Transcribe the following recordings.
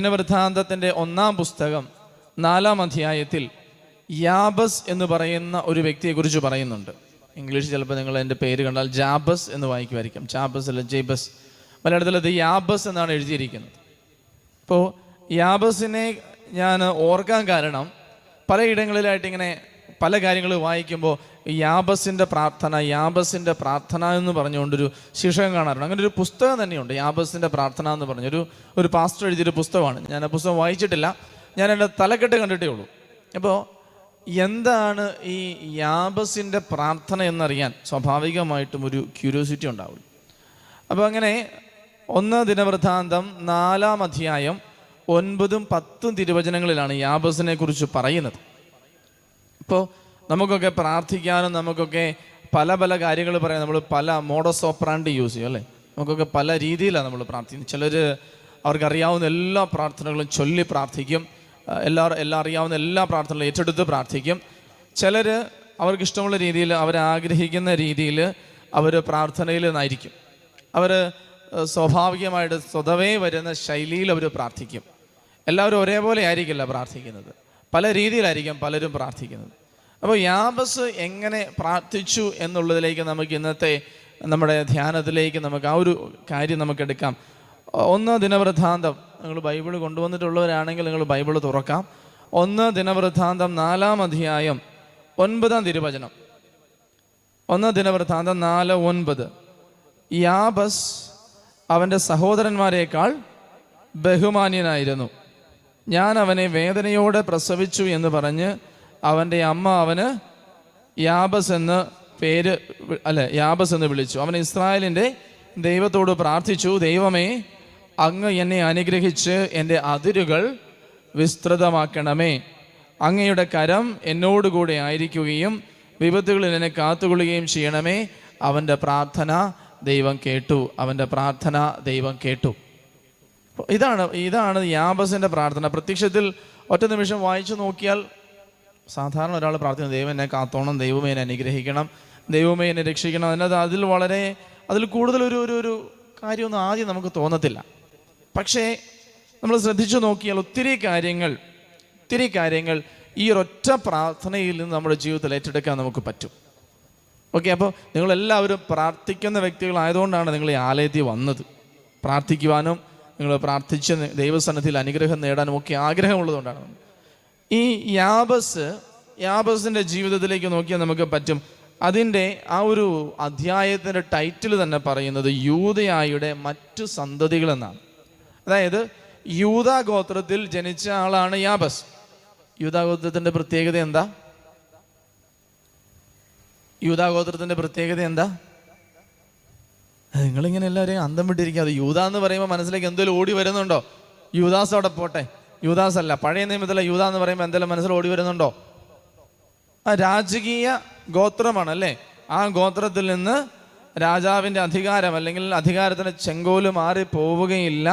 ദിനവൃത്താന്തത്തിൻ്റെ ഒന്നാം പുസ്തകം നാലാം അധ്യായത്തിൽ യാബസ് എന്ന് പറയുന്ന ഒരു വ്യക്തിയെക്കുറിച്ച് പറയുന്നുണ്ട് ഇംഗ്ലീഷ് ചിലപ്പോൾ നിങ്ങൾ എൻ്റെ പേര് കണ്ടാൽ ജാബസ് എന്ന് വായിക്കുമായിരിക്കും ജാബസ് അല്ല ജെയ്ബസ് മലയാളത്തിൽ അത് യാബസ് എന്നാണ് എഴുതിയിരിക്കുന്നത് ഇപ്പോൾ യാബസിനെ ഞാൻ ഓർക്കാൻ കാരണം പലയിടങ്ങളിലായിട്ട് ഇങ്ങനെ പല കാര്യങ്ങൾ വായിക്കുമ്പോൾ യാബസിൻ്റെ പ്രാർത്ഥന യാബസിൻ്റെ പ്രാർത്ഥന എന്ന് പറഞ്ഞുകൊണ്ടൊരു ശിക്ഷകം കാണാറുണ്ട് അങ്ങനെ ഒരു പുസ്തകം തന്നെയുണ്ട് യാബസിൻ്റെ പ്രാർത്ഥന എന്ന് പറഞ്ഞൊരു ഒരു പാസ്റ്റർ എഴുതിയൊരു പുസ്തകമാണ് ഞാൻ ആ പുസ്തകം വായിച്ചിട്ടില്ല ഞാൻ എൻ്റെ തലക്കെട്ട് കണ്ടിട്ടേ ഉള്ളൂ അപ്പോൾ എന്താണ് ഈ യാബസിൻ്റെ പ്രാർത്ഥന എന്നറിയാൻ സ്വാഭാവികമായിട്ടും ഒരു ക്യൂരിയോസിറ്റി ഉണ്ടാവും അപ്പോൾ അങ്ങനെ ഒന്ന് ദിനവൃത്താന്തം നാലാം അധ്യായം ഒൻപതും പത്തും തിരുവചനങ്ങളിലാണ് യാബസിനെ കുറിച്ച് പറയുന്നത് ഇപ്പോൾ നമുക്കൊക്കെ പ്രാർത്ഥിക്കാനും നമുക്കൊക്കെ പല പല കാര്യങ്ങൾ പറയാം നമ്മൾ പല മോഡസ് ഓപ്പറാണ്ട് യൂസ് ചെയ്യും അല്ലേ നമുക്കൊക്കെ പല രീതിയിലാണ് നമ്മൾ പ്രാർത്ഥിക്കുന്നത് ചിലർ അവർക്കറിയാവുന്ന എല്ലാ പ്രാർത്ഥനകളും ചൊല്ലി പ്രാർത്ഥിക്കും എല്ലാ എല്ലാം അറിയാവുന്ന എല്ലാ പ്രാർത്ഥനകളും ഏറ്റെടുത്ത് പ്രാർത്ഥിക്കും ചിലർ അവർക്കിഷ്ടമുള്ള രീതിയിൽ അവരാഗ്രഹിക്കുന്ന രീതിയിൽ അവർ പ്രാർത്ഥനയിൽ നിന്നായിരിക്കും അവർ സ്വാഭാവികമായിട്ട് സ്വതവേ വരുന്ന ശൈലിയിൽ അവർ പ്രാർത്ഥിക്കും എല്ലാവരും ഒരേപോലെ ആയിരിക്കില്ല പ്രാർത്ഥിക്കുന്നത് പല രീതിയിലായിരിക്കും പലരും പ്രാർത്ഥിക്കുന്നത് അപ്പോൾ യാബസ് എങ്ങനെ പ്രാർത്ഥിച്ചു എന്നുള്ളതിലേക്ക് നമുക്ക് ഇന്നത്തെ നമ്മുടെ ധ്യാനത്തിലേക്ക് നമുക്ക് ആ ഒരു കാര്യം നമുക്കെടുക്കാം ഒന്ന് ദിനവൃത്താന്തം നിങ്ങൾ ബൈബിൾ കൊണ്ടുവന്നിട്ടുള്ളവരാണെങ്കിൽ നിങ്ങൾ ബൈബിൾ തുറക്കാം ഒന്ന് ദിനവൃത്താന്തം നാലാം അധ്യായം ഒൻപതാം തിരുവചനം ഒന്ന് ദിനവൃത്താന്തം നാല് ഒൻപത് യാബസ് അവൻ്റെ സഹോദരന്മാരെക്കാൾ ബഹുമാന്യനായിരുന്നു ഞാൻ അവനെ വേദനയോടെ പ്രസവിച്ചു എന്ന് പറഞ്ഞ് അവൻ്റെ അമ്മ അവന് യാബസ് എന്ന് പേര് അല്ലെ യാബസ് എന്ന് വിളിച്ചു അവൻ ഇസ്രായേലിൻ്റെ ദൈവത്തോട് പ്രാർത്ഥിച്ചു ദൈവമേ അങ്ങ് എന്നെ അനുഗ്രഹിച്ച് എൻ്റെ അതിരുകൾ വിസ്തൃതമാക്കണമേ അങ്ങയുടെ കരം എന്നോടുകൂടെ ആയിരിക്കുകയും വിപത്തുകളിൽ എന്നെ കാത്തുകൊള്ളുകയും ചെയ്യണമേ അവൻ്റെ പ്രാർത്ഥന ദൈവം കേട്ടു അവൻ്റെ പ്രാർത്ഥന ദൈവം കേട്ടു ഇതാണ് ഇതാണ് യാബസിൻ്റെ പ്രാർത്ഥന പ്രത്യക്ഷത്തിൽ ഒറ്റ നിമിഷം വായിച്ചു നോക്കിയാൽ സാധാരണ ഒരാൾ പ്രാർത്ഥിക്കുന്നത് ദൈവം എന്നെ കാത്തോണം ദൈവമേ എന്നെ അനുഗ്രഹിക്കണം ദൈവമേ എന്നെ രക്ഷിക്കണം എന്നത് അതിൽ വളരെ അതിൽ കൂടുതൽ ഒരു ഒരു ഒരു കാര്യമൊന്നും ആദ്യം നമുക്ക് തോന്നത്തില്ല പക്ഷേ നമ്മൾ ശ്രദ്ധിച്ചു നോക്കിയാൽ ഒത്തിരി കാര്യങ്ങൾ ഒത്തിരി കാര്യങ്ങൾ ഈ ഒരൊറ്റ പ്രാർത്ഥനയിൽ നിന്ന് നമ്മുടെ ജീവിതത്തിൽ ഏറ്റെടുക്കാൻ നമുക്ക് പറ്റും ഓക്കെ അപ്പോൾ നിങ്ങളെല്ലാവരും പ്രാർത്ഥിക്കുന്ന വ്യക്തികളായതുകൊണ്ടാണ് നിങ്ങൾ ഈ ആലയത്തിൽ വന്നത് പ്രാർത്ഥിക്കുവാനും നിങ്ങൾ പ്രാർത്ഥിച്ച് ദൈവസന്നിധിയിൽ അനുഗ്രഹം നേടാനും ഒക്കെ ആഗ്രഹമുള്ളതുകൊണ്ടാണ് ഈ യാബസ് യാബസിന്റെ ജീവിതത്തിലേക്ക് നോക്കിയാൽ നമുക്ക് പറ്റും അതിൻ്റെ ആ ഒരു അധ്യായത്തിൻ്റെ ടൈറ്റിൽ തന്നെ പറയുന്നത് യൂതയായുടെ മറ്റു സന്തതികൾ എന്നാണ് അതായത് യൂതാ ഗോത്രത്തിൽ ജനിച്ച ആളാണ് യാബസ് യൂത ഗോത്രത്തിന്റെ പ്രത്യേകത എന്താ യൂത ഗോത്രത്തിന്റെ പ്രത്യേകത എന്താ നിങ്ങളിങ്ങനെ എല്ലാവരെയും അന്തം വിട്ടിരിക്കുക അത് യൂത എന്ന് പറയുമ്പോൾ മനസ്സിലേക്ക് എന്തെങ്കിലും ഓടി വരുന്നുണ്ടോ യൂദാസ് അവിടെ പോട്ടെ യൂദാസ് അല്ല പഴയ നിയമത്തിലെ യൂത എന്ന് പറയുമ്പോൾ എന്തെല്ലാം മനസ്സിൽ ഓടി വരുന്നുണ്ടോ ആ രാജകീയ ഗോത്രമാണ് അല്ലേ ആ ഗോത്രത്തിൽ നിന്ന് രാജാവിൻ്റെ അധികാരം അല്ലെങ്കിൽ അധികാരത്തിന് ചെങ്കോല് മാറി പോവുകയില്ല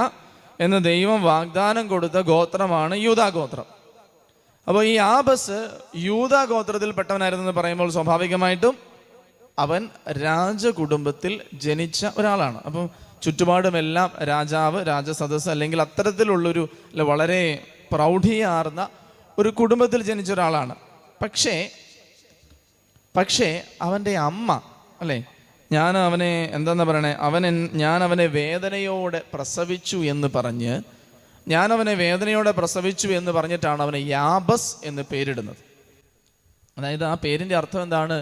എന്ന് ദൈവം വാഗ്ദാനം കൊടുത്ത ഗോത്രമാണ് യൂതാ ഗോത്രം അപ്പോൾ ഈ ആബസ് യൂത പെട്ടവനായിരുന്നു എന്ന് പറയുമ്പോൾ സ്വാഭാവികമായിട്ടും അവൻ രാജകുടുംബത്തിൽ ജനിച്ച ഒരാളാണ് അപ്പം ചുറ്റുപാടുമെല്ലാം രാജാവ് രാജസദസ് അല്ലെങ്കിൽ അത്തരത്തിലുള്ളൊരു അല്ലെ വളരെ പ്രൗഢിയാർന്ന ഒരു കുടുംബത്തിൽ ജനിച്ച ഒരാളാണ് പക്ഷേ പക്ഷേ അവൻ്റെ അമ്മ അല്ലേ ഞാൻ അവനെ എന്താന്ന് പറയണേ അവൻ ഞാൻ അവനെ വേദനയോടെ പ്രസവിച്ചു എന്ന് പറഞ്ഞ് ഞാൻ അവനെ വേദനയോടെ പ്രസവിച്ചു എന്ന് പറഞ്ഞിട്ടാണ് അവനെ യാബസ് എന്ന് പേരിടുന്നത് അതായത് ആ പേരിൻ്റെ അർത്ഥം എന്താണ്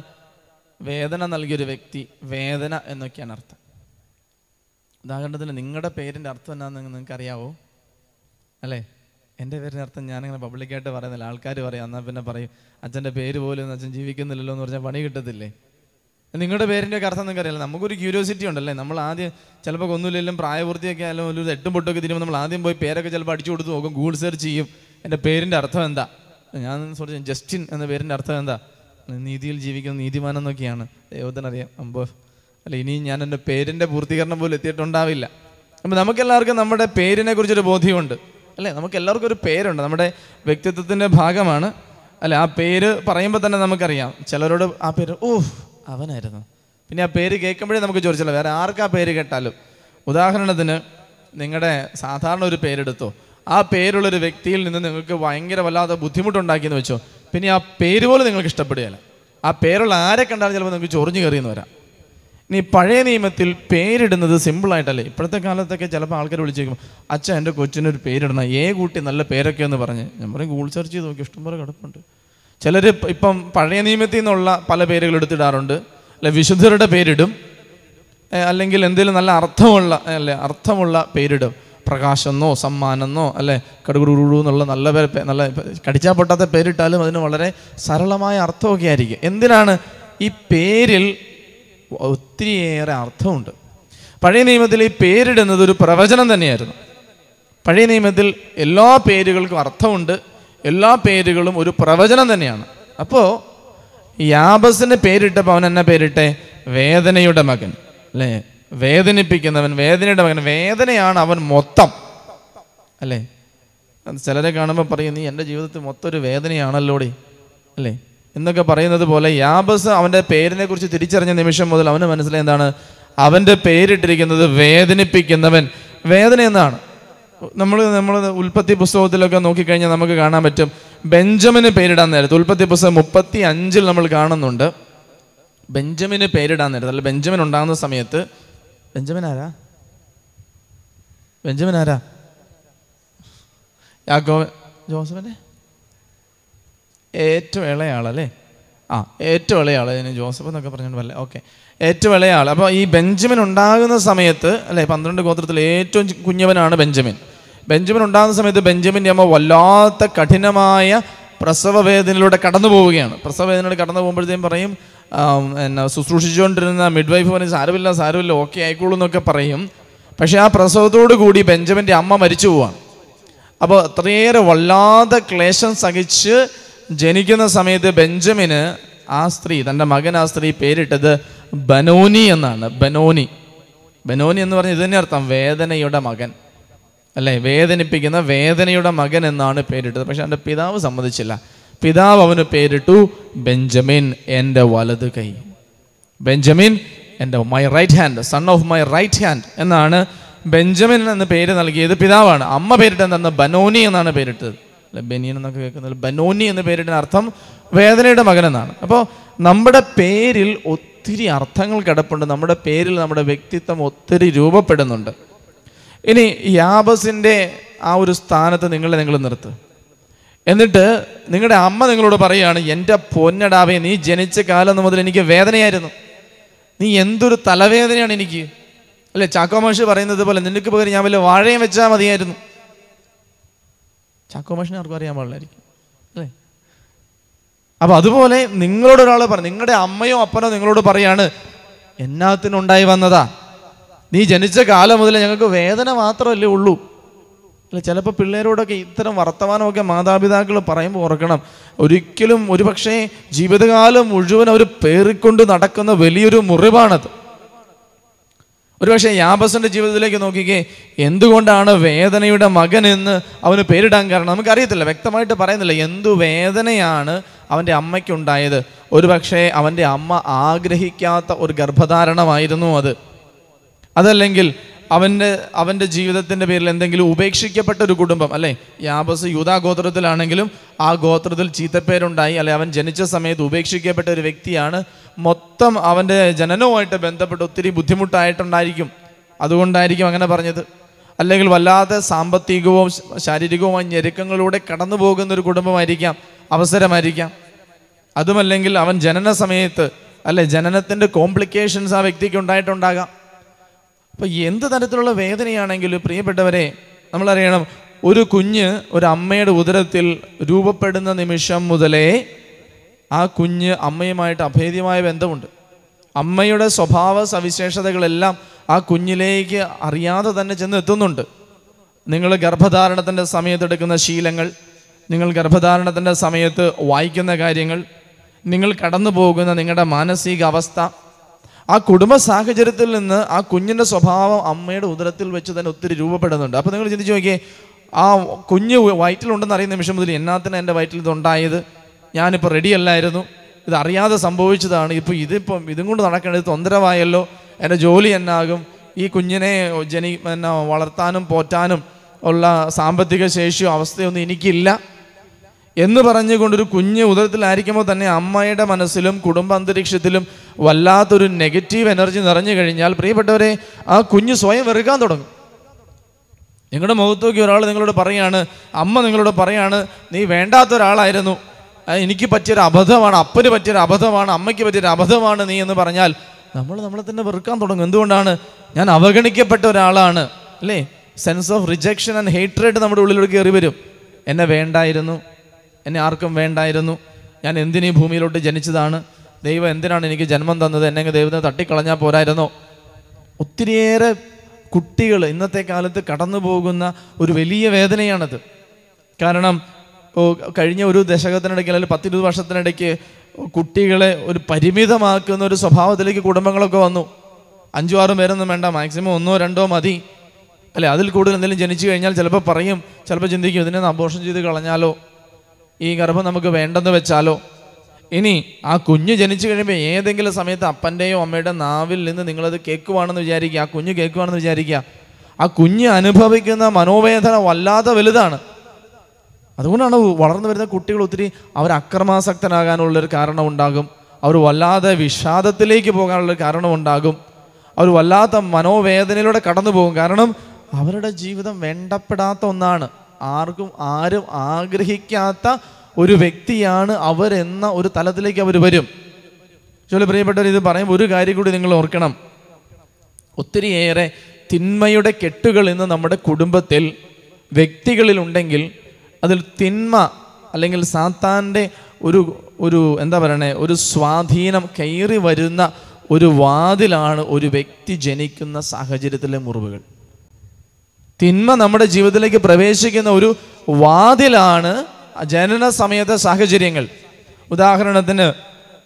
വേദന നൽകിയൊരു വ്യക്തി വേദന എന്നൊക്കെയാണ് അർത്ഥം ഉദാഹരണത്തിന് നിങ്ങളുടെ പേരിൻ്റെ അർത്ഥം എന്താണെന്ന് നിങ്ങൾക്ക് അറിയാവോ അല്ലേ എൻ്റെ പേരിൻ്റെ അർത്ഥം ഞാനിങ്ങനെ പബ്ലിക്കായിട്ട് പറയുന്നില്ല ആൾക്കാർ പറയാം എന്നാൽ പിന്നെ പറയും അച്ഛൻ്റെ പേര് പോലും അച്ഛൻ ജീവിക്കുന്നില്ലല്ലോ എന്ന് പറഞ്ഞാൽ പണി കിട്ടത്തില്ലേ നിങ്ങളുടെ ഒക്കെ അർത്ഥം നിങ്ങൾക്ക് അറിയില്ല നമുക്കൊരു ക്യൂരിയോസിറ്റി ഉണ്ടല്ലേ നമ്മൾ ആദ്യം ചിലപ്പോൾ ഒന്നുമില്ലെങ്കിലും പ്രായപൂർത്തിയൊക്കെ ആയാലും ഒരു എട്ടും പൊട്ടൊക്കെ തിരുമ്പോൾ നമ്മൾ ആദ്യം പോയി പേരൊക്കെ ചിലപ്പോൾ അടിച്ചു കൊടുത്ത് നോക്കും ഗൂഗിൾ സെർച്ച് ചെയ്യും എൻ്റെ പേരിൻ്റെ അർത്ഥം എന്താ ഞാൻ സോറി ജസ്റ്റിൻ എന്ന പേരിൻ്റെ അർത്ഥം എന്താ നീതിയിൽ ജീവിക്കുന്ന എന്നൊക്കെയാണ് ദൈവത്തിനറിയാം അമ്പോ അല്ല ഇനി ഞാൻ എൻ്റെ പേരിൻ്റെ പൂർത്തീകരണം പോലും എത്തിയിട്ടുണ്ടാവില്ല അപ്പം നമുക്കെല്ലാവർക്കും നമ്മുടെ പേരിനെ കുറിച്ചൊരു ബോധ്യമുണ്ട് അല്ലേ നമുക്ക് എല്ലാവർക്കും ഒരു പേരുണ്ട് നമ്മുടെ വ്യക്തിത്വത്തിൻ്റെ ഭാഗമാണ് അല്ല ആ പേര് പറയുമ്പോൾ തന്നെ നമുക്കറിയാം ചിലരോട് ആ പേര് ഓ അവനായിരുന്നു പിന്നെ ആ പേര് കേൾക്കുമ്പോഴേ നമുക്ക് ചോദിച്ചല്ലോ വേറെ ആർക്കാ പേര് കേട്ടാലും ഉദാഹരണത്തിന് നിങ്ങളുടെ സാധാരണ ഒരു പേരെടുത്തോ ആ പേരുള്ളൊരു വ്യക്തിയിൽ നിന്ന് നിങ്ങൾക്ക് ഭയങ്കര വല്ലാതെ ബുദ്ധിമുട്ടുണ്ടാക്കിയെന്ന് വെച്ചോ പിന്നെ ആ പേര് പോലും നിങ്ങൾക്ക് ഇഷ്ടപ്പെടുകയല്ല ആ പേരുള്ള ആരെ കണ്ടാലും ചിലപ്പോൾ നിങ്ങൾക്ക് ചൊറിഞ്ഞു കയറിയെന്ന് വരാം നീ പഴയ നിയമത്തിൽ പേരിടുന്നത് സിമ്പിളായിട്ടല്ലേ ഇപ്പോഴത്തെ കാലത്തൊക്കെ ചിലപ്പോൾ ആൾക്കാർ വിളിച്ചേക്കും അച്ഛൻ എൻ്റെ കൊച്ചിനൊരു പേരിടണം ഏ കൂട്ടി നല്ല പേരൊക്കെ എന്ന് പറഞ്ഞ് ഞാൻ പറയും ഗൂഗിൾ സെർച്ച് ചെയ്ത് നോക്കി ഇഷ്ടംപോലെ കിടപ്പുണ്ട് ചിലർ ഇപ്പം പഴയ നിയമത്തിൽ നിന്നുള്ള പല പേരുകൾ എടുത്തിടാറുണ്ട് അല്ലെ വിശുദ്ധരുടെ പേരിടും അല്ലെങ്കിൽ എന്തെങ്കിലും നല്ല അർത്ഥമുള്ള അല്ലെ അർത്ഥമുള്ള പേരിടും പ്രകാശമെന്നോ സമ്മാനമെന്നോ അല്ലെ കടുകുറുറു എന്നുള്ള നല്ല പേര് നല്ല കടിച്ചാൽ പൊട്ടാത്ത പേരിട്ടാലും അതിന് വളരെ സരളമായ അർത്ഥമൊക്കെ ആയിരിക്കും എന്തിനാണ് ഈ പേരിൽ ഒത്തിരിയേറെ അർത്ഥമുണ്ട് പഴയ നിയമത്തിൽ ഈ പേരിടുന്നത് ഒരു പ്രവചനം തന്നെയായിരുന്നു പഴയ നിയമത്തിൽ എല്ലാ പേരുകൾക്കും അർത്ഥമുണ്ട് എല്ലാ പേരുകളും ഒരു പ്രവചനം തന്നെയാണ് അപ്പോൾ യാബസിന് പേരിട്ടപ്പോൾ അവൻ എന്നെ പേരിട്ടെ വേദനയുടെ മകൻ അല്ലേ വേദനിപ്പിക്കുന്നവൻ വേദനയുടെ മകൻ വേദനയാണ് അവൻ മൊത്തം അല്ലേ ചിലരെ കാണുമ്പോൾ പറയും നീ എൻ്റെ ജീവിതത്തിൽ മൊത്തം ഒരു വേദനയാണല്ലോടി അല്ലേ എന്നൊക്കെ പറയുന്നത് പോലെ യാബസ് അവൻ്റെ പേരിനെ കുറിച്ച് തിരിച്ചറിഞ്ഞ നിമിഷം മുതൽ അവന് മനസ്സിലായി എന്താണ് അവൻ്റെ പേരിട്ടിരിക്കുന്നത് വേദനിപ്പിക്കുന്നവൻ വേദന എന്നാണ് നമ്മൾ നമ്മൾ ഉൽപ്പത്തി പുസ്തകത്തിലൊക്കെ നോക്കിക്കഴിഞ്ഞാൽ നമുക്ക് കാണാൻ പറ്റും ബെഞ്ചമിന് പേരിടാൻ നേരത്ത് ഉൽപ്പത്തി പുസ്തകം മുപ്പത്തി അഞ്ചിൽ നമ്മൾ കാണുന്നുണ്ട് ബെഞ്ചമിന് പേരിടാൻ നേരത്ത് അല്ല ബെഞ്ചമിൻ ഉണ്ടാകുന്ന സമയത്ത് ബെഞ്ചമിൻ ആരാ ബെഞ്ചമിൻ ആരാ യാക്കോ ജോസഫിൻ്റെ ഏറ്റവും ഇളയാളല്ലേ ആ ഏറ്റവും ഇളയാൾ അതിന് ജോസഫ് എന്നൊക്കെ പറഞ്ഞുകൊണ്ട് അല്ലേ ഓക്കെ ഏറ്റവും ഇളയാൾ അപ്പോൾ ഈ ബെഞ്ചമിൻ ഉണ്ടാകുന്ന സമയത്ത് അല്ലേ പന്ത്രണ്ട് ഗോത്രത്തിൽ ഏറ്റവും കുഞ്ഞവനാണ് ബെഞ്ചമിൻ ബെഞ്ചമിൻ ഉണ്ടാകുന്ന സമയത്ത് ബെഞ്ചമിൻ്റെ അമ്മ വല്ലാത്ത കഠിനമായ പ്രസവ വേദനയിലൂടെ കടന്നു പോവുകയാണ് പ്രസവ വേദനയിലൂടെ കടന്നു പോകുമ്പോഴത്തേക്കും പറയും എന്നാ ശുശ്രൂഷിച്ചുകൊണ്ടിരുന്ന മിഡ് വൈഫ് പറഞ്ഞ് സാരമില്ല സാരമില്ല ഓക്കെ ആയിക്കോളൂ എന്നൊക്കെ പറയും പക്ഷേ ആ പ്രസവത്തോടു കൂടി ബെഞ്ചമിൻ്റെ അമ്മ മരിച്ചു പോവാണ് അപ്പോൾ അത്രയേറെ വല്ലാതെ ക്ലേശം സഹിച്ച് ജനിക്കുന്ന സമയത്ത് ബെഞ്ചമിന് ആ സ്ത്രീ തൻ്റെ മകൻ ആ സ്ത്രീ പേരിട്ടത് ബനോനി എന്നാണ് ബനോനി ബനോനി എന്ന് പറഞ്ഞ ഇതിൻ്റെ അർത്ഥം വേദനയുടെ മകൻ അല്ലേ വേദനിപ്പിക്കുന്ന വേദനയുടെ മകൻ എന്നാണ് പേരിട്ടത് പക്ഷെ അവൻ്റെ പിതാവ് സമ്മതിച്ചില്ല പിതാവ് അവന് പേരിട്ടു ബെഞ്ചമിൻ എൻ്റെ വലത് കൈ ബെഞ്ചമിൻ എൻ്റെ my right hand son of my right hand എന്നാണ് ബെഞ്ചമിൻ എന്ന പേര് നൽകിയത് പിതാവാണ് അമ്മ പേരിട്ടെന്താന്ന് ബനോനി എന്നാണ് പേരിട്ടത് ബനിയൻ എന്നൊക്കെ കേൾക്കുന്നത് ബനോനി എന്ന പേരിൻ്റെ അർത്ഥം വേദനയുടെ മകൻ എന്നാണ് അപ്പോൾ നമ്മുടെ പേരിൽ ഒത്തിരി അർത്ഥങ്ങൾ കിടപ്പുണ്ട് നമ്മുടെ പേരിൽ നമ്മുടെ വ്യക്തിത്വം ഒത്തിരി രൂപപ്പെടുന്നുണ്ട് ഇനി യാബസിൻ്റെ ആ ഒരു സ്ഥാനത്ത് നിങ്ങളെ നിങ്ങൾ നിർത്ത് എന്നിട്ട് നിങ്ങളുടെ അമ്മ നിങ്ങളോട് പറയുകയാണ് എൻ്റെ പൊന്നടാവേ നീ ജനിച്ച കാലം മുതൽ എനിക്ക് വേദനയായിരുന്നു നീ എന്തൊരു തലവേദനയാണ് എനിക്ക് അല്ലേ ചാക്കോ മാഷ് പറയുന്നത് പോലെ നിനക്ക് പകരം ഞാൻ വല്ല വാഴയും വെച്ചാൽ മതിയായിരുന്നു ചാക്കോ മാഷിനെ ആർക്കും അറിയാൻ പാടില്ലായിരിക്കും അല്ലേ അപ്പോൾ അതുപോലെ നിങ്ങളോട് ഒരാൾ പറഞ്ഞു നിങ്ങളുടെ അമ്മയോ അപ്പനോ നിങ്ങളോട് പറയാണ് എന്നാത്തിനുണ്ടായി വന്നതാ നീ ജനിച്ച കാലം മുതൽ ഞങ്ങൾക്ക് വേദന മാത്രമല്ലേ ഉള്ളൂ അല്ല ചിലപ്പോൾ പിള്ളേരോടൊക്കെ ഇത്തരം വർത്തമാനമൊക്കെ മാതാപിതാക്കൾ പറയുമ്പോൾ ഓർക്കണം ഒരിക്കലും ഒരു പക്ഷേ ജീവിതകാലം മുഴുവൻ അവർ പേറിക്കൊണ്ട് നടക്കുന്ന വലിയൊരു മുറിവാണത് ഒരുപക്ഷെ യാബസിന്റെ ജീവിതത്തിലേക്ക് നോക്കിക്കേ എന്തുകൊണ്ടാണ് വേദനയുടെ മകൻ എന്ന് അവന് പേരിടാൻ കാരണം നമുക്കറിയത്തില്ല വ്യക്തമായിട്ട് പറയുന്നില്ല എന്തു വേദനയാണ് അവൻ്റെ അമ്മയ്ക്കുണ്ടായത് ഒരുപക്ഷെ അവൻ്റെ അമ്മ ആഗ്രഹിക്കാത്ത ഒരു ഗർഭധാരണമായിരുന്നു അത് അതല്ലെങ്കിൽ അവൻ്റെ അവൻ്റെ ജീവിതത്തിൻ്റെ പേരിൽ എന്തെങ്കിലും ഉപേക്ഷിക്കപ്പെട്ട ഒരു കുടുംബം അല്ലേ യാബസ് യൂതാ ഗോത്രത്തിലാണെങ്കിലും ആ ഗോത്രത്തിൽ ചീത്തപ്പേരുണ്ടായി അല്ലെ അവൻ ജനിച്ച സമയത്ത് ഉപേക്ഷിക്കപ്പെട്ട ഒരു വ്യക്തിയാണ് മൊത്തം അവൻ്റെ ജനനവുമായിട്ട് ബന്ധപ്പെട്ട് ഒത്തിരി ബുദ്ധിമുട്ടായിട്ടുണ്ടായിരിക്കും അതുകൊണ്ടായിരിക്കും അങ്ങനെ പറഞ്ഞത് അല്ലെങ്കിൽ വല്ലാതെ സാമ്പത്തികവും ശാരീരികവുമായ ഞെരുക്കങ്ങളിലൂടെ കടന്നു പോകുന്ന ഒരു കുടുംബമായിരിക്കാം അവസരമായിരിക്കാം അതുമല്ലെങ്കിൽ അവൻ ജനന സമയത്ത് അല്ലെ ജനനത്തിൻ്റെ കോംപ്ലിക്കേഷൻസ് ആ വ്യക്തിക്ക് ഉണ്ടായിട്ടുണ്ടാകാം അപ്പോൾ എന്ത് തരത്തിലുള്ള വേദനയാണെങ്കിലും പ്രിയപ്പെട്ടവരെ നമ്മളറിയണം ഒരു കുഞ്ഞ് ഒരു അമ്മയുടെ ഉദരത്തിൽ രൂപപ്പെടുന്ന നിമിഷം മുതലേ ആ കുഞ്ഞ് അമ്മയുമായിട്ട് അഭേദ്യമായ ബന്ധമുണ്ട് അമ്മയുടെ സ്വഭാവ സവിശേഷതകളെല്ലാം ആ കുഞ്ഞിലേക്ക് അറിയാതെ തന്നെ ചെന്ന് എത്തുന്നുണ്ട് നിങ്ങൾ ഗർഭധാരണത്തിൻ്റെ സമയത്തെടുക്കുന്ന ശീലങ്ങൾ നിങ്ങൾ ഗർഭധാരണത്തിൻ്റെ സമയത്ത് വായിക്കുന്ന കാര്യങ്ങൾ നിങ്ങൾ കടന്നു പോകുന്ന നിങ്ങളുടെ മാനസിക അവസ്ഥ ആ കുടുംബ സാഹചര്യത്തിൽ നിന്ന് ആ കുഞ്ഞിൻ്റെ സ്വഭാവം അമ്മയുടെ ഉദരത്തിൽ വെച്ച് തന്നെ ഒത്തിരി രൂപപ്പെടുന്നുണ്ട് അപ്പോൾ നിങ്ങൾ ചിന്തിച്ച് നോക്കിയേ ആ കുഞ്ഞ് വയറ്റിലുണ്ടെന്ന് അറിയുന്ന നിമിഷം മുതൽ എന്നാത്തിന് എൻ്റെ വയറ്റിൽ ഇതുണ്ടായത് ഞാനിപ്പോൾ റെഡിയല്ലായിരുന്നു ഇതറിയാതെ സംഭവിച്ചതാണ് ഇപ്പോൾ ഇതിപ്പം ഇതും കൊണ്ട് നടക്കേണ്ടത് തൊന്തരവായല്ലോ എൻ്റെ ജോലി എന്നാകും ഈ കുഞ്ഞിനെ ജനി എന്നാ വളർത്താനും പോറ്റാനും ഉള്ള സാമ്പത്തിക ശേഷിയോ അവസ്ഥയൊന്നും എനിക്കില്ല എന്ന് പറഞ്ഞുകൊണ്ടൊരു കുഞ്ഞ് ഉദരത്തിലായിരിക്കുമ്പോൾ തന്നെ അമ്മയുടെ മനസ്സിലും കുടുംബ അന്തരീക്ഷത്തിലും വല്ലാത്തൊരു നെഗറ്റീവ് എനർജി നിറഞ്ഞു കഴിഞ്ഞാൽ പ്രിയപ്പെട്ടവരെ ആ കുഞ്ഞ് സ്വയം വെറുക്കാൻ തുടങ്ങും നിങ്ങളുടെ മുഖത്ത് ഒരാൾ നിങ്ങളോട് പറയാണ് അമ്മ നിങ്ങളോട് പറയാണ് നീ വേണ്ടാത്ത ഒരാളായിരുന്നു എനിക്ക് പറ്റിയൊരു അബദ്ധമാണ് അപ്പന് പറ്റിയൊരു അബദ്ധമാണ് അമ്മയ്ക്ക് പറ്റിയൊരു അബദ്ധമാണ് നീ എന്ന് പറഞ്ഞാൽ നമ്മൾ നമ്മളെ തന്നെ വെറുക്കാൻ തുടങ്ങും എന്തുകൊണ്ടാണ് ഞാൻ അവഗണിക്കപ്പെട്ട ഒരാളാണ് അല്ലേ sense of rejection and hatred നമ്മുടെ ഉള്ളിലോട്ട് കയറി വരും എന്നെ വേണ്ടായിരുന്നു എന്നെ ആർക്കും വേണ്ടായിരുന്നു ഞാൻ ഈ ഭൂമിയിലോട്ട് ജനിച്ചതാണ് ദൈവം എന്തിനാണ് എനിക്ക് ജന്മം തന്നത് എന്നെ ദൈവത്തെ തട്ടിക്കളഞ്ഞാൽ പോരായിരുന്നോ ഒത്തിരിയേറെ കുട്ടികൾ ഇന്നത്തെ കാലത്ത് കടന്നു പോകുന്ന ഒരു വലിയ വേദനയാണത് കാരണം കഴിഞ്ഞ ഒരു ദശകത്തിനിടയ്ക്ക് അല്ലെങ്കിൽ പത്തിരുപത് വർഷത്തിനിടയ്ക്ക് കുട്ടികളെ ഒരു പരിമിതമാക്കുന്ന ഒരു സ്വഭാവത്തിലേക്ക് കുടുംബങ്ങളൊക്കെ വന്നു അഞ്ചു ആറും പേരൊന്നും വേണ്ട മാക്സിമം ഒന്നോ രണ്ടോ മതി അല്ലെ അതിൽ കൂടുതൽ എന്തെങ്കിലും ജനിച്ചു കഴിഞ്ഞാൽ ചിലപ്പോൾ പറയും ചിലപ്പോൾ ചിന്തിക്കും ഇതിനെ അബോർഷൻ ചെയ്ത് കളഞ്ഞാലോ ഈ ഗർഭം നമുക്ക് വേണ്ടെന്ന് വെച്ചാലോ ഇനി ആ കുഞ്ഞ് ജനിച്ചു കഴിയുമ്പോൾ ഏതെങ്കിലും സമയത്ത് അപ്പൻ്റെയോ അമ്മയുടെ നാവിൽ നിന്ന് നിങ്ങളത് കേൾക്കുവാണെന്ന് വിചാരിക്കുക ആ കുഞ്ഞ് കേൾക്കുവാണെന്ന് വിചാരിക്കുക ആ കുഞ്ഞ് അനുഭവിക്കുന്ന മനോവേദന വല്ലാതെ വലുതാണ് അതുകൊണ്ടാണ് വളർന്നു വരുന്ന കുട്ടികൾ ഒത്തിരി അവർ അക്രമാസക്തനാകാനുള്ളൊരു കാരണം ഉണ്ടാകും അവർ വല്ലാതെ വിഷാദത്തിലേക്ക് പോകാനുള്ളൊരു കാരണം ഉണ്ടാകും അവർ വല്ലാത്ത മനോവേദനയിലൂടെ കടന്നു പോകും കാരണം അവരുടെ ജീവിതം വേണ്ടപ്പെടാത്ത ഒന്നാണ് ആർക്കും ആരും ആഗ്രഹിക്കാത്ത ഒരു വ്യക്തിയാണ് അവരെന്ന ഒരു തലത്തിലേക്ക് അവർ വരും ചില പ്രിയപ്പെട്ടവർ ഇത് പറയുമ്പോൾ ഒരു കാര്യം കൂടി നിങ്ങൾ ഓർക്കണം ഒത്തിരിയേറെ തിന്മയുടെ കെട്ടുകൾ ഇന്ന് നമ്മുടെ കുടുംബത്തിൽ വ്യക്തികളിൽ ഉണ്ടെങ്കിൽ അതിൽ തിന്മ അല്ലെങ്കിൽ സാത്താൻ്റെ ഒരു ഒരു എന്താ പറയണേ ഒരു സ്വാധീനം കയറി വരുന്ന ഒരു വാതിലാണ് ഒരു വ്യക്തി ജനിക്കുന്ന സാഹചര്യത്തിലെ മുറിവുകൾ തിന്മ നമ്മുടെ ജീവിതത്തിലേക്ക് പ്രവേശിക്കുന്ന ഒരു വാതിലാണ് ജനന സമയത്തെ സാഹചര്യങ്ങൾ ഉദാഹരണത്തിന്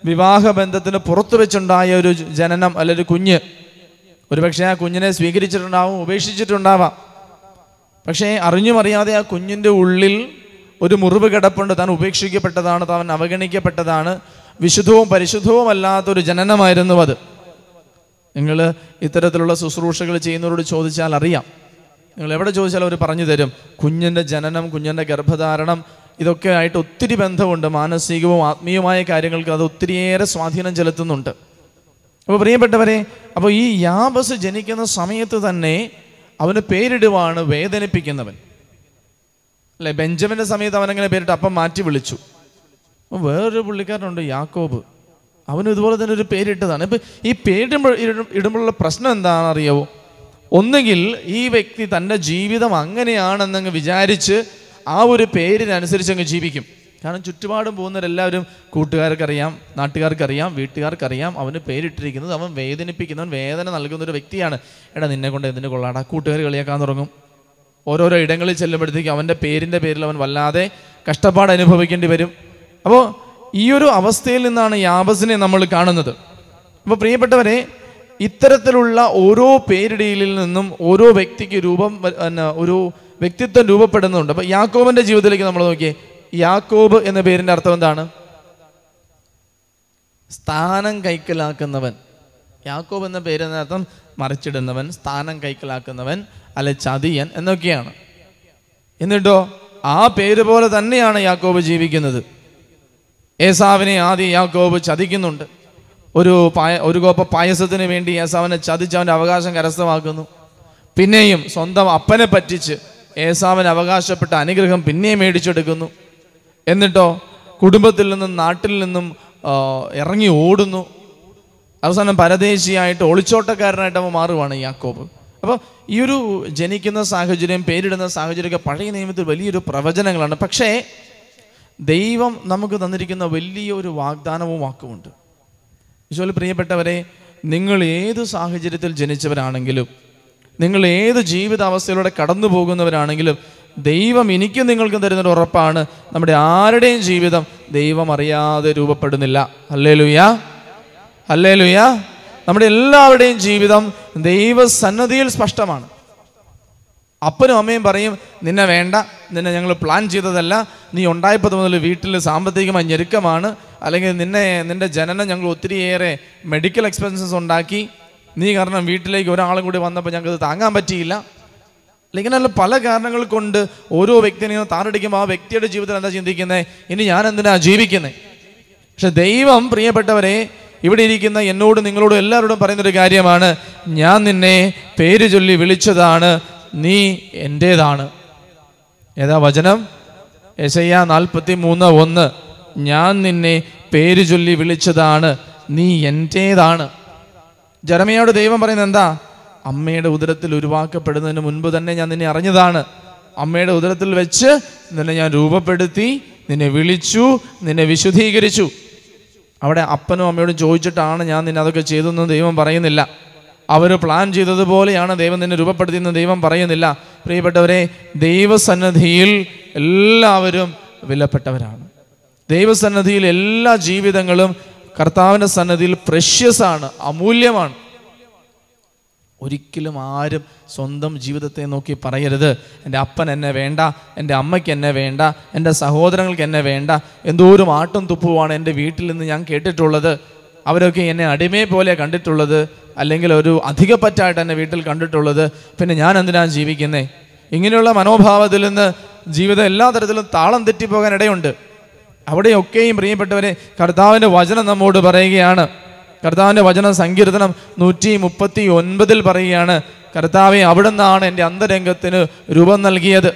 വിവാഹബന്ധത്തിന് പുറത്തു വെച്ചുണ്ടായ ഒരു ജനനം അല്ലെങ്കിൽ കുഞ്ഞ് ഒരുപക്ഷെ ആ കുഞ്ഞിനെ സ്വീകരിച്ചിട്ടുണ്ടാവും ഉപേക്ഷിച്ചിട്ടുണ്ടാവാം പക്ഷേ അറിഞ്ഞുമറിയാതെ ആ കുഞ്ഞിൻ്റെ ഉള്ളിൽ ഒരു മുറിവ് കിടപ്പുണ്ട് താൻ ഉപേക്ഷിക്കപ്പെട്ടതാണ് താൻ അവഗണിക്കപ്പെട്ടതാണ് വിശുദ്ധവും പരിശുദ്ധവുമല്ലാത്തൊരു ജനനമായിരുന്നു അത് നിങ്ങൾ ഇത്തരത്തിലുള്ള ശുശ്രൂഷകൾ ചെയ്യുന്നവരോട് ചോദിച്ചാൽ അറിയാം നിങ്ങൾ എവിടെ ചോദിച്ചാലും അവർ പറഞ്ഞു തരും കുഞ്ഞിൻ്റെ ജനനം കുഞ്ഞിൻ്റെ ഗർഭധാരണം ഇതൊക്കെ ആയിട്ട് ഒത്തിരി ബന്ധമുണ്ട് മാനസികവും ആത്മീയവുമായ കാര്യങ്ങൾക്ക് അത് ഒത്തിരിയേറെ സ്വാധീനം ചെലുത്തുന്നുണ്ട് അപ്പോൾ പ്രിയപ്പെട്ടവരെ അപ്പോൾ ഈ യാബസ് ജനിക്കുന്ന സമയത്ത് തന്നെ അവന് പേരിടുവാണ് വേദനിപ്പിക്കുന്നവൻ അല്ലെ ബെഞ്ചമിൻ്റെ സമയത്ത് അവനങ്ങനെ പേരിട്ട് അപ്പം മാറ്റി വിളിച്ചു വേറൊരു പുള്ളിക്കാരനുണ്ട് യാക്കോബ് അവനും ഇതുപോലെ തന്നെ ഒരു പേരിട്ടതാണ് ഇപ്പം ഈ പേരിടുമ്പോൾ ഇടുമ്പോഴുള്ള പ്രശ്നം എന്താണെന്ന് അറിയാവോ ഒന്നുകിൽ ഈ വ്യക്തി തൻ്റെ ജീവിതം അങ്ങനെയാണെന്നങ്ങ് വിചാരിച്ച് ആ ഒരു പേരിനനുസരിച്ച് അങ്ങ് ജീവിക്കും കാരണം ചുറ്റുപാടും പോകുന്നവരെല്ലാവരും കൂട്ടുകാർക്കറിയാം നാട്ടുകാർക്കറിയാം വീട്ടുകാർക്കറിയാം അവന് പേരിട്ടിരിക്കുന്നത് അവൻ വേദനിപ്പിക്കുന്നവൻ വേദന നൽകുന്ന ഒരു വ്യക്തിയാണ് എടാ നിന്നെ കൊണ്ട് എന്തിനു കൊള്ളാടാ കൂട്ടുകാർ കളിയാക്കാൻ തുടങ്ങും ഓരോരോ ഇടങ്ങളിൽ ചെല്ലുമ്പോഴത്തേക്കും അവൻ്റെ പേരിൻ്റെ പേരിൽ അവൻ വല്ലാതെ കഷ്ടപ്പാട് അനുഭവിക്കേണ്ടി വരും അപ്പോൾ ഈ ഒരു അവസ്ഥയിൽ നിന്നാണ് യാബസിനെ നമ്മൾ കാണുന്നത് അപ്പോൾ പ്രിയപ്പെട്ടവരെ ഇത്തരത്തിലുള്ള ഓരോ പേരിടയിലിൽ നിന്നും ഓരോ വ്യക്തിക്ക് രൂപം ഒരു വ്യക്തിത്വം രൂപപ്പെടുന്നുണ്ട് അപ്പോൾ യാക്കോബൻ്റെ ജീവിതത്തിലേക്ക് നമ്മൾ നോക്കിയേ യാക്കോബ് എന്ന പേരിൻ്റെ അർത്ഥം എന്താണ് സ്ഥാനം കൈക്കലാക്കുന്നവൻ യാക്കോബ് എന്ന പേര് അർത്ഥം മറിച്ചിടുന്നവൻ സ്ഥാനം കൈക്കലാക്കുന്നവൻ അല്ലെ ചതിയൻ എന്നൊക്കെയാണ് എന്നിട്ടോ ആ പേര് പോലെ തന്നെയാണ് യാക്കോബ് ജീവിക്കുന്നത് ഏസാവിനെ ആദ്യം യാക്കോബ് ചതിക്കുന്നുണ്ട് ഒരു പായ ഒരു കോപ്പ പായസത്തിന് വേണ്ടി ഏസാവിനെ ചതിച്ച് അവൻ്റെ അവകാശം കരസ്ഥമാക്കുന്നു പിന്നെയും സ്വന്തം അപ്പനെ പറ്റിച്ച് ഏസാവൻ അവകാശപ്പെട്ട അനുഗ്രഹം പിന്നെയും മേടിച്ചെടുക്കുന്നു എന്നിട്ടോ കുടുംബത്തിൽ നിന്നും നാട്ടിൽ നിന്നും ഇറങ്ങി ഓടുന്നു അവസാനം പരദേശിയായിട്ട് ഒളിച്ചോട്ടക്കാരനായിട്ട് അവൻ മാറുവാണ് യാക്കോബ് അപ്പോൾ ഈ ഒരു ജനിക്കുന്ന സാഹചര്യം പേരിടുന്ന സാഹചര്യമൊക്കെ പഴയ നിയമത്തിൽ വലിയൊരു പ്രവചനങ്ങളാണ് പക്ഷേ ദൈവം നമുക്ക് തന്നിരിക്കുന്ന വലിയൊരു വാഗ്ദാനവും വാക്കുമുണ്ട് ഈശോയിൽ പ്രിയപ്പെട്ടവരെ നിങ്ങൾ ഏത് സാഹചര്യത്തിൽ ജനിച്ചവരാണെങ്കിലും നിങ്ങൾ ഏത് ജീവിതാവസ്ഥയിലൂടെ കടന്നു പോകുന്നവരാണെങ്കിലും ദൈവം എനിക്കും നിങ്ങൾക്കും തരുന്നൊരു ഉറപ്പാണ് നമ്മുടെ ആരുടെയും ജീവിതം ദൈവം അറിയാതെ രൂപപ്പെടുന്നില്ല അല്ലേ ലുയാ അല്ലേ ലുയാ നമ്മുടെ എല്ലാവരുടെയും ജീവിതം ദൈവസന്നദ്ധിയിൽ സ്പഷ്ടമാണ് അപ്പനും അമ്മയും പറയും നിന്നെ വേണ്ട നിന്നെ ഞങ്ങൾ പ്ലാൻ ചെയ്തതല്ല നീ ഉണ്ടായപ്പോൾ മുതൽ വീട്ടിൽ സാമ്പത്തികമായി ഞെരുക്കമാണ് അല്ലെങ്കിൽ നിന്നെ നിൻ്റെ ജനനം ഞങ്ങൾ ഒത്തിരിയേറെ മെഡിക്കൽ എക്സ്പെൻസസ് ഉണ്ടാക്കി നീ കാരണം വീട്ടിലേക്ക് ഒരാളും കൂടി വന്നപ്പോൾ ഞങ്ങൾക്ക് താങ്ങാൻ പറ്റിയില്ല ഇങ്ങനെയുള്ള പല കാരണങ്ങൾ കൊണ്ട് ഓരോ വ്യക്തിനെയും താറടിക്കുമ്പോൾ ആ വ്യക്തിയുടെ ജീവിതത്തിൽ എന്താ ചിന്തിക്കുന്നത് ഇനി ഞാൻ എന്തിനാ ജീവിക്കുന്നത് പക്ഷെ ദൈവം പ്രിയപ്പെട്ടവരെ ഇവിടെ ഇരിക്കുന്ന എന്നോട് നിങ്ങളോടും എല്ലാവരോടും പറയുന്നൊരു കാര്യമാണ് ഞാൻ നിന്നെ പേര് ചൊല്ലി വിളിച്ചതാണ് നീ എൻ്റേതാണ് ഏതാ വചനം എസ് ഐ നാൽപ്പത്തി മൂന്ന് ഒന്ന് ഞാൻ നിന്നെ പേര് ചൊല്ലി വിളിച്ചതാണ് നീ എൻ്റേതാണ് ജനമയോട് ദൈവം പറയുന്നത് എന്താ അമ്മയുടെ ഉദരത്തിൽ ഉരുവാക്കപ്പെടുന്നതിന് മുൻപ് തന്നെ ഞാൻ നിന്നെ അറിഞ്ഞതാണ് അമ്മയുടെ ഉദരത്തിൽ വെച്ച് നിന്നെ ഞാൻ രൂപപ്പെടുത്തി നിന്നെ വിളിച്ചു നിന്നെ വിശുദ്ധീകരിച്ചു അവിടെ അപ്പനും അമ്മയോടും ചോദിച്ചിട്ടാണ് ഞാൻ നിന്നെ അതൊക്കെ ചെയ്തതെന്ന് ദൈവം പറയുന്നില്ല അവർ പ്ലാൻ ചെയ്തതുപോലെയാണ് ദൈവം നിന്നെ രൂപപ്പെടുത്തിയെന്ന് ദൈവം പറയുന്നില്ല പ്രിയപ്പെട്ടവരെ ദൈവസന്നദ്ധിയിൽ എല്ലാവരും വിലപ്പെട്ടവരാണ് ദൈവസന്നദ്ധിയിൽ എല്ലാ ജീവിതങ്ങളും കർത്താവിൻ്റെ സന്നദ്ധിയിൽ പ്രഷ്യസാണ് അമൂല്യമാണ് ഒരിക്കലും ആരും സ്വന്തം ജീവിതത്തെ നോക്കി പറയരുത് എൻ്റെ അപ്പൻ എന്നെ വേണ്ട എൻ്റെ അമ്മയ്ക്ക് എന്നെ വേണ്ട എൻ്റെ സഹോദരങ്ങൾക്ക് എന്നെ വേണ്ട എന്തോരം ആട്ടും തുപ്പുവാണ് എൻ്റെ വീട്ടിൽ നിന്ന് ഞാൻ കേട്ടിട്ടുള്ളത് അവരൊക്കെ എന്നെ അടിമയെ പോലെ കണ്ടിട്ടുള്ളത് അല്ലെങ്കിൽ ഒരു അധികപ്പറ്റായിട്ട് എന്നെ വീട്ടിൽ കണ്ടിട്ടുള്ളത് പിന്നെ ഞാൻ എന്തിനാണ് ജീവിക്കുന്നേ ഇങ്ങനെയുള്ള മനോഭാവത്തിൽ നിന്ന് ജീവിതം എല്ലാ തരത്തിലും താളം തെറ്റിപ്പോകാൻ ഇടയുണ്ട് അവിടെയൊക്കെയും പ്രിയപ്പെട്ടവരെ കർത്താവിൻ്റെ വചനം നമ്മോട് പറയുകയാണ് കർത്താവിൻ്റെ വചനം സങ്കീർത്തനം നൂറ്റി മുപ്പത്തി ഒൻപതിൽ പറയുകയാണ് കർത്താവെ അവിടെ നിന്നാണ് എൻ്റെ അന്തരംഗത്തിന് രൂപം നൽകിയത്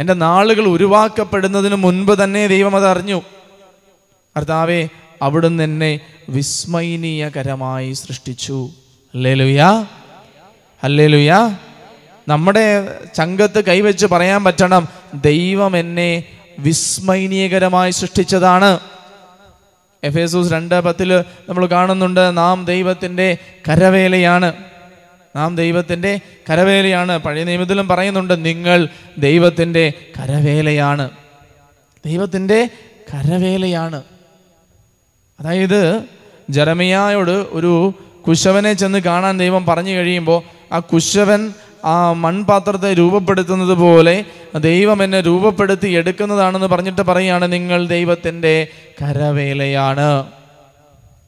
എൻ്റെ നാളുകൾ ഉരുവാക്കപ്പെടുന്നതിന് മുൻപ് തന്നെ ദൈവം അതറിഞ്ഞു അറിഞ്ഞു കർത്താവെ അവിടുന്ന് എന്നെ വിസ്മയനീയകരമായി സൃഷ്ടിച്ചു അല്ലേ ലുയാ അല്ലേ ലുയാ നമ്മുടെ ചങ്കത്ത് കൈവച്ച് പറയാൻ പറ്റണം ദൈവം എന്നെ വിസ്മയനീയകരമായി സൃഷ്ടിച്ചതാണ് എഫ് എസൂസ് രണ്ട് പത്തിൽ നമ്മൾ കാണുന്നുണ്ട് നാം ദൈവത്തിൻ്റെ കരവേലയാണ് നാം ദൈവത്തിൻ്റെ കരവേലയാണ് പഴയ നിയമത്തിലും പറയുന്നുണ്ട് നിങ്ങൾ ദൈവത്തിൻ്റെ കരവേലയാണ് ദൈവത്തിൻ്റെ കരവേലയാണ് അതായത് ജറമിയായോട് ഒരു കുശവനെ ചെന്ന് കാണാൻ ദൈവം പറഞ്ഞു കഴിയുമ്പോൾ ആ കുശവൻ ആ മൺപാത്രത്തെ രൂപപ്പെടുത്തുന്നത് പോലെ ദൈവം എന്നെ രൂപപ്പെടുത്തി എടുക്കുന്നതാണെന്ന് പറഞ്ഞിട്ട് പറയുകയാണ് നിങ്ങൾ ദൈവത്തിൻ്റെ കരവേലയാണ്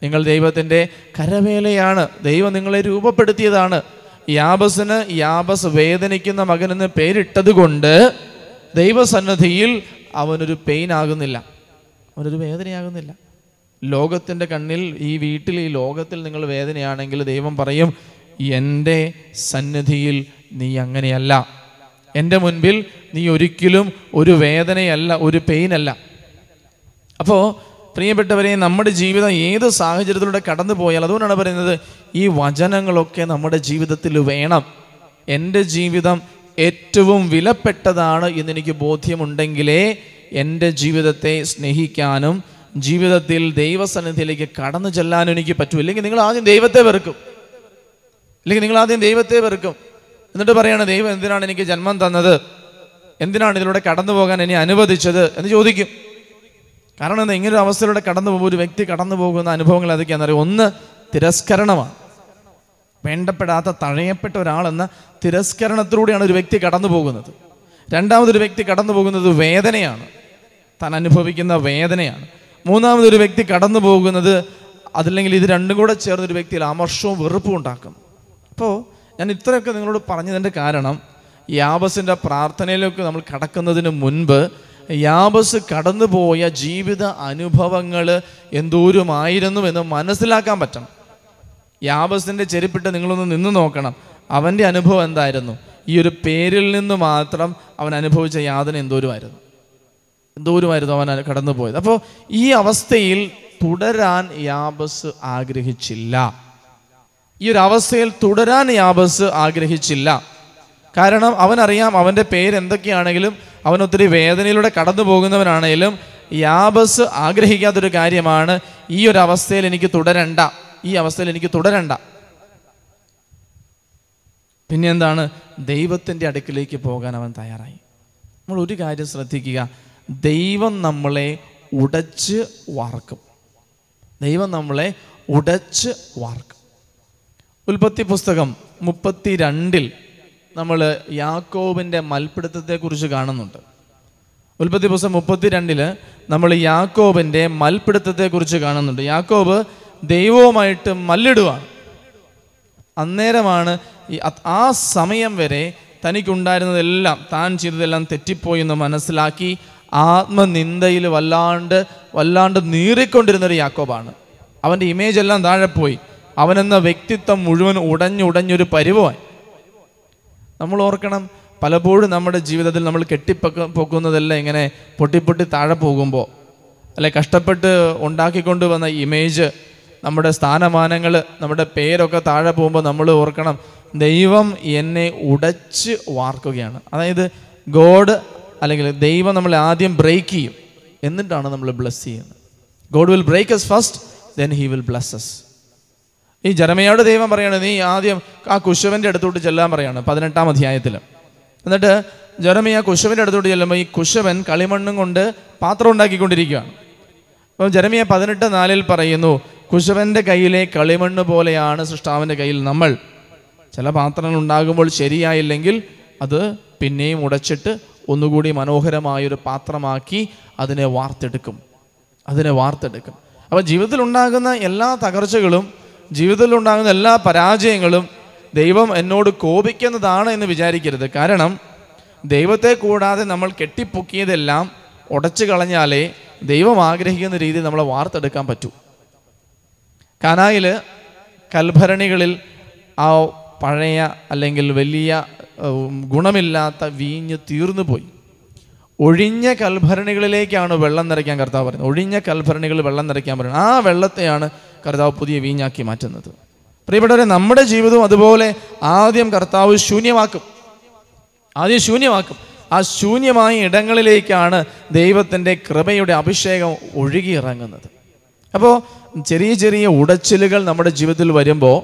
നിങ്ങൾ ദൈവത്തിൻ്റെ കരവേലയാണ് ദൈവം നിങ്ങളെ രൂപപ്പെടുത്തിയതാണ് യാബസിന് യാബസ് വേദനിക്കുന്ന മകനെന്ന് പേരിട്ടത് കൊണ്ട് ദൈവസന്നദ്ധിയിൽ അവനൊരു പെയിൻ ആകുന്നില്ല അവനൊരു വേദനയാകുന്നില്ല ലോകത്തിൻ്റെ കണ്ണിൽ ഈ വീട്ടിൽ ഈ ലോകത്തിൽ നിങ്ങൾ വേദനയാണെങ്കിൽ ദൈവം പറയും എൻ്റെ സന്നിധിയിൽ നീ അങ്ങനെയല്ല എൻ്റെ മുൻപിൽ നീ ഒരിക്കലും ഒരു വേദനയല്ല ഒരു പെയിനല്ല അപ്പോൾ പ്രിയപ്പെട്ടവരെ നമ്മുടെ ജീവിതം ഏത് സാഹചര്യത്തിലൂടെ കടന്നു പോയാൽ അതുകൊണ്ടാണ് പറയുന്നത് ഈ വചനങ്ങളൊക്കെ നമ്മുടെ ജീവിതത്തിൽ വേണം എൻ്റെ ജീവിതം ഏറ്റവും വിലപ്പെട്ടതാണ് എന്നെനിക്ക് ബോധ്യമുണ്ടെങ്കിലേ എൻ്റെ ജീവിതത്തെ സ്നേഹിക്കാനും ജീവിതത്തിൽ ദൈവസന്നിധിയിലേക്ക് കടന്നു ചെല്ലാനും എനിക്ക് പറ്റൂ ഇല്ലെങ്കിൽ നിങ്ങൾ ആദ്യം ദൈവത്തെ വെറുക്കും അല്ലെങ്കിൽ നിങ്ങൾ ആദ്യം ദൈവത്തെ വെറുക്കും എന്നിട്ട് പറയാണ് ദൈവം എന്തിനാണ് എനിക്ക് ജന്മം തന്നത് എന്തിനാണ് ഇതിലൂടെ കടന്നു പോകാൻ എന്നെ അനുവദിച്ചത് എന്ന് ചോദിക്കും കാരണം എന്താ ഇങ്ങനൊരു അവസ്ഥയിലൂടെ കടന്നു പോകും ഒരു വ്യക്തി കടന്നു പോകുന്ന അനുഭവങ്ങൾ അറിയാം ഒന്ന് തിരസ്കരണമാണ് വേണ്ടപ്പെടാത്ത തഴയപ്പെട്ട ഒരാളെന്ന തിരസ്കരണത്തിലൂടെയാണ് ഒരു വ്യക്തി കടന്നു പോകുന്നത് രണ്ടാമതൊരു വ്യക്തി കടന്നു പോകുന്നത് വേദനയാണ് താൻ അനുഭവിക്കുന്ന വേദനയാണ് മൂന്നാമതൊരു വ്യക്തി കടന്നു പോകുന്നത് അതില്ലെങ്കിൽ ഇത് രണ്ടും കൂടെ ചേർന്നൊരു വ്യക്തിയിൽ അമർഷവും വെറുപ്പും ഉണ്ടാക്കുന്നു അപ്പോൾ ഞാൻ ഇത്രയൊക്കെ നിങ്ങളോട് പറഞ്ഞതിൻ്റെ കാരണം യാബസിൻ്റെ പ്രാർത്ഥനയിലേക്ക് നമ്മൾ കടക്കുന്നതിന് മുൻപ് യാബസ് കടന്നുപോയ ജീവിത അനുഭവങ്ങൾ എന്തോരമായിരുന്നു എന്ന് മനസ്സിലാക്കാൻ പറ്റണം യാബസിൻ്റെ ചെരുപ്പിട്ട് നിങ്ങളൊന്ന് നിന്ന് നോക്കണം അവൻ്റെ അനുഭവം എന്തായിരുന്നു ഈ ഒരു പേരിൽ നിന്ന് മാത്രം അവൻ അനുഭവിച്ച യാതന എന്തോരമായിരുന്നു എന്തോരമായിരുന്നു അവൻ പോയത് അപ്പോൾ ഈ അവസ്ഥയിൽ തുടരാൻ യാബസ് ആഗ്രഹിച്ചില്ല ഈ ഒരു അവസ്ഥയിൽ തുടരാൻ യാബസ് ആഗ്രഹിച്ചില്ല കാരണം അവനറിയാം അവൻ്റെ പേര് എന്തൊക്കെയാണെങ്കിലും അവൻ ഒത്തിരി വേദനയിലൂടെ കടന്നു പോകുന്നവനാണെങ്കിലും യാബസ് ആഗ്രഹിക്കാത്തൊരു കാര്യമാണ് ഈ ഒരു അവസ്ഥയിൽ എനിക്ക് തുടരണ്ട ഈ അവസ്ഥയിൽ എനിക്ക് തുടരണ്ട പിന്നെ എന്താണ് ദൈവത്തിൻ്റെ അടുക്കിലേക്ക് പോകാൻ അവൻ തയ്യാറായി നമ്മൾ ഒരു കാര്യം ശ്രദ്ധിക്കുക ദൈവം നമ്മളെ ഉടച്ച് വാർക്കും ദൈവം നമ്മളെ ഉടച്ച് വാർക്കും ഉൽപ്പത്തി പുസ്തകം മുപ്പത്തി രണ്ടിൽ നമ്മൾ യാക്കോവിൻ്റെ മൽപിടുത്തത്തെക്കുറിച്ച് കാണുന്നുണ്ട് ഉൽപ്പത്തി പുസ്തകം മുപ്പത്തി രണ്ടിൽ നമ്മൾ യാക്കോവിൻ്റെ മൽപിടുത്തത്തെക്കുറിച്ച് കാണുന്നുണ്ട് യാക്കോബ് ദൈവവുമായിട്ട് മല്ലിടുവാണ് അന്നേരമാണ് ഈ ആ സമയം വരെ തനിക്കുണ്ടായിരുന്നതെല്ലാം താൻ ചെയ്തതെല്ലാം തെറ്റിപ്പോയി എന്ന് മനസ്സിലാക്കി ആത്മനിന്ദയിൽ വല്ലാണ്ട് വല്ലാണ്ട് നീറിക്കൊണ്ടിരുന്നൊരു യാക്കോബാണ് അവൻ്റെ ഇമേജ് എല്ലാം താഴെ പോയി അവനെന്ന വ്യക്തിത്വം മുഴുവൻ ഉടഞ്ഞുടഞ്ഞൊരു പരിവമായി നമ്മൾ ഓർക്കണം പലപ്പോഴും നമ്മുടെ ജീവിതത്തിൽ നമ്മൾ കെട്ടിപ്പൊക്ക പൊക്കുന്നതെല്ലാം ഇങ്ങനെ പൊട്ടിപ്പൊട്ടി താഴെ പോകുമ്പോൾ അല്ലെ കഷ്ടപ്പെട്ട് ഉണ്ടാക്കിക്കൊണ്ട് വന്ന ഇമേജ് നമ്മുടെ സ്ഥാനമാനങ്ങൾ നമ്മുടെ പേരൊക്കെ താഴെ പോകുമ്പോൾ നമ്മൾ ഓർക്കണം ദൈവം എന്നെ ഉടച്ച് വാർക്കുകയാണ് അതായത് ഗോഡ് അല്ലെങ്കിൽ ദൈവം നമ്മൾ ആദ്യം ബ്രേക്ക് ചെയ്യും എന്നിട്ടാണ് നമ്മൾ ബ്ലസ് ചെയ്യുന്നത് God will break us first then he will bless us ഈ ജരമയോട് ദൈവം പറയാണ് നീ ആദ്യം ആ കുശവൻ്റെ അടുത്തോട്ട് ചെല്ലാൻ പറയാണ് പതിനെട്ടാം അധ്യായത്തിൽ എന്നിട്ട് ജെറമിയ കുശവൻ്റെ അടുത്തോട്ട് ചെല്ലുമ്പോൾ ഈ കുശവൻ കളിമണ്ണും കൊണ്ട് പാത്രം ഉണ്ടാക്കിക്കൊണ്ടിരിക്കുകയാണ് അപ്പം ജെറമിയ പതിനെട്ട് നാലിൽ പറയുന്നു കുശവൻ്റെ കയ്യിലെ കളിമണ്ണ് പോലെയാണ് സൃഷ്ടാവിൻ്റെ കയ്യിൽ നമ്മൾ ചില പാത്രങ്ങൾ ഉണ്ടാകുമ്പോൾ ശരിയായില്ലെങ്കിൽ അത് പിന്നെയും ഉടച്ചിട്ട് ഒന്നുകൂടി മനോഹരമായൊരു പാത്രമാക്കി അതിനെ വാർത്തെടുക്കും അതിനെ വാർത്തെടുക്കും അപ്പം ജീവിതത്തിൽ ഉണ്ടാകുന്ന എല്ലാ തകർച്ചകളും ജീവിതത്തിൽ ഉണ്ടാകുന്ന എല്ലാ പരാജയങ്ങളും ദൈവം എന്നോട് കോപിക്കുന്നതാണ് എന്ന് വിചാരിക്കരുത് കാരണം ദൈവത്തെ കൂടാതെ നമ്മൾ കെട്ടിപ്പൊക്കിയതെല്ലാം ഉടച്ചു കളഞ്ഞാലേ ദൈവം ആഗ്രഹിക്കുന്ന രീതിയിൽ നമ്മളെ വാർത്തെടുക്കാൻ പറ്റൂ കനായിൽ കൽഭരണികളിൽ ആ പഴയ അല്ലെങ്കിൽ വലിയ ഗുണമില്ലാത്ത വീഞ്ഞ് തീർന്നു പോയി ഒഴിഞ്ഞ കൽഭരണികളിലേക്കാണ് വെള്ളം നിറയ്ക്കാൻ കർത്താവ് പറയുന്നത് ഒഴിഞ്ഞ കൽഭരണികൾ വെള്ളം നിറയ്ക്കാൻ പറയുന്നത് ആ വെള്ളത്തെയാണ് കർത്താവ് പുതിയ വീഞ്ഞാക്കി മാറ്റുന്നത് പ്രിയപ്പെട്ടവരെ നമ്മുടെ ജീവിതവും അതുപോലെ ആദ്യം കർത്താവ് ശൂന്യമാക്കും ആദ്യം ശൂന്യമാക്കും ആ ശൂന്യമായ ഇടങ്ങളിലേക്കാണ് ദൈവത്തിൻ്റെ കൃപയുടെ അഭിഷേകം ഒഴുകിയിറങ്ങുന്നത് അപ്പോൾ ചെറിയ ചെറിയ ഉടച്ചിലുകൾ നമ്മുടെ ജീവിതത്തിൽ വരുമ്പോൾ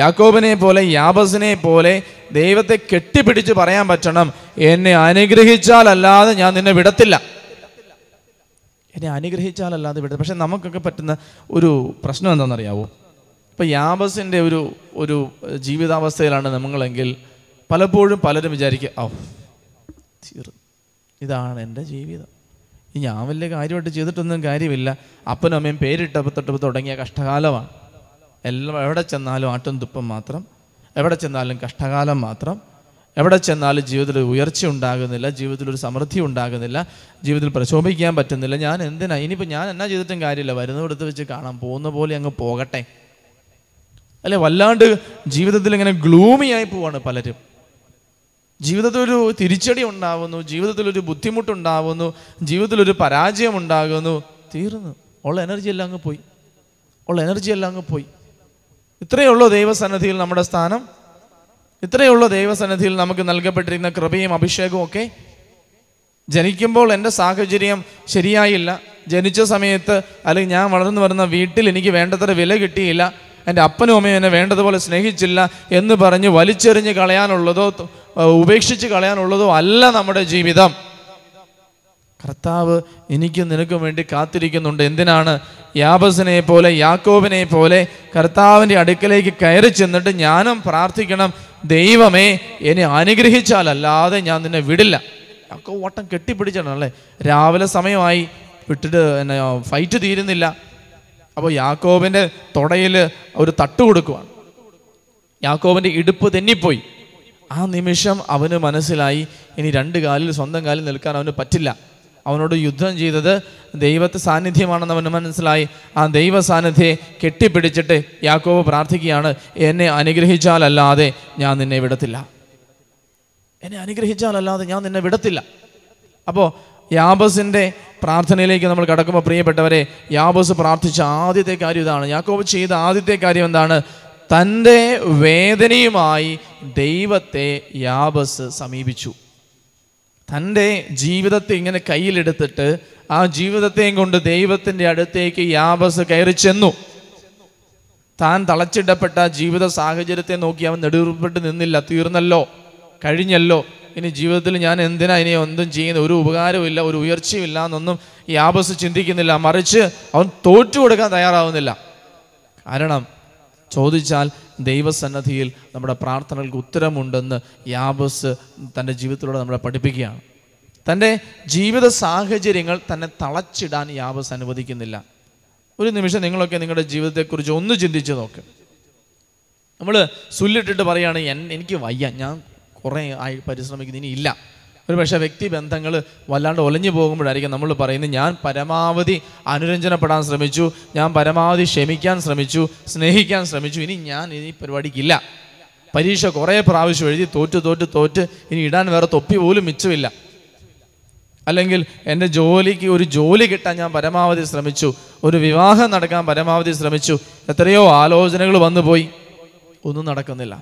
യാക്കോബിനെ പോലെ യാബസിനെ പോലെ ദൈവത്തെ കെട്ടിപ്പിടിച്ച് പറയാൻ പറ്റണം എന്നെ അനുഗ്രഹിച്ചാലല്ലാതെ അല്ലാതെ ഞാൻ നിന്നെ വിടത്തില്ല എന്നെ അനുഗ്രഹിച്ചാലല്ലാതെ വിടരുത് പക്ഷേ നമുക്കൊക്കെ പറ്റുന്ന ഒരു പ്രശ്നം എന്താണെന്നറിയാവോ ഇപ്പോൾ യാബസിൻ്റെ ഒരു ഒരു ജീവിതാവസ്ഥയിലാണ് നമ്മളെങ്കിൽ പലപ്പോഴും പലരും വിചാരിക്കുക ഓ തീർ ഇതാണ് എൻ്റെ ജീവിതം ഞാൻ വലിയ കാര്യമായിട്ട് ചെയ്തിട്ടൊന്നും കാര്യമില്ല അപ്പനും അമ്മയും പേരിട്ടപ്പത്തൊട്ട് തുടങ്ങിയ കഷ്ടകാലമാണ് എല്ലാം എവിടെ ചെന്നാലും ആട്ടും തുപ്പം മാത്രം എവിടെ ചെന്നാലും കഷ്ടകാലം മാത്രം എവിടെ ചെന്നാലും ജീവിതത്തിൽ ഉയർച്ച ഉണ്ടാകുന്നില്ല ജീവിതത്തിൽ ഒരു സമൃദ്ധി ഉണ്ടാകുന്നില്ല ജീവിതത്തിൽ പ്രശോഭിക്കാൻ പറ്റുന്നില്ല ഞാൻ എന്തിനാ ഇനിയിപ്പോൾ ഞാൻ എന്നാ ചെയ്തിട്ടും കാര്യമില്ല വരുന്നിടത്ത് വെച്ച് കാണാം പോകുന്ന പോലെ അങ്ങ് പോകട്ടെ അല്ലെ വല്ലാണ്ട് ജീവിതത്തിൽ ഇങ്ങനെ ഗ്ലൂമിയായി പോവാണ് പലരും ജീവിതത്തിൽ ഒരു തിരിച്ചടി ഉണ്ടാവുന്നു ജീവിതത്തിൽ ഒരു ബുദ്ധിമുട്ടുണ്ടാവുന്നു ജീവിതത്തിൽ ഒരു പരാജയം ഉണ്ടാകുന്നു തീർന്നു ഉള്ള എനർജി എല്ലാം അങ്ങ് പോയി ഉള്ള എനർജി എല്ലാം അങ്ങ് പോയി ഇത്രയേ ഉള്ളൂ ദൈവസന്നദ്ധിയിൽ നമ്മുടെ സ്ഥാനം ഇത്രയുള്ള ദൈവസന്നിധിയിൽ നമുക്ക് നൽകപ്പെട്ടിരിക്കുന്ന കൃപയും അഭിഷേകവും ഒക്കെ ജനിക്കുമ്പോൾ എൻ്റെ സാഹചര്യം ശരിയായില്ല ജനിച്ച സമയത്ത് അല്ലെങ്കിൽ ഞാൻ വളർന്നു വരുന്ന വീട്ടിൽ എനിക്ക് വേണ്ടത്ര വില കിട്ടിയില്ല എൻ്റെ അപ്പനും അമ്മയും എന്നെ വേണ്ടതുപോലെ സ്നേഹിച്ചില്ല എന്ന് പറഞ്ഞ് വലിച്ചെറിഞ്ഞ് കളയാനുള്ളതോ ഉപേക്ഷിച്ച് കളയാനുള്ളതോ അല്ല നമ്മുടെ ജീവിതം കർത്താവ് എനിക്കും നിനക്കും വേണ്ടി കാത്തിരിക്കുന്നുണ്ട് എന്തിനാണ് യാബസിനെ പോലെ യാക്കോബിനെ പോലെ കർത്താവിൻ്റെ അടുക്കലേക്ക് കയറി ചെന്നിട്ട് ഞാനും പ്രാർത്ഥിക്കണം ദൈവമേ എന്നെ അനുഗ്രഹിച്ചാലല്ലാതെ ഞാൻ നിന്നെ വിടില്ല ഒക്കെ ഓട്ടം കെട്ടിപ്പിടിച്ചാണ് അല്ലേ രാവിലെ സമയമായി വിട്ടിട്ട് എന്നെ ഫൈറ്റ് തീരുന്നില്ല അപ്പോൾ യാക്കോബിൻ്റെ തുടയിൽ ഒരു തട്ട് കൊടുക്കുവാണ് യാക്കോബിൻ്റെ ഇടുപ്പ് തെന്നിപ്പോയി ആ നിമിഷം അവന് മനസ്സിലായി ഇനി രണ്ട് കാലിൽ സ്വന്തം കാലിൽ നിൽക്കാൻ അവന് പറ്റില്ല അവനോട് യുദ്ധം ചെയ്തത് ദൈവത്തെ സാന്നിധ്യമാണെന്ന് അവന് മനസ്സിലായി ആ ദൈവ സാന്നിധ്യയെ കെട്ടിപ്പിടിച്ചിട്ട് യാക്കോവ് പ്രാർത്ഥിക്കുകയാണ് എന്നെ അനുഗ്രഹിച്ചാലല്ലാതെ ഞാൻ നിന്നെ വിടത്തില്ല എന്നെ അനുഗ്രഹിച്ചാലല്ലാതെ ഞാൻ നിന്നെ വിടത്തില്ല അപ്പോൾ യാബസിൻ്റെ പ്രാർത്ഥനയിലേക്ക് നമ്മൾ കടക്കുമ്പോൾ പ്രിയപ്പെട്ടവരെ യാബസ് പ്രാർത്ഥിച്ച ആദ്യത്തെ കാര്യം ഇതാണ് യാക്കോബ് ചെയ്ത ആദ്യത്തെ കാര്യം എന്താണ് തൻ്റെ വേദനയുമായി ദൈവത്തെ യാബസ് സമീപിച്ചു തൻ്റെ ജീവിതത്തെ ഇങ്ങനെ കയ്യിലെടുത്തിട്ട് ആ ജീവിതത്തെയും കൊണ്ട് ദൈവത്തിൻ്റെ അടുത്തേക്ക് യാബസ് കയറി ചെന്നു താൻ തളച്ചിടപ്പെട്ട ജീവിത സാഹചര്യത്തെ നോക്കി അവൻ നെടുവിൽപ്പെട്ട് നിന്നില്ല തീർന്നല്ലോ കഴിഞ്ഞല്ലോ ഇനി ജീവിതത്തിൽ ഞാൻ എന്തിനാ ഇനി ഒന്നും ചെയ്യുന്ന ഒരു ഉപകാരവുമില്ല ഒരു ഉയർച്ചയുമില്ല എന്നൊന്നും ഈ ആപസ് ചിന്തിക്കുന്നില്ല മറിച്ച് അവൻ തോറ്റു കൊടുക്കാൻ തയ്യാറാവുന്നില്ല കാരണം ചോദിച്ചാൽ ദൈവസന്നദ്ധിയിൽ നമ്മുടെ പ്രാർത്ഥനകൾക്ക് ഉത്തരമുണ്ടെന്ന് യാബസ് തൻ്റെ ജീവിതത്തിലൂടെ നമ്മളെ പഠിപ്പിക്കുകയാണ് തൻ്റെ ജീവിത സാഹചര്യങ്ങൾ തന്നെ തളച്ചിടാൻ യാബസ് അനുവദിക്കുന്നില്ല ഒരു നിമിഷം നിങ്ങളൊക്കെ നിങ്ങളുടെ ജീവിതത്തെക്കുറിച്ച് ഒന്ന് ചിന്തിച്ച് നോക്ക് നമ്മൾ സുല്ലിട്ടിട്ട് പറയുകയാണ് എനിക്ക് വയ്യ ഞാൻ കുറേ ആയി പരിശ്രമിക്കുന്നു ഇല്ല ഒരു പക്ഷേ വ്യക്തി ബന്ധങ്ങൾ വല്ലാണ്ട് ഒലഞ്ഞു പോകുമ്പോഴായിരിക്കും നമ്മൾ പറയുന്നത് ഞാൻ പരമാവധി അനുരഞ്ജനപ്പെടാൻ ശ്രമിച്ചു ഞാൻ പരമാവധി ക്ഷമിക്കാൻ ശ്രമിച്ചു സ്നേഹിക്കാൻ ശ്രമിച്ചു ഇനി ഞാൻ ഈ പരിപാടിക്കില്ല പരീക്ഷ കുറേ പ്രാവശ്യം എഴുതി തോറ്റു തോറ്റു തോറ്റ് ഇനി ഇടാൻ വേറെ തൊപ്പി പോലും മിച്ചമില്ല അല്ലെങ്കിൽ എൻ്റെ ജോലിക്ക് ഒരു ജോലി കിട്ടാൻ ഞാൻ പരമാവധി ശ്രമിച്ചു ഒരു വിവാഹം നടക്കാൻ പരമാവധി ശ്രമിച്ചു എത്രയോ ആലോചനകൾ വന്നു പോയി ഒന്നും നടക്കുന്നില്ല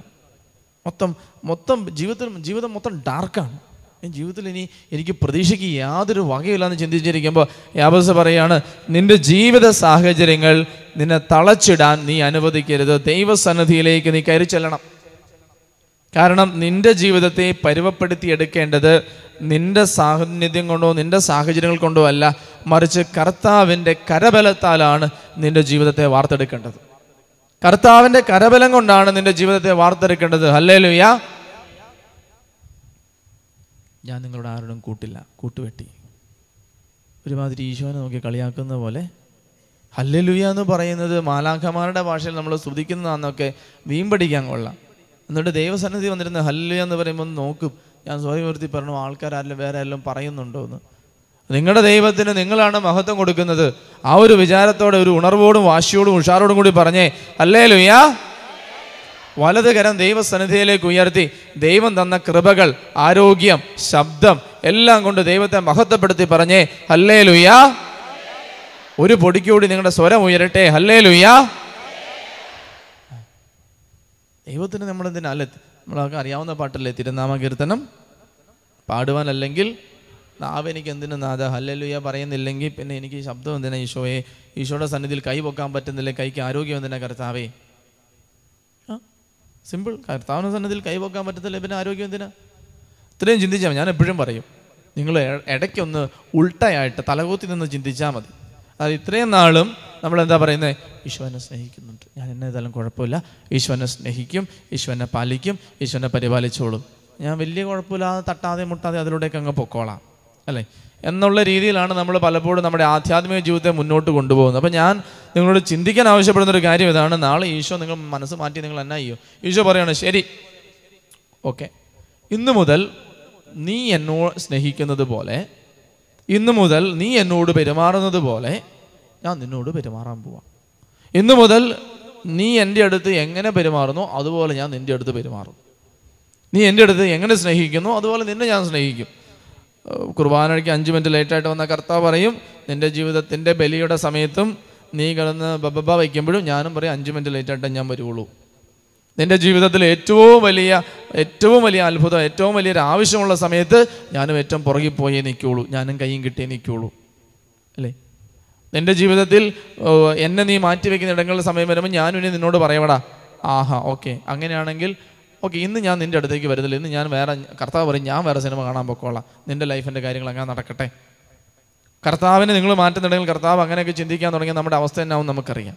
മൊത്തം മൊത്തം ജീവിതത്തിൽ ജീവിതം മൊത്തം ഡാർക്കാണ് എൻ്റെ ജീവിതത്തിൽ ഇനി എനിക്ക് പ്രതീക്ഷയ്ക്ക് യാതൊരു വകയില്ലാന്ന് ചിന്തിച്ചിരിക്കുമ്പോൾ യാബോസ് പറയാണ് നിൻ്റെ ജീവിത സാഹചര്യങ്ങൾ നിന്നെ തളച്ചിടാൻ നീ അനുവദിക്കരുത് ദൈവസന്നിധിയിലേക്ക് നീ കയറി ചെല്ലണം കാരണം നിന്റെ ജീവിതത്തെ പരുവപ്പെടുത്തി എടുക്കേണ്ടത് നിന്റെ സാന്നിധ്യം കൊണ്ടോ നിന്റെ സാഹചര്യങ്ങൾ കൊണ്ടോ അല്ല മറിച്ച് കർത്താവിൻ്റെ കരബലത്താലാണ് നിന്റെ ജീവിതത്തെ വാർത്തെടുക്കേണ്ടത് കർത്താവിൻ്റെ കരബലം കൊണ്ടാണ് നിന്റെ ജീവിതത്തെ വാർത്തെടുക്കേണ്ടത് അല്ലേ ലുയാ ഞാൻ നിങ്ങളുടെ ആരോടും കൂട്ടില്ല കൂട്ടുവെട്ടി ഒരുമാതിരി ഈശോനെ നോക്കി കളിയാക്കുന്ന പോലെ ഹല്ലലുയ എന്ന് പറയുന്നത് മാലാഖമാരുടെ ഭാഷയിൽ നമ്മൾ സ്തുതിക്കുന്നതാണെന്നൊക്കെ വീമ്പടിക്കാൻ കൊള്ളാം എന്നിട്ട് ദൈവസന്നിധി വന്നിരുന്ന ഹല്ലുയ എന്ന് പറയുമ്പോൾ നോക്കും ഞാൻ സ്വയംവൃത്തി പറഞ്ഞു ആൾക്കാർ വേറെ എല്ലാം പറയുന്നുണ്ടോ എന്ന് നിങ്ങളുടെ ദൈവത്തിന് നിങ്ങളാണ് മഹത്വം കൊടുക്കുന്നത് ആ ഒരു വിചാരത്തോടെ ഒരു ഉണർവോടും വാശിയോടും ഉഷാറോടും കൂടി പറഞ്ഞേ അല്ലേ ലുയാ വലതുകരം ദൈവസന്നിധിയിലേക്ക് ഉയർത്തി ദൈവം തന്ന കൃപകൾ ആരോഗ്യം ശബ്ദം എല്ലാം കൊണ്ട് ദൈവത്തെ മഹത്വപ്പെടുത്തി പറഞ്ഞേ ഹല്ലേ ലുയാ ഒരു പൊടിക്കൂടി നിങ്ങളുടെ സ്വരം ഉയരട്ടെ ഹല്ലേ ലുയാ ദൈവത്തിന് അല്ലെ നമ്മളൊക്കെ അറിയാവുന്ന പാട്ടല്ലേ തിരുനാമ കീർത്തനം പാടുവാൻ അല്ലെങ്കിൽ എനിക്ക് എന്തിനു നാഥ ഹല്ലലുയ പറയുന്നില്ലെങ്കിൽ പിന്നെ എനിക്ക് ശബ്ദം എന്തിനാ ഈശോയെ ഈശോയുടെ സന്നിധിയിൽ കൈ പൊക്കാൻ പറ്റുന്നില്ല കൈക്ക് ആരോഗ്യം എന്തിനാ കർത്താവേ സിമ്പിൾ കർത്താവിന് സന്നദ്ധത്തിൽ കൈവക്കാൻ പറ്റത്തില്ല പിന്നെ ആരോഗ്യം എന്തിനാ ഇത്രയും ചിന്തിച്ചാൽ ഞാൻ എപ്പോഴും പറയും നിങ്ങൾ ഇടയ്ക്കൊന്ന് ഉൾട്ടയായിട്ട് തലകൂത്തി നിന്ന് ചിന്തിച്ചാൽ മതി അത് ഇത്രയും നാളും നമ്മൾ എന്താ പറയുന്നത് ഈശ്വരനെ സ്നേഹിക്കുന്നുണ്ട് ഞാൻ എന്നെ ഏതായാലും കുഴപ്പമില്ല ഈശ്വരനെ സ്നേഹിക്കും ഈശ്വരനെ പാലിക്കും ഈശ്വരനെ പരിപാലിച്ചോളും ഞാൻ വലിയ കുഴപ്പമില്ലാതെ തട്ടാതെ മുട്ടാതെ അതിലൂടെയൊക്കെ അങ്ങ് പൊക്കോളാം അല്ലേ എന്നുള്ള രീതിയിലാണ് നമ്മൾ പലപ്പോഴും നമ്മുടെ ആധ്യാത്മിക ജീവിതത്തെ മുന്നോട്ട് കൊണ്ടുപോകുന്നത് അപ്പോൾ ഞാൻ നിങ്ങളോട് ചിന്തിക്കാൻ ആവശ്യപ്പെടുന്ന ഒരു കാര്യം ഇതാണ് നാളെ ഈശോ നിങ്ങൾ മനസ്സ് മാറ്റി നിങ്ങൾ എന്നാ ചെയ്യും ഈശോ പറയാണ് ശരി ഓക്കെ ഇന്നു മുതൽ നീ എന്നോട് സ്നേഹിക്കുന്നത് പോലെ ഇന്നു മുതൽ നീ എന്നോട് പെരുമാറുന്നത് പോലെ ഞാൻ നിന്നോട് പെരുമാറാൻ പോവാം ഇന്നു മുതൽ നീ എൻ്റെ അടുത്ത് എങ്ങനെ പെരുമാറുന്നു അതുപോലെ ഞാൻ നിൻ്റെ അടുത്ത് പെരുമാറും നീ എൻ്റെ അടുത്ത് എങ്ങനെ സ്നേഹിക്കുന്നു അതുപോലെ നിന്നെ ഞാൻ സ്നേഹിക്കും കുർബാനയ്ക്ക് അഞ്ച് മിനിറ്റ് ലേറ്റായിട്ട് വന്ന കർത്താവ് പറയും നിൻ്റെ ജീവിതത്തിൻ്റെ ബലിയുടെ സമയത്തും നീ കിടന്ന് ബബബ വയ്ക്കുമ്പോഴും ഞാനും പറയും അഞ്ച് മിനിറ്റ് ലേറ്റായിട്ടേ ഞാൻ വരുള്ളൂ നിൻ്റെ ജീവിതത്തിൽ ഏറ്റവും വലിയ ഏറ്റവും വലിയ അത്ഭുതം ഏറ്റവും വലിയൊരു ആവശ്യമുള്ള സമയത്ത് ഞാനും ഏറ്റവും പുറകിൽ പോയേ നിൽക്കുകയുള്ളൂ ഞാനും കൈയും കിട്ടിയേ നിൽക്കുകയുള്ളൂ അല്ലേ നിൻ്റെ ജീവിതത്തിൽ എന്നെ നീ മാറ്റി വെക്കുന്ന ഇടങ്ങളുടെ സമയം വരുമ്പോൾ ഞാനും ഇനി നിന്നോട് പറയവടാ ആഹാ ഓക്കെ അങ്ങനെയാണെങ്കിൽ ഓക്കെ ഇന്ന് ഞാൻ നിൻ്റെ അടുത്തേക്ക് വരുന്നില്ല ഇന്ന് ഞാൻ വേറെ കർത്താവ് പറയും ഞാൻ വേറെ സിനിമ കാണാൻ പൊക്കോളാം നിൻ്റെ ലൈഫിൻ്റെ കാര്യങ്ങൾ അങ്ങനെ നടക്കട്ടെ കർത്താവിനെ നിങ്ങൾ മാറ്റുന്നുണ്ടെങ്കിൽ കർത്താവ് അങ്ങനെയൊക്കെ ചിന്തിക്കാൻ തുടങ്ങിയ നമ്മുടെ അവസ്ഥ ആവും നമുക്കറിയാം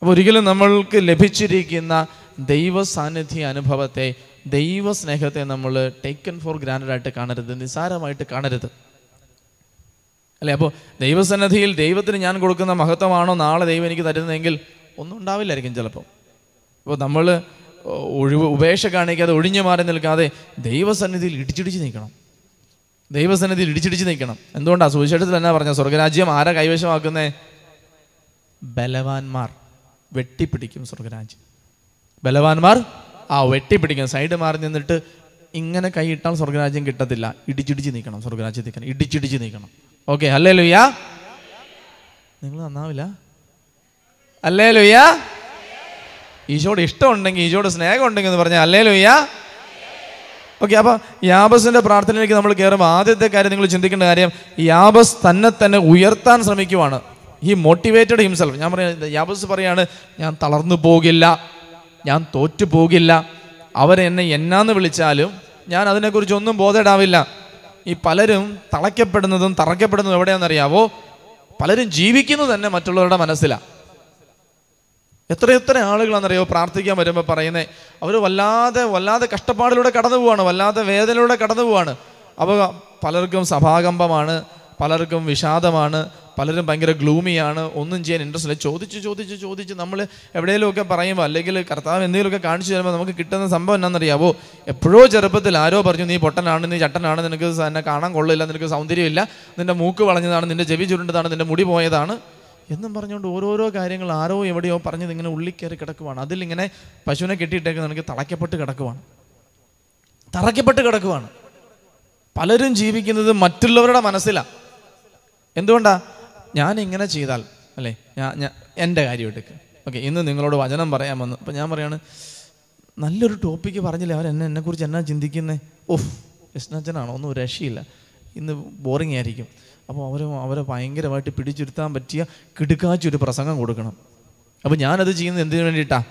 അപ്പോൾ ഒരിക്കലും നമ്മൾക്ക് ലഭിച്ചിരിക്കുന്ന ദൈവ സാന്നിധ്യ അനുഭവത്തെ ദൈവ സ്നേഹത്തെ നമ്മൾ ടേക്കൻ ഫോർ ആയിട്ട് കാണരുത് നിസാരമായിട്ട് കാണരുത് അല്ലേ അപ്പോൾ ദൈവസന്നദ്ധിയിൽ ദൈവത്തിന് ഞാൻ കൊടുക്കുന്ന മഹത്വമാണോ നാളെ ദൈവം എനിക്ക് തരുന്നതെങ്കിൽ ഒന്നും ഉണ്ടാവില്ലായിരിക്കും ചിലപ്പോൾ അപ്പോൾ നമ്മൾ ഒഴിവ് ഉപേക്ഷ കാണിക്കാതെ ഒഴിഞ്ഞു മാറി നിൽക്കാതെ ദൈവസന്നിധിയിൽ ഇടിച്ചിടിച്ച് നിൽക്കണം ദൈവസന്നിധിയിൽ ഇടിച്ചിടിച്ച് നിൽക്കണം എന്തുകൊണ്ടാണ് സുവിശേഷത്തിൽ എന്നാ പറഞ്ഞ സ്വർഗരാജ്യം ആരാ കൈവശമാക്കുന്നേ ബലവാന്മാർ വെട്ടിപ്പിടിക്കും സ്വർഗരാജ്യം ബലവാന്മാർ ആ വെട്ടിപ്പിടിക്കും സൈഡ് മാറി നിന്നിട്ട് ഇങ്ങനെ കൈയിട്ടാൽ സ്വർഗരാജ്യം കിട്ടത്തില്ല ഇടിച്ചിടിച്ച് നിൽക്കണം സ്വർഗരാജ്യത്തിൽ നിൽക്കണം ഇടിച്ചിടിച്ച് നിൽക്കണം ഓക്കെ അല്ലേ ലുയ്യ നിങ്ങൾ നന്നാവില്ല അല്ലേ ലുയ്യ ഈശോട് ഇഷ്ടമുണ്ടെങ്കിൽ ഈശോട് സ്നേഹം ഉണ്ടെങ്കിൽ എന്ന് പറഞ്ഞാൽ അല്ലേ ലൂയ്യ ഓക്കെ അപ്പോൾ യാബസിൻ്റെ പ്രാർത്ഥനയിലേക്ക് നമ്മൾ കയറുമ്പോൾ ആദ്യത്തെ കാര്യം നിങ്ങൾ ചിന്തിക്കേണ്ട കാര്യം യാബസ് തന്നെ തന്നെ ഉയർത്താൻ ശ്രമിക്കുവാണ് ഈ മോട്ടിവേറ്റഡ് ഹിംസെൽഫ് ഞാൻ പറയാം യാബസ് പറയാണ് ഞാൻ തളർന്നു പോകില്ല ഞാൻ തോറ്റു പോകില്ല അവരെന്നെ എന്നാന്ന് വിളിച്ചാലും ഞാൻ അതിനെക്കുറിച്ച് ഒന്നും ബോധേടാവില്ല ഈ പലരും തളയ്ക്കപ്പെടുന്നതും തറയ്ക്കപ്പെടുന്നതും എവിടെയാണെന്നറിയാവോ പലരും ജീവിക്കുന്നത് തന്നെ മറ്റുള്ളവരുടെ മനസ്സിലാണ് എത്ര എത്ര ആളുകളാണെന്നറിയോ പ്രാർത്ഥിക്കാൻ വരുമ്പോൾ പറയുന്നത് അവർ വല്ലാതെ വല്ലാതെ കഷ്ടപ്പാടിലൂടെ കടന്നു പോവാണ് വല്ലാതെ വേദനയിലൂടെ കടന്നു പോവാണ് അപ്പോൾ പലർക്കും സഭാകമ്പമാണ് പലർക്കും വിഷാദമാണ് പലരും ഭയങ്കര ഗ്ലൂമിയാണ് ഒന്നും ചെയ്യാൻ ഇൻട്രസ്റ്റ് ഇല്ല ചോദിച്ച് ചോദിച്ച് ചോദിച്ച് നമ്മൾ എവിടെയെങ്കിലുമൊക്കെ പറയുമ്പോൾ അല്ലെങ്കിൽ കർത്താവ് എന്തെങ്കിലുമൊക്കെ കാണിച്ചു തരുമ്പോൾ നമുക്ക് കിട്ടുന്ന സംഭവം അറിയാമോ എപ്പോഴോ ചെറുപ്പത്തിൽ ആരോ പറഞ്ഞു നീ പൊട്ടനാണ് നീ ചട്ടനാണ് നിനക്ക് എന്നെ കാണാൻ കൊള്ളില്ല നിനക്ക് സൗന്ദര്യമില്ല നിൻ്റെ മൂക്ക് വളഞ്ഞതാണ് നിൻ്റെ ചെവി ചുരുണ്ടതാണ് നിൻ്റെ മുടി പോയതാണ് എന്നും പറഞ്ഞുകൊണ്ട് ഓരോരോ കാര്യങ്ങൾ ആരോ എവിടെയോ പറഞ്ഞത് ഇങ്ങനെ ഉള്ളിക്കേറി കിടക്കുവാണ് അതിലിങ്ങനെ പശുവിനെ കെട്ടിയിട്ടേക്ക് നിനക്ക് തളയ്ക്കപ്പെട്ട് കിടക്കുവാണ് തറയ്ക്കപ്പെട്ട് കിടക്കുവാണ് പലരും ജീവിക്കുന്നത് മറ്റുള്ളവരുടെ മനസ്സിലാണ് എന്തുകൊണ്ടാ ഞാൻ ഇങ്ങനെ ചെയ്താൽ അല്ലേ ഞാൻ ഞാൻ എൻ്റെ കാര്യം എടുക്കുക ഓക്കെ ഇന്ന് നിങ്ങളോട് വചനം വന്നു അപ്പം ഞാൻ പറയാണ് നല്ലൊരു ടോപ്പിക്ക് പറഞ്ഞില്ലേ അവർ എന്നെ എന്നെക്കുറിച്ച് എന്നാ ചിന്തിക്കുന്നത് ഓഹ് കൃഷ്ണച്ചനാണോ ഒന്നും രക്ഷയില്ല ഇന്ന് ബോറിംഗ് ആയിരിക്കും അപ്പോൾ അവർ അവരെ ഭയങ്കരമായിട്ട് പിടിച്ചിരുത്താൻ പറ്റിയ കിടുക്കാച്ചൊരു പ്രസംഗം കൊടുക്കണം അപ്പോൾ ഞാനത് ചെയ്യുന്നത് എന്തിനു വേണ്ടിയിട്ടാണ്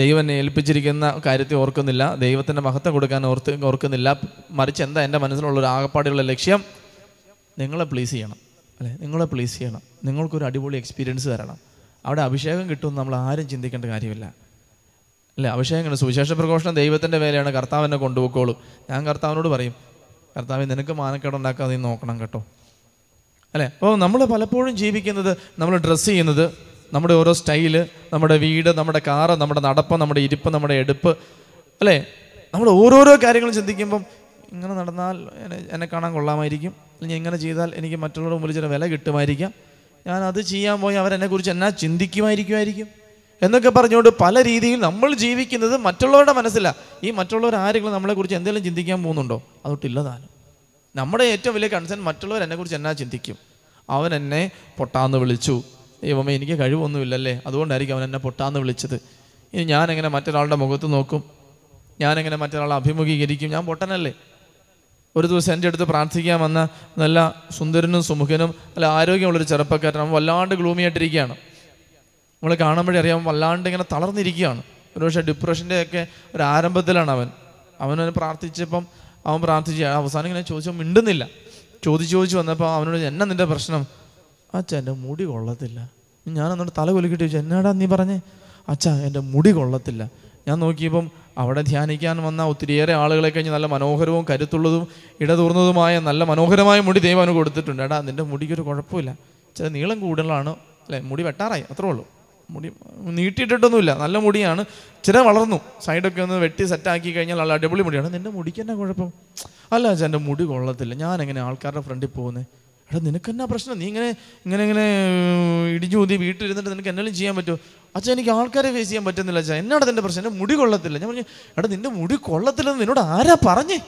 ദൈവം എന്നെ ഏൽപ്പിച്ചിരിക്കുന്ന കാര്യത്തെ ഓർക്കുന്നില്ല ദൈവത്തിൻ്റെ മഹത്വം കൊടുക്കാൻ ഓർത്ത് ഓർക്കുന്നില്ല മറിച്ച് എന്താ എൻ്റെ മനസ്സിലുള്ള ഒരു ലക്ഷ്യം നിങ്ങളെ പ്ലീസ് ചെയ്യണം അല്ലേ നിങ്ങളെ പ്ലീസ് ചെയ്യണം നിങ്ങൾക്കൊരു അടിപൊളി എക്സ്പീരിയൻസ് തരണം അവിടെ അഭിഷേകം കിട്ടുമെന്ന് നമ്മൾ ആരും ചിന്തിക്കേണ്ട കാര്യമില്ല അല്ലേ അഭിഷേകമാണ് സുവിശേഷ പ്രഘോഷണം ദൈവത്തിൻ്റെ വേലയാണ് കർത്താവിനെ കൊണ്ടുപോയിക്കോളൂ ഞാൻ കർത്താവിനോട് പറയും കർത്താവ് നിനക്ക് മാനക്കേടുണ്ടാക്കാതെ നീ നോക്കണം കേട്ടോ അല്ലേ അപ്പോൾ നമ്മൾ പലപ്പോഴും ജീവിക്കുന്നത് നമ്മൾ ഡ്രസ്സ് ചെയ്യുന്നത് നമ്മുടെ ഓരോ സ്റ്റൈല് നമ്മുടെ വീട് നമ്മുടെ കാറ് നമ്മുടെ നടപ്പ് നമ്മുടെ ഇരിപ്പ് നമ്മുടെ എടുപ്പ് അല്ലേ നമ്മൾ ഓരോരോ കാര്യങ്ങളും ചിന്തിക്കുമ്പം ഇങ്ങനെ നടന്നാൽ എന്നെ കാണാൻ കൊള്ളാമായിരിക്കും അല്ലെങ്കിൽ ഇങ്ങനെ ചെയ്താൽ എനിക്ക് മറ്റുള്ളവരുടെ മുമ്പിൽ ചില വില കിട്ടുമായിരിക്കാം ഞാൻ അത് ചെയ്യാൻ പോയി അവരെന്നെക്കുറിച്ച് എന്നാ ചിന്തിക്കുമായിരിക്കുമായിരിക്കും എന്നൊക്കെ പറഞ്ഞുകൊണ്ട് പല രീതിയിൽ നമ്മൾ ജീവിക്കുന്നത് മറ്റുള്ളവരുടെ മനസ്സിലാണ് ഈ മറ്റുള്ളവർ ആരെങ്കിലും നമ്മളെക്കുറിച്ച് എന്തെങ്കിലും ചിന്തിക്കാൻ പോകുന്നുണ്ടോ അതൊട്ടില്ല നമ്മുടെ ഏറ്റവും വലിയ കൺസേൺ മറ്റുള്ളവർ എന്നെക്കുറിച്ച് എന്നാ ചിന്തിക്കും അവൻ എന്നെ പൊട്ടാന്ന് വിളിച്ചു ദൈവമേ എനിക്ക് കഴിവൊന്നുമില്ലല്ലേ അതുകൊണ്ടായിരിക്കും അവൻ എന്നെ പൊട്ടാന്ന് വിളിച്ചത് ഇനി ഞാനെങ്ങനെ മറ്റൊരാളുടെ മുഖത്ത് നോക്കും ഞാനെങ്ങനെ മറ്റൊരാളെ അഭിമുഖീകരിക്കും ഞാൻ പൊട്ടനല്ലേ ഒരു ദിവസം എൻ്റെ അടുത്ത് പ്രാർത്ഥിക്കാൻ വന്ന നല്ല സുന്ദരനും സുമുഖനും നല്ല ആരോഗ്യമുള്ളൊരു ചെറുപ്പക്കാരൻ വല്ലാണ്ട് വല്ലാണ്ട് ഗ്ലൂമിയായിട്ടിരിക്കുകയാണ് നമ്മൾ കാണുമ്പോഴേ അറിയാം വല്ലാണ്ട് ഇങ്ങനെ തളർന്നിരിക്കുകയാണ് ഒരുപക്ഷെ ഡിപ്രഷൻ്റെയൊക്കെ ഒരു ആരംഭത്തിലാണ് അവൻ അവനവന് പ്രാർത്ഥിച്ചപ്പം അവൻ പ്രാർത്ഥിച്ച അവസാനം ഇങ്ങനെ ചോദിച്ചപ്പോൾ മിണ്ടുന്നില്ല ചോദിച്ച് ചോദിച്ച് വന്നപ്പോൾ അവനോട് എന്നാ നിൻ്റെ പ്രശ്നം അച്ഛാ എൻ്റെ മുടി കൊള്ളത്തില്ല ഞാൻ അന്നോട് തല കൊലുക്കിട്ട് ചോദിച്ചു എന്നാടാ നീ പറഞ്ഞേ അച്ഛാ എൻ്റെ മുടി കൊള്ളത്തില്ല ഞാൻ നോക്കിയപ്പം അവിടെ ധ്യാനിക്കാൻ വന്ന ഒത്തിരിയേറെ ആളുകളെ കഴിഞ്ഞ് നല്ല മനോഹരവും കരുത്തുള്ളതും ഇടതൂർന്നതുമായ നല്ല മനോഹരമായ മുടി ദൈവം കൊടുത്തിട്ടുണ്ട് ഏടാ നിൻ്റെ മുടിക്കൊരു കുഴപ്പമില്ല ചില നീളം കൂടുതലാണ് അല്ലേ മുടി വെട്ടാറായി അത്രേ ഉള്ളൂ മുടി നീട്ടിയിട്ടിട്ടൊന്നുമില്ല നല്ല മുടിയാണ് ചില വളർന്നു സൈഡൊക്കെ ഒന്ന് വെട്ടി സെറ്റാക്കി കഴിഞ്ഞാൽ നല്ല അടിപൊളി മുടിയാണ് നിൻ്റെ മുടിക്ക് എന്നാ കുഴപ്പം അല്ല അച്ഛാ എൻ്റെ മുടി കൊള്ളത്തില്ല ഞാൻ എങ്ങനെ ആൾക്കാരുടെ ഫ്രണ്ടിൽ പോകുന്നത് എടാ നിനക്ക് എന്നാ പ്രശ്നം നീ ഇങ്ങനെ ഇങ്ങനെ ഇങ്ങനെ ഇടിഞ്ഞു ഊതി വീട്ടിലിരുന്നിട്ട് നിനക്ക് എന്നാലും ചെയ്യാൻ പറ്റുമോ അച്ഛാ എനിക്ക് ആൾക്കാരെ ഫേസ് ചെയ്യാൻ പറ്റുന്നില്ല അച്ഛാ എന്നോട് നിൻ്റെ പ്രശ്നം എൻ്റെ മുടി കൊള്ളത്തില്ല ഞാൻ പറഞ്ഞു എടാ നിൻ്റെ മുടി കൊള്ളത്തില്ലെന്ന് നിന്നോട് ആരാ പറഞ്ഞേ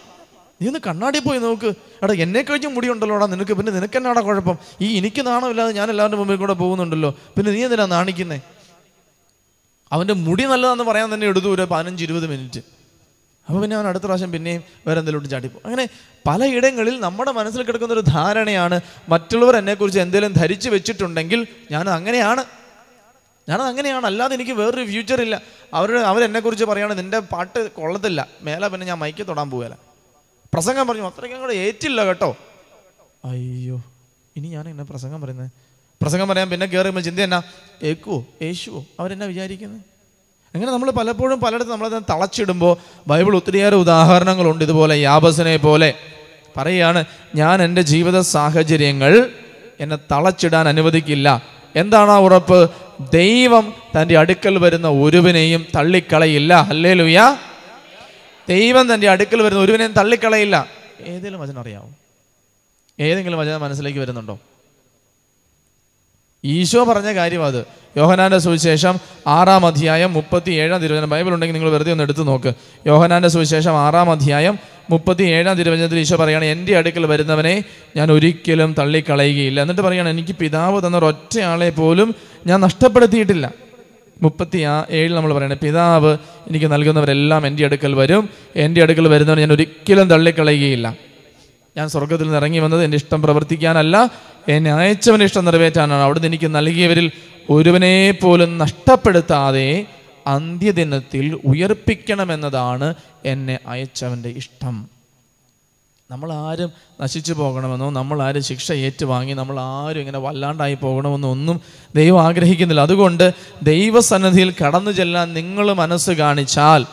നീ ഒന്ന് കണ്ണാടി പോയി നോക്ക് എടാ എന്നെ കഴിഞ്ഞ മുടി ഉണ്ടല്ലോടാ നിനക്ക് പിന്നെ നിനക്കെന്നാടാ കുഴപ്പം ഈ എനിക്ക് നാണമില്ലാതെ ഞാൻ എല്ലാവരുടെ മുമ്പിൽ കൂടെ പോകുന്നുണ്ടല്ലോ പിന്നെ നീ എന്തിനാ നാണിക്കുന്നേ അവൻ്റെ മുടി നല്ലതാണെന്ന് പറയാൻ തന്നെ എടുത്തു ഒരു പതിനഞ്ച് ഇരുപത് മിനിറ്റ് അപ്പോൾ പിന്നെ അവൻ അടുത്ത പ്രാവശ്യം പിന്നെയും വേറെ എന്തെങ്കിലും ചാടിപ്പോ അങ്ങനെ പലയിടങ്ങളിൽ നമ്മുടെ മനസ്സിൽ കിടക്കുന്ന ഒരു ധാരണയാണ് മറ്റുള്ളവർ എന്നെക്കുറിച്ച് എന്തെങ്കിലും ധരിച്ചു വെച്ചിട്ടുണ്ടെങ്കിൽ ഞാനത് അങ്ങനെയാണ് ഞാനത് അങ്ങനെയാണ് അല്ലാതെ എനിക്ക് വേറൊരു ഫ്യൂച്ചർ ഇല്ല അവർ അവരെന്നെക്കുറിച്ച് പറയുകയാണ് നിൻ്റെ പാട്ട് കൊള്ളത്തില്ല മേലെ പിന്നെ ഞാൻ മൈക്ക് തൊടാൻ പോവുകയല്ല പ്രസംഗം പറഞ്ഞു അത്രയ്ക്കും കൂടെ ഏറ്റില്ല കേട്ടോ അയ്യോ ഇനി ഞാൻ എന്നെ പ്രസംഗം പറയുന്നത് പ്രസംഗം പറയാൻ പിന്നെ കയറുമ്പോൾ ചിന്ത എന്നാ ഏക്കുവോ യേശുവോ അവരെന്നാ വിചാരിക്കുന്നത് അങ്ങനെ നമ്മൾ പലപ്പോഴും പലയിടത്തും നമ്മളത് തളച്ചിടുമ്പോൾ ബൈബിൾ ഒത്തിരിയേറെ ഉദാഹരണങ്ങളുണ്ട് ഇതുപോലെ യാബസനെ പോലെ പറയുകയാണ് ഞാൻ എൻ്റെ ജീവിത സാഹചര്യങ്ങൾ എന്നെ തളച്ചിടാൻ അനുവദിക്കില്ല എന്താണ് ആ ഉറപ്പ് ദൈവം തൻ്റെ അടുക്കൽ വരുന്ന ഒരുവിനെയും തള്ളിക്കളയില്ല അല്ലേ ലുയ ദൈവം തൻ്റെ അടുക്കൽ വരുന്ന ഒരുവിനെയും തള്ളിക്കളയില്ല ഏതെങ്കിലും വചനം അറിയാമോ ഏതെങ്കിലും വചനം മനസ്സിലേക്ക് വരുന്നുണ്ടോ ഈശോ പറഞ്ഞ കാര്യം അത് യോഹനാന്റെ സുവിശേഷം ആറാം അധ്യായം മുപ്പത്തി ഏഴാം തിരുവചനം ബൈബിൾ ഉണ്ടെങ്കിൽ നിങ്ങൾ വെറുതെ ഒന്ന് എടുത്തു നോക്ക് യോഹനാന്റെ സുവിശേഷം ആറാം അധ്യായം മുപ്പത്തി ഏഴാം തിരുവചനത്തിൽ ഈശോ പറയുകയാണ് എൻ്റെ അടുക്കൽ വരുന്നവനെ ഞാൻ ഒരിക്കലും തള്ളിക്കളയുകയില്ല എന്നിട്ട് പറയുകയാണ് എനിക്ക് പിതാവ് തന്ന ഒറ്റയാളെ പോലും ഞാൻ നഷ്ടപ്പെടുത്തിയിട്ടില്ല മുപ്പത്തി ആ ഏഴിൽ നമ്മൾ പറയുന്നത് പിതാവ് എനിക്ക് നൽകുന്നവരെല്ലാം എൻ്റെ അടുക്കൽ വരും എൻ്റെ അടുക്കൽ വരുന്നവൻ ഞാൻ ഒരിക്കലും തള്ളിക്കളയുകയില്ല ഞാൻ സ്വർഗത്തിൽ നിന്ന് ഇറങ്ങി വന്നത് എൻ്റെ ഇഷ്ടം പ്രവർത്തിക്കാനല്ല എന്നെ അയച്ചവൻ്റെ ഇഷ്ടം നിറവേറ്റാനാണ് അവിടുന്ന് എനിക്ക് നൽകിയവരിൽ ഒരുവനെ പോലും നഷ്ടപ്പെടുത്താതെ അന്ത്യദിനത്തിൽ ഉയർപ്പിക്കണമെന്നതാണ് എന്നെ അയച്ചവൻ്റെ ഇഷ്ടം നമ്മൾ ആരും നശിച്ചു പോകണമെന്നോ നമ്മൾ ആരും ശിക്ഷ ഏറ്റുവാങ്ങി നമ്മൾ ആരും ഇങ്ങനെ വല്ലാണ്ടായി പോകണമെന്നോ ഒന്നും ദൈവം ആഗ്രഹിക്കുന്നില്ല അതുകൊണ്ട് ദൈവസന്നിധിയിൽ കടന്നു ചെല്ലാൻ നിങ്ങൾ മനസ്സ് കാണിച്ചാൽ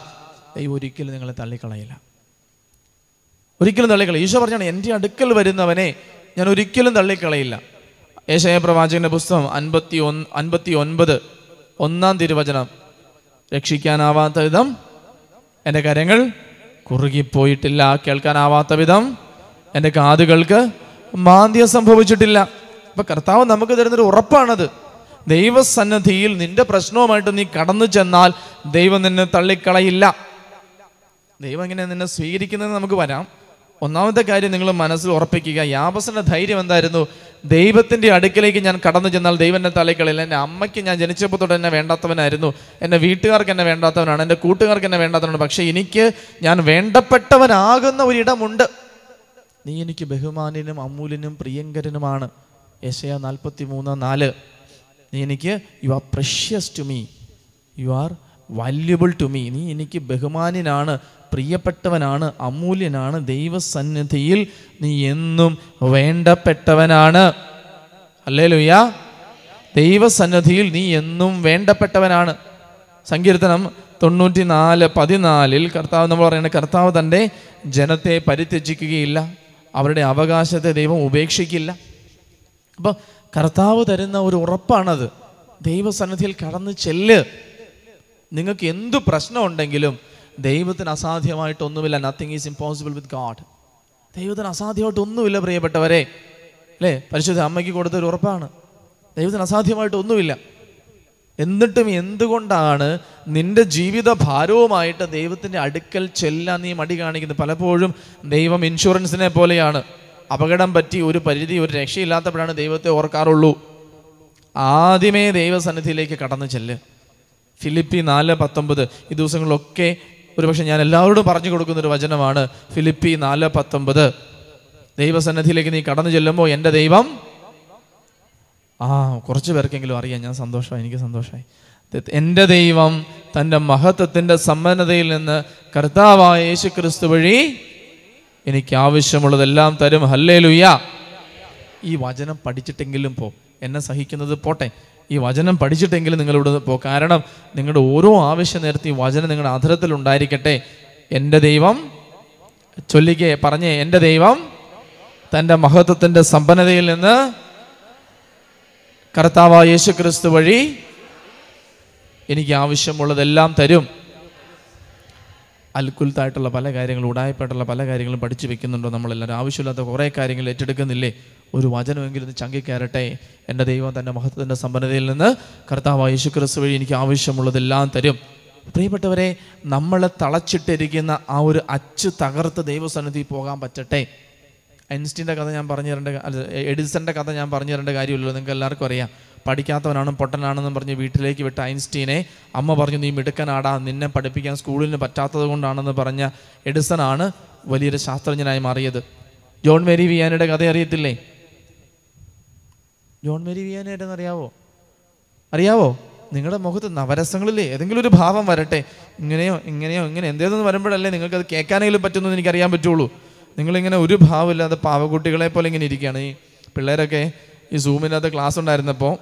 ദൈവം ഒരിക്കലും നിങ്ങളെ തള്ളിക്കളയില്ല ഒരിക്കലും തള്ളിക്കളയും ഈശോ പറഞ്ഞാണ് എൻ്റെ അടുക്കൽ വരുന്നവനെ ഞാൻ ഒരിക്കലും തള്ളിക്കളയില്ല ഏശയ പ്രവാചകന്റെ പുസ്തകം അൻപത്തി ഒന്ന് അൻപത്തി ഒൻപത് ഒന്നാം തിരുവചനം രക്ഷിക്കാനാവാത്ത വിധം എൻ്റെ കരങ്ങൾ കുറുകിപ്പോയിട്ടില്ല കേൾക്കാനാവാത്ത വിധം എൻ്റെ കാതുകൾക്ക് മാന്ദ്യം സംഭവിച്ചിട്ടില്ല അപ്പം കർത്താവ് നമുക്ക് തരുന്നൊരു ഉറപ്പാണത് ദൈവസന്നദ്ധിയിൽ നിന്റെ പ്രശ്നവുമായിട്ട് നീ കടന്നു ചെന്നാൽ ദൈവം നിന്നെ തള്ളിക്കളയില്ല ദൈവം ഇങ്ങനെ നിന്നെ സ്വീകരിക്കുന്നത് നമുക്ക് വരാം ഒന്നാമത്തെ കാര്യം നിങ്ങൾ മനസ്സിൽ ഉറപ്പിക്കുക യാപസിൻ്റെ ധൈര്യം എന്തായിരുന്നു ദൈവത്തിൻ്റെ അടുക്കിലേക്ക് ഞാൻ കടന്നു ചെന്നാൽ ദൈവൻ്റെ എന്നെ എൻ്റെ അമ്മയ്ക്ക് ഞാൻ ജനിച്ചപ്പോൾ തൊട്ട് എന്നെ വേണ്ടാത്തവനായിരുന്നു എൻ്റെ വീട്ടുകാർക്ക് എന്നെ വേണ്ടാത്തവനാണ് എൻ്റെ കൂട്ടുകാർക്ക് എന്നെ വേണ്ടാത്തവനാണ് പക്ഷേ എനിക്ക് ഞാൻ വേണ്ടപ്പെട്ടവനാകുന്ന ഒരിടമുണ്ട് നീ എനിക്ക് ബഹുമാനിനും അമൂലിനും പ്രിയങ്കരനുമാണ് യശയ നാൽപ്പത്തി മൂന്ന് നാല് നീ എനിക്ക് you are precious to me you are valuable to me നീ എനിക്ക് ബഹുമാനിനാണ് പ്രിയപ്പെട്ടവനാണ് അമൂല്യനാണ് ദൈവസന്നിധിയിൽ നീ എന്നും വേണ്ടപ്പെട്ടവനാണ് അല്ലേ ലുയാ ദൈവസന്നിധിയിൽ നീ എന്നും വേണ്ടപ്പെട്ടവനാണ് സങ്കീർത്തനം തൊണ്ണൂറ്റി നാല് പതിനാലിൽ കർത്താവ് നമ്മൾ പറയുന്നത് കർത്താവ് തൻ്റെ ജനത്തെ പരിത്യജിക്കുകയില്ല അവരുടെ അവകാശത്തെ ദൈവം ഉപേക്ഷിക്കില്ല അപ്പോൾ കർത്താവ് തരുന്ന ഒരു ഉറപ്പാണത് ദൈവസന്നിധിയിൽ കടന്ന് ചെല്ല് നിങ്ങൾക്ക് എന്തു പ്രശ്നമുണ്ടെങ്കിലും ദൈവത്തിന് അസാധ്യമായിട്ടൊന്നുമില്ല nothing is impossible with God ദൈവത്തിന് അസാധ്യമായിട്ടൊന്നുമില്ല പ്രിയപ്പെട്ടവരെ അല്ലേ പരിശുദ്ധ അമ്മയ്ക്ക് കൊടുത്തൊരു ഉറപ്പാണ് ദൈവത്തിന് അസാധ്യമായിട്ടൊന്നുമില്ല എന്നിട്ടും എന്തുകൊണ്ടാണ് നിന്റെ ജീവിത ഭാരവുമായിട്ട് ദൈവത്തിൻ്റെ അടുക്കൽ ചെല്ലാൻ നീ മടി കാണിക്കുന്നത് പലപ്പോഴും ദൈവം ഇൻഷുറൻസിനെ പോലെയാണ് അപകടം പറ്റി ഒരു പരിധി ഒരു രക്ഷയില്ലാത്തപ്പോഴാണ് ദൈവത്തെ ഓർക്കാറുള്ളൂ ആദ്യമേ ദൈവസന്നിധിയിലേക്ക് കടന്നു ചെല്ല് ഫിലിപ്പി നാല് പത്തൊമ്പത് ഈ ദിവസങ്ങളിലൊക്കെ ഒരുപക്ഷെ ഞാൻ എല്ലാവരോടും പറഞ്ഞു കൊടുക്കുന്ന ഒരു വചനമാണ് ഫിലിപ്പി നാല് പത്തൊമ്പത് ദൈവസന്നിധിയിലേക്ക് നീ കടന്നു ചെല്ലുമ്പോൾ എൻ്റെ ദൈവം ആ കുറച്ച് പേർക്കെങ്കിലും അറിയാം ഞാൻ സന്തോഷമായി എനിക്ക് സന്തോഷമായി എൻ്റെ ദൈവം തൻ്റെ മഹത്വത്തിൻ്റെ സമ്പന്നതയിൽ നിന്ന് കർത്താവായ യേശു ക്രിസ്തു വഴി എനിക്ക് ആവശ്യമുള്ളതെല്ലാം തരും ഹല്ലേ ലുയ്യ ഈ വചനം പഠിച്ചിട്ടെങ്കിലും പോ എന്നെ സഹിക്കുന്നത് പോട്ടെ ഈ വചനം പഠിച്ചിട്ടെങ്കിലും നിങ്ങളിവിടെ പോ കാരണം നിങ്ങളുടെ ഓരോ ആവശ്യം നേരത്തെ ഈ വചനം നിങ്ങളുടെ അധരത്തിൽ ഉണ്ടായിരിക്കട്ടെ എൻ്റെ ദൈവം ചൊല്ലിക്കേ പറഞ്ഞേ എൻ്റെ ദൈവം തൻ്റെ മഹത്വത്തിൻ്റെ സമ്പന്നതയിൽ നിന്ന് കർത്താവ് യേശു ക്രിസ്തു വഴി എനിക്ക് ആവശ്യമുള്ളതെല്ലാം തരും അൽക്കുൽത്തായിട്ടുള്ള പല കാര്യങ്ങളും ഉടായ്പായിട്ടുള്ള പല കാര്യങ്ങളും പഠിച്ചു വെക്കുന്നുണ്ടോ നമ്മളെല്ലാവരും ആവശ്യമില്ലാത്ത കുറേ കാര്യങ്ങൾ ഏറ്റെടുക്കുന്നില്ലേ ഒരു വചനമെങ്കിലും ചങ്കി കയറട്ടെ എൻ്റെ ദൈവം തൻ്റെ മഹത്വത്തിൻ്റെ സമ്പന്നതയിൽ നിന്ന് കർത്താവ് യേശു ക്രിസ്തു വഴി എനിക്ക് ആവശ്യമുള്ളതെല്ലാം തരും പ്രിയപ്പെട്ടവരെ നമ്മൾ തളച്ചിട്ടിരിക്കുന്ന ആ ഒരു അച്ച് തകർത്ത് ദൈവസന്നിധി പോകാൻ പറ്റട്ടെ ഐൻസ്റ്റീൻ്റെ കഥ ഞാൻ പറഞ്ഞു തരേണ്ട എഡിസൻ്റെ കഥ ഞാൻ പറഞ്ഞു തരേണ്ട കാര്യമില്ലല്ലോ നിങ്ങൾക്ക് എല്ലാവർക്കും അറിയാം പഠിക്കാത്തവനാണ് പൊട്ടനാണെന്നും പറഞ്ഞ് വീട്ടിലേക്ക് വിട്ട ഐൻസ്റ്റീനെ അമ്മ പറഞ്ഞു നീ മിടുക്കനാടാ നിന്നെ പഠിപ്പിക്കാൻ സ്കൂളിന് പറ്റാത്തത് കൊണ്ടാണെന്ന് പറഞ്ഞ എഡിസണാണ് വലിയൊരു ശാസ്ത്രജ്ഞനായി മാറിയത് ജോൺ മേരി വിയാനയുടെ കഥ അറിയത്തില്ലേ ജോൺ മേരി വിയാനയുടെ അറിയാവോ അറിയാവോ നിങ്ങളുടെ മുഖത്ത് നവരസങ്ങളിൽ ഏതെങ്കിലും ഒരു ഭാവം വരട്ടെ ഇങ്ങനെയോ ഇങ്ങനെയോ ഇങ്ങനെ എന്തേതെന്ന് വരുമ്പോഴല്ലേ നിങ്ങൾക്ക് അത് കേൾക്കാനെങ്കിലും പറ്റുമെന്ന് അറിയാൻ പറ്റുള്ളൂ നിങ്ങളിങ്ങനെ ഒരു ഭാവമില്ലാതെ പാവക്കുട്ടികളെ പോലെ ഇങ്ങനെ ഇരിക്കുകയാണ് ഈ പിള്ളേരൊക്കെ ഈ സൂമിനകത്ത് ക്ലാസ് ഉണ്ടായിരുന്നപ്പോൾ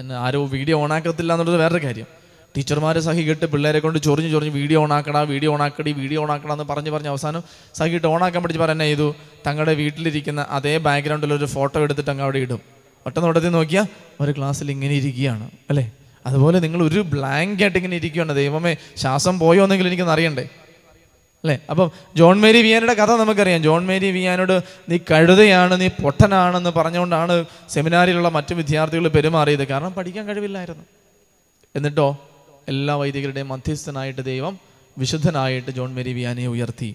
എന്നെ ആരോ വീഡിയോ ആക്കത്തില്ല എന്നുള്ളത് വേറൊരു കാര്യം ടീച്ചർമാരെ സഹികെട്ട് പിള്ളേരെ കൊണ്ട് ചൊറിഞ്ഞ് ചൊറിഞ്ഞ് വീഡിയോ ആക്കണ വീഡിയോ ഓണാക്കടി വീഡിയോ ഓണാക്കണ എന്ന് പറഞ്ഞ് പറഞ്ഞ് അവസാനം ഓൺ ഓണാക്കാൻ പഠിച്ച് പറഞ്ഞ ചെയ്തു തങ്ങളുടെ വീട്ടിലിരിക്കുന്ന അതേ ബാക്ക്ഗ്രൗണ്ടിലൊരു ഫോട്ടോ എടുത്തിട്ട് അങ്ങ് അവിടെ ഇടും ഒറ്റ നോട്ടത്തിൽ നോക്കിയാൽ ഒരു ക്ലാസ്സിൽ ഇങ്ങനെ ഇരിക്കുകയാണ് അല്ലേ അതുപോലെ നിങ്ങൾ ഒരു ബ്ലാങ്ക് ആയിട്ട് ഇങ്ങനെ ഇരിക്കുകയാണ് ദൈവമേ ശ്വാസം പോയോ എന്നെങ്കിലും എനിക്കൊന്ന് അറിയണ്ടേ അല്ലേ അപ്പം ജോൺ മേരി വിയാനയുടെ കഥ നമുക്കറിയാം ജോൺ മേരി വിയാനോട് നീ കഴുതയാണ് നീ പൊട്ടനാണെന്ന് പറഞ്ഞുകൊണ്ടാണ് സെമിനാരിലുള്ള മറ്റു വിദ്യാർത്ഥികൾ പെരുമാറിയത് കാരണം പഠിക്കാൻ കഴിവില്ലായിരുന്നു എന്നിട്ടോ എല്ലാ വൈദികരുടെയും മധ്യസ്ഥനായിട്ട് ദൈവം വിശുദ്ധനായിട്ട് ജോൺ മേരി വിയാനെ ഉയർത്തി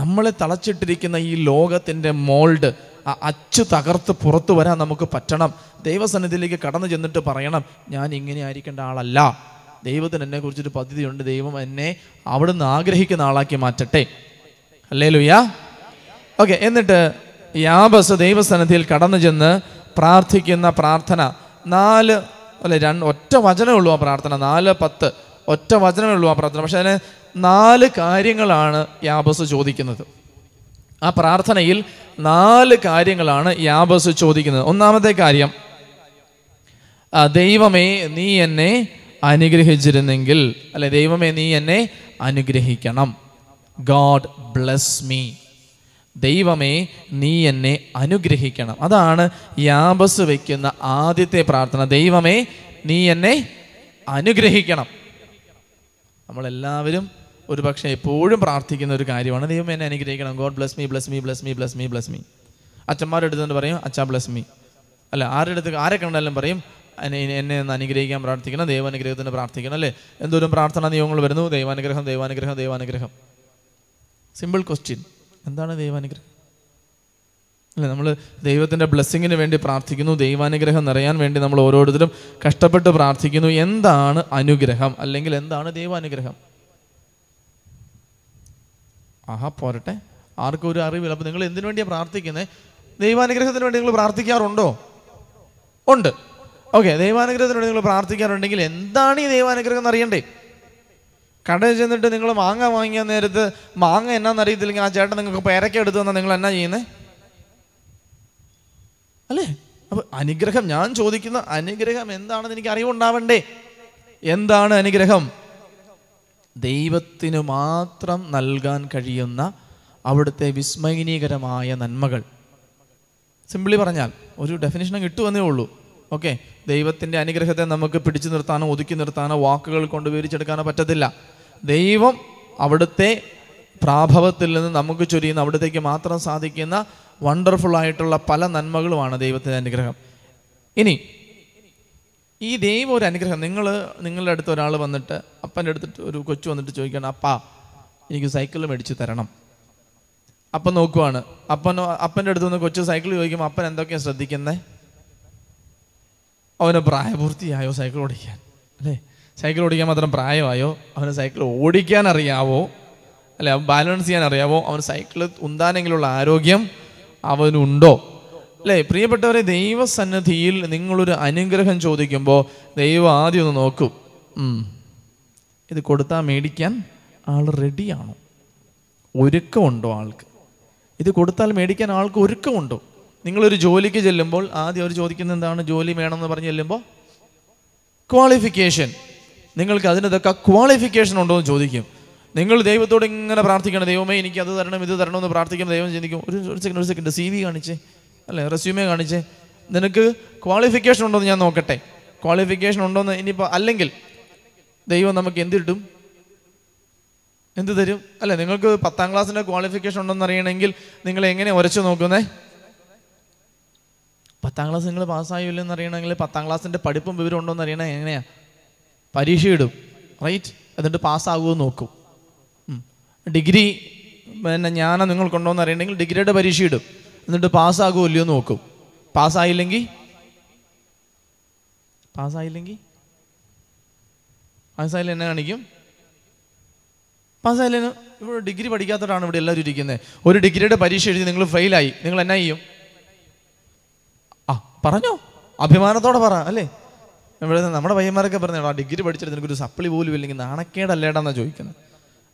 നമ്മളെ തളച്ചിട്ടിരിക്കുന്ന ഈ ലോകത്തിൻ്റെ മോൾഡ് ആ അച്ചു തകർത്ത് പുറത്തു വരാൻ നമുക്ക് പറ്റണം ദൈവസന്നിധിയിലേക്ക് കടന്നു ചെന്നിട്ട് പറയണം ഞാൻ ഇങ്ങനെ ആയിരിക്കേണ്ട ആളല്ല ദൈവത്തിന് എന്നെ കുറിച്ചൊരു പദ്ധതിയുണ്ട് ദൈവം എന്നെ അവിടുന്ന് ആഗ്രഹിക്കുന്ന ആളാക്കി മാറ്റട്ടെ അല്ലേ ലുയാ ഓക്കെ എന്നിട്ട് യാബസ് ദൈവസ്ഥാനത്തിൽ കടന്നു ചെന്ന് പ്രാർത്ഥിക്കുന്ന പ്രാർത്ഥന നാല് അല്ലെ രണ്ട് ഒറ്റ വചനമേ ഉള്ളൂ ആ പ്രാർത്ഥന നാല് പത്ത് ഒറ്റ വചനമേ ഉള്ളൂ ആ പ്രാർത്ഥന പക്ഷെ അതിന് നാല് കാര്യങ്ങളാണ് യാബസ് ചോദിക്കുന്നത് ആ പ്രാർത്ഥനയിൽ നാല് കാര്യങ്ങളാണ് യാബസ് ചോദിക്കുന്നത് ഒന്നാമത്തെ കാര്യം ദൈവമേ നീ എന്നെ അനുഗ്രഹിച്ചിരുന്നെങ്കിൽ അല്ലെ ദൈവമേ നീ എന്നെ അനുഗ്രഹിക്കണം ഗാഡ് ബ്ലസ് മീ ദൈവമേ നീ എന്നെ അനുഗ്രഹിക്കണം അതാണ് യാബസ് വയ്ക്കുന്ന ആദ്യത്തെ പ്രാർത്ഥന ദൈവമേ നീ എന്നെ അനുഗ്രഹിക്കണം നമ്മളെല്ലാവരും ഒരു പക്ഷേ എപ്പോഴും പ്രാർത്ഥിക്കുന്ന ഒരു കാര്യമാണ് ദൈവം എന്നെ അനുഗ്രഹിക്കണം God bless me bless me bless me bless me bless me അച്ഛന്മാരെടുത്തുകൊണ്ട് പറയും അച്ഛാ ബ്ലസ് മീ അല്ല ആരുടെ അടുത്ത് ആരെ കണ്ടാലും പറയും എന്നെ ഒന്ന് അനുഗ്രഹിക്കാൻ പ്രാർത്ഥിക്കണം ദൈവാനുഗ്രഹത്തിന് പ്രാർത്ഥിക്കണം അല്ലേ എന്തോരം പ്രാർത്ഥന നിയമങ്ങൾ വരുന്നു ദൈവാനുഗ്രഹം ദൈവാനുഗ്രഹം ദൈവാനുഗ്രഹം സിമ്പിൾ ക്വസ്റ്റ്യൻ എന്താണ് ദൈവാനുഗ്രഹം അല്ലേ നമ്മൾ ദൈവത്തിൻ്റെ ബ്ലെസ്സിങ്ങിന് വേണ്ടി പ്രാർത്ഥിക്കുന്നു ദൈവാനുഗ്രഹം നിറയാൻ വേണ്ടി നമ്മൾ ഓരോരുത്തരും കഷ്ടപ്പെട്ട് പ്രാർത്ഥിക്കുന്നു എന്താണ് അനുഗ്രഹം അല്ലെങ്കിൽ എന്താണ് ദൈവാനുഗ്രഹം ആഹാ പോരട്ടെ ആർക്കും ഒരു അറിവില്ല അപ്പോൾ നിങ്ങൾ എന്തിനു വേണ്ടിയാണ് പ്രാർത്ഥിക്കുന്നത് ദൈവാനുഗ്രഹത്തിന് വേണ്ടി നിങ്ങൾ പ്രാർത്ഥിക്കാറുണ്ടോ ഉണ്ട് ഓക്കെ ദൈവാനുഗ്രഹത്തിനോട് നിങ്ങൾ പ്രാർത്ഥിക്കാറുണ്ടെങ്കിൽ എന്താണ് ഈ ദൈവാനുഗ്രഹം എന്ന് അറിയണ്ടേ കടയിൽ ചെന്നിട്ട് നിങ്ങൾ മാങ്ങ വാങ്ങിയ നേരത്ത് മാങ്ങ എന്നാന്ന് അറിയത്തില്ലെങ്കിൽ ആ ചേട്ടൻ നിങ്ങൾക്ക് പേരക്ക എടുത്തു തന്നാൽ നിങ്ങൾ എന്നാ ചെയ്യുന്നേ അല്ലേ അപ്പൊ അനുഗ്രഹം ഞാൻ ചോദിക്കുന്ന അനുഗ്രഹം എന്താണെന്ന് എനിക്ക് അറിവുണ്ടാവണ്ടേ എന്താണ് അനുഗ്രഹം ദൈവത്തിന് മാത്രം നൽകാൻ കഴിയുന്ന അവിടുത്തെ വിസ്മയനീകരമായ നന്മകൾ സിമ്പിളി പറഞ്ഞാൽ ഒരു ഡെഫിനേഷനും കിട്ടുമെന്നേ ഉള്ളൂ ഓക്കെ ദൈവത്തിൻ്റെ അനുഗ്രഹത്തെ നമുക്ക് പിടിച്ചു നിർത്താനോ ഒതുക്കി നിർത്താനോ വാക്കുകൾ കൊണ്ട് വിവരിച്ചെടുക്കാനോ പറ്റത്തില്ല ദൈവം അവിടുത്തെ പ്രാഭവത്തിൽ നിന്ന് നമുക്ക് ചൊരിയുന്ന അവിടത്തേക്ക് മാത്രം സാധിക്കുന്ന വണ്ടർഫുൾ ആയിട്ടുള്ള പല നന്മകളുമാണ് ദൈവത്തിൻ്റെ അനുഗ്രഹം ഇനി ഈ ദൈവം ഒരു അനുഗ്രഹം നിങ്ങൾ നിങ്ങളുടെ അടുത്ത് ഒരാൾ വന്നിട്ട് അപ്പൻ്റെ അടുത്തിട്ട് ഒരു കൊച്ചു വന്നിട്ട് ചോദിക്കണം അപ്പാ എനിക്ക് സൈക്കിൾ മേടിച്ച് തരണം അപ്പം നോക്കുവാണ് അപ്പൻ അപ്പൻ്റെ അടുത്ത് നിന്ന് കൊച്ചു സൈക്കിൾ ചോദിക്കുമ്പോൾ അപ്പൻ എന്തൊക്കെയാണ് ശ്രദ്ധിക്കുന്നത് അവന് പ്രായപൂർത്തിയായോ സൈക്കിൾ ഓടിക്കാൻ അല്ലേ സൈക്കിൾ ഓടിക്കാൻ മാത്രം പ്രായമായോ അവന് സൈക്കിൾ ഓടിക്കാൻ അറിയാവോ അല്ലെ അവൻ ബാലൻസ് ചെയ്യാൻ അറിയാവോ അവൻ സൈക്കിൾ ഉന്താനെങ്കിലുള്ള ആരോഗ്യം അവനുണ്ടോ അല്ലേ പ്രിയപ്പെട്ടവരെ ദൈവസന്നിധിയിൽ നിങ്ങളൊരു അനുഗ്രഹം ചോദിക്കുമ്പോൾ ദൈവം ആദ്യം ഒന്ന് നോക്കും ഇത് കൊടുത്താൽ മേടിക്കാൻ ആൾ റെഡിയാണോ ഒരുക്കമുണ്ടോ ആൾക്ക് ഇത് കൊടുത്താൽ മേടിക്കാൻ ആൾക്ക് ഒരുക്കമുണ്ടോ നിങ്ങളൊരു ജോലിക്ക് ചെല്ലുമ്പോൾ ആദ്യം അവർ ചോദിക്കുന്നത് എന്താണ് ജോലി വേണമെന്ന് പറഞ്ഞ് ചെല്ലുമ്പോൾ ക്വാളിഫിക്കേഷൻ നിങ്ങൾക്ക് അതിനതൊക്കെ ക്വാളിഫിക്കേഷൻ ഉണ്ടോ എന്ന് ചോദിക്കും നിങ്ങൾ ദൈവത്തോട് ഇങ്ങനെ പ്രാർത്ഥിക്കണം ദൈവമേ എനിക്ക് അത് തരണം ഇത് തരണമെന്ന് പ്രാർത്ഥിക്കണം ദൈവം ചിന്തിക്കും ഒരു ഒരു സെക്കൻഡ് ഒരു സെക്കൻഡ് സി വി കാണിച്ചേ അല്ലേ റെസ്യൂമേ കാണിച്ചേ നിനക്ക് ക്വാളിഫിക്കേഷൻ ഉണ്ടോ എന്ന് ഞാൻ നോക്കട്ടെ ക്വാളിഫിക്കേഷൻ ഉണ്ടോയെന്ന് ഇനിയിപ്പോൾ അല്ലെങ്കിൽ ദൈവം നമുക്ക് എന്തിട്ടും എന്ത് തരും അല്ലേ നിങ്ങൾക്ക് പത്താം ക്ലാസ്സിൻ്റെ ക്വാളിഫിക്കേഷൻ ഉണ്ടെന്ന് അറിയണമെങ്കിൽ നിങ്ങൾ എങ്ങനെ ഉരച്ചു നോക്കുന്നേ പത്താം ക്ലാസ് നിങ്ങൾ പാസ്സായോ എന്ന് അറിയണമെങ്കിൽ പത്താം ക്ലാസ്സിൻ്റെ പഠിപ്പും വിവരം ഉണ്ടോ എന്ന് അറിയണേ എങ്ങനെയാ പരീക്ഷ ഇടും റൈറ്റ് എന്നിട്ട് പാസ്സാകുമോ നോക്കും ഡിഗ്രി പിന്നെ ഞാനാ നിങ്ങൾക്കുണ്ടോ എന്ന് അറിയണമെങ്കിൽ ഡിഗ്രിയുടെ പരീക്ഷ ഇടും എന്നിട്ട് പാസ്സാകുമോ ഇല്ലയോ നോക്കും പാസ്സായില്ലെങ്കിൽ പാസ്സായില്ലെങ്കിൽ പാസ്സായില്ല എന്നെ കാണിക്കും പാസ്സായില്ല ഇവിടെ ഡിഗ്രി പഠിക്കാത്തവരാണ് ഇവിടെ എല്ലാവരും ഇരിക്കുന്നത് ഒരു ഡിഗ്രിയുടെ പരീക്ഷ എഴുതി നിങ്ങൾ ഫെയിലായി നിങ്ങൾ എന്നാ ചെയ്യും പറഞ്ഞോ അഭിമാനത്തോടെ പറ അല്ലേ ഇവിടെ നമ്മുടെ പയ്യന്മാരൊക്കെ പറഞ്ഞു ആ ഡിഗ്രി പഠിച്ചിട്ട് നിനക്കൊരു സപ്ലി പോലും ഇല്ലെങ്കിൽ നാണക്കേടല്ലേടാന്നാണ് ചോദിക്കുന്നത്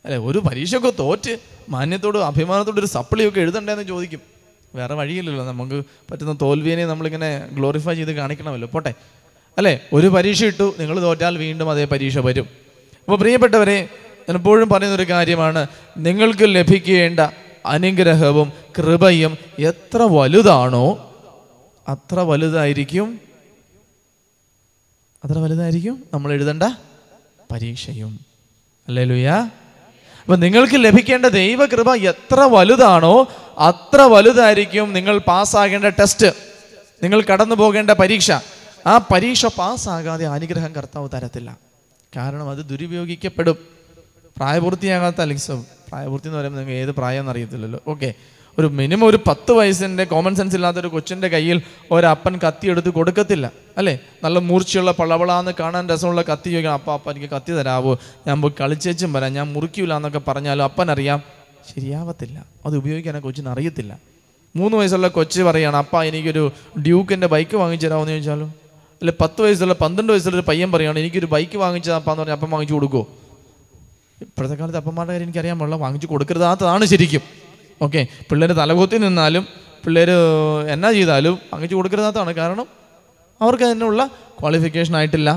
അല്ലേ ഒരു പരീക്ഷയൊക്കെ തോറ്റ് മാന്യത്തോട് അഭിമാനത്തോട് ഒരു സപ്ലിയൊക്കെ എഴുതണ്ടേന്ന് ചോദിക്കും വേറെ വഴിയില്ലല്ലോ നമുക്ക് പറ്റുന്ന തോൽവിയെ നമ്മളിങ്ങനെ ഗ്ലോറിഫൈ ചെയ്ത് കാണിക്കണമല്ലോ പോട്ടെ അല്ലേ ഒരു പരീക്ഷ ഇട്ടു നിങ്ങൾ തോറ്റാൽ വീണ്ടും അതേ പരീക്ഷ വരും അപ്പോൾ പ്രിയപ്പെട്ടവരെ എപ്പോഴും പറയുന്നൊരു കാര്യമാണ് നിങ്ങൾക്ക് ലഭിക്കേണ്ട അനുഗ്രഹവും കൃപയും എത്ര വലുതാണോ അത്ര വലുതായിരിക്കും അത്ര വലുതായിരിക്കും നമ്മൾ എഴുതണ്ട പരീക്ഷയും അല്ലേ ലുയാ അപ്പൊ നിങ്ങൾക്ക് ലഭിക്കേണ്ട ദൈവകൃപ എത്ര വലുതാണോ അത്ര വലുതായിരിക്കും നിങ്ങൾ പാസ്സാകേണ്ട ടെസ്റ്റ് നിങ്ങൾ കടന്നു പോകേണ്ട പരീക്ഷ ആ പരീക്ഷ പാസ്സാകാതെ അനുഗ്രഹം കർത്താവ് തരത്തില്ല കാരണം അത് ദുരുപയോഗിക്കപ്പെടും പ്രായപൂർത്തിയാകാത്ത അലക്സും പ്രായപൂർത്തി എന്ന് പറയുമ്പോൾ നിങ്ങൾ ഏത് പ്രായം എന്നറിയത്തില്ലല്ലോ ഓക്കെ ഒരു മിനിമം ഒരു പത്ത് വയസ്സിൻ്റെ കോമൺ സെൻസ് ഇല്ലാത്ത ഒരു കൊച്ചിൻ്റെ കയ്യിൽ ഒരപ്പൻ എടുത്ത് കൊടുക്കത്തില്ല അല്ലേ നല്ല മൂർച്ചയുള്ള പളവളാന്ന് കാണാൻ രസമുള്ള കത്തി ചോദിക്കണം അപ്പം അപ്പം എനിക്ക് കത്തി തരാവോ ഞാൻ പോയി കളിച്ചേച്ചും വരാം ഞാൻ മുറിക്കൂല എന്നൊക്കെ പറഞ്ഞാലും അപ്പൻ അറിയാം ശരിയാവത്തില്ല അത് ഉപയോഗിക്കാൻ ആ കൊച്ചിന് അറിയത്തില്ല മൂന്ന് വയസ്സുള്ള കൊച്ച് പറയാണ് അപ്പ എനിക്കൊരു ഡ്യൂക്കിൻ്റെ ബൈക്ക് വാങ്ങിച്ചു തരാമെന്ന് ചോദിച്ചാലോ അല്ലെ പത്ത് വയസ്സുള്ള പന്ത്രണ്ട് വയസ്സുള്ള ഒരു പയ്യൻ പറയുകയാണ് എനിക്കൊരു ബൈക്ക് വാങ്ങിച്ചു എന്ന് പറഞ്ഞാൽ അപ്പം വാങ്ങിച്ചു കൊടുക്കുമോ ഇപ്പോഴത്തെ കാലത്ത് അപ്പന്മാരുടെ കാര്യം എനിക്കറിയാൻ പാടില്ല വാങ്ങിച്ചു കൊടുക്കരുതാത്തതാണ് ശരിക്കും ഓക്കെ പിള്ളേർ തലകൂത്തി നിന്നാലും പിള്ളേർ എന്നാ ചെയ്താലും അങ്ങനെ കൊടുക്കരുതാത്തതാണ് കാരണം അവർക്ക് അതിനുള്ള ക്വാളിഫിക്കേഷൻ ആയിട്ടില്ല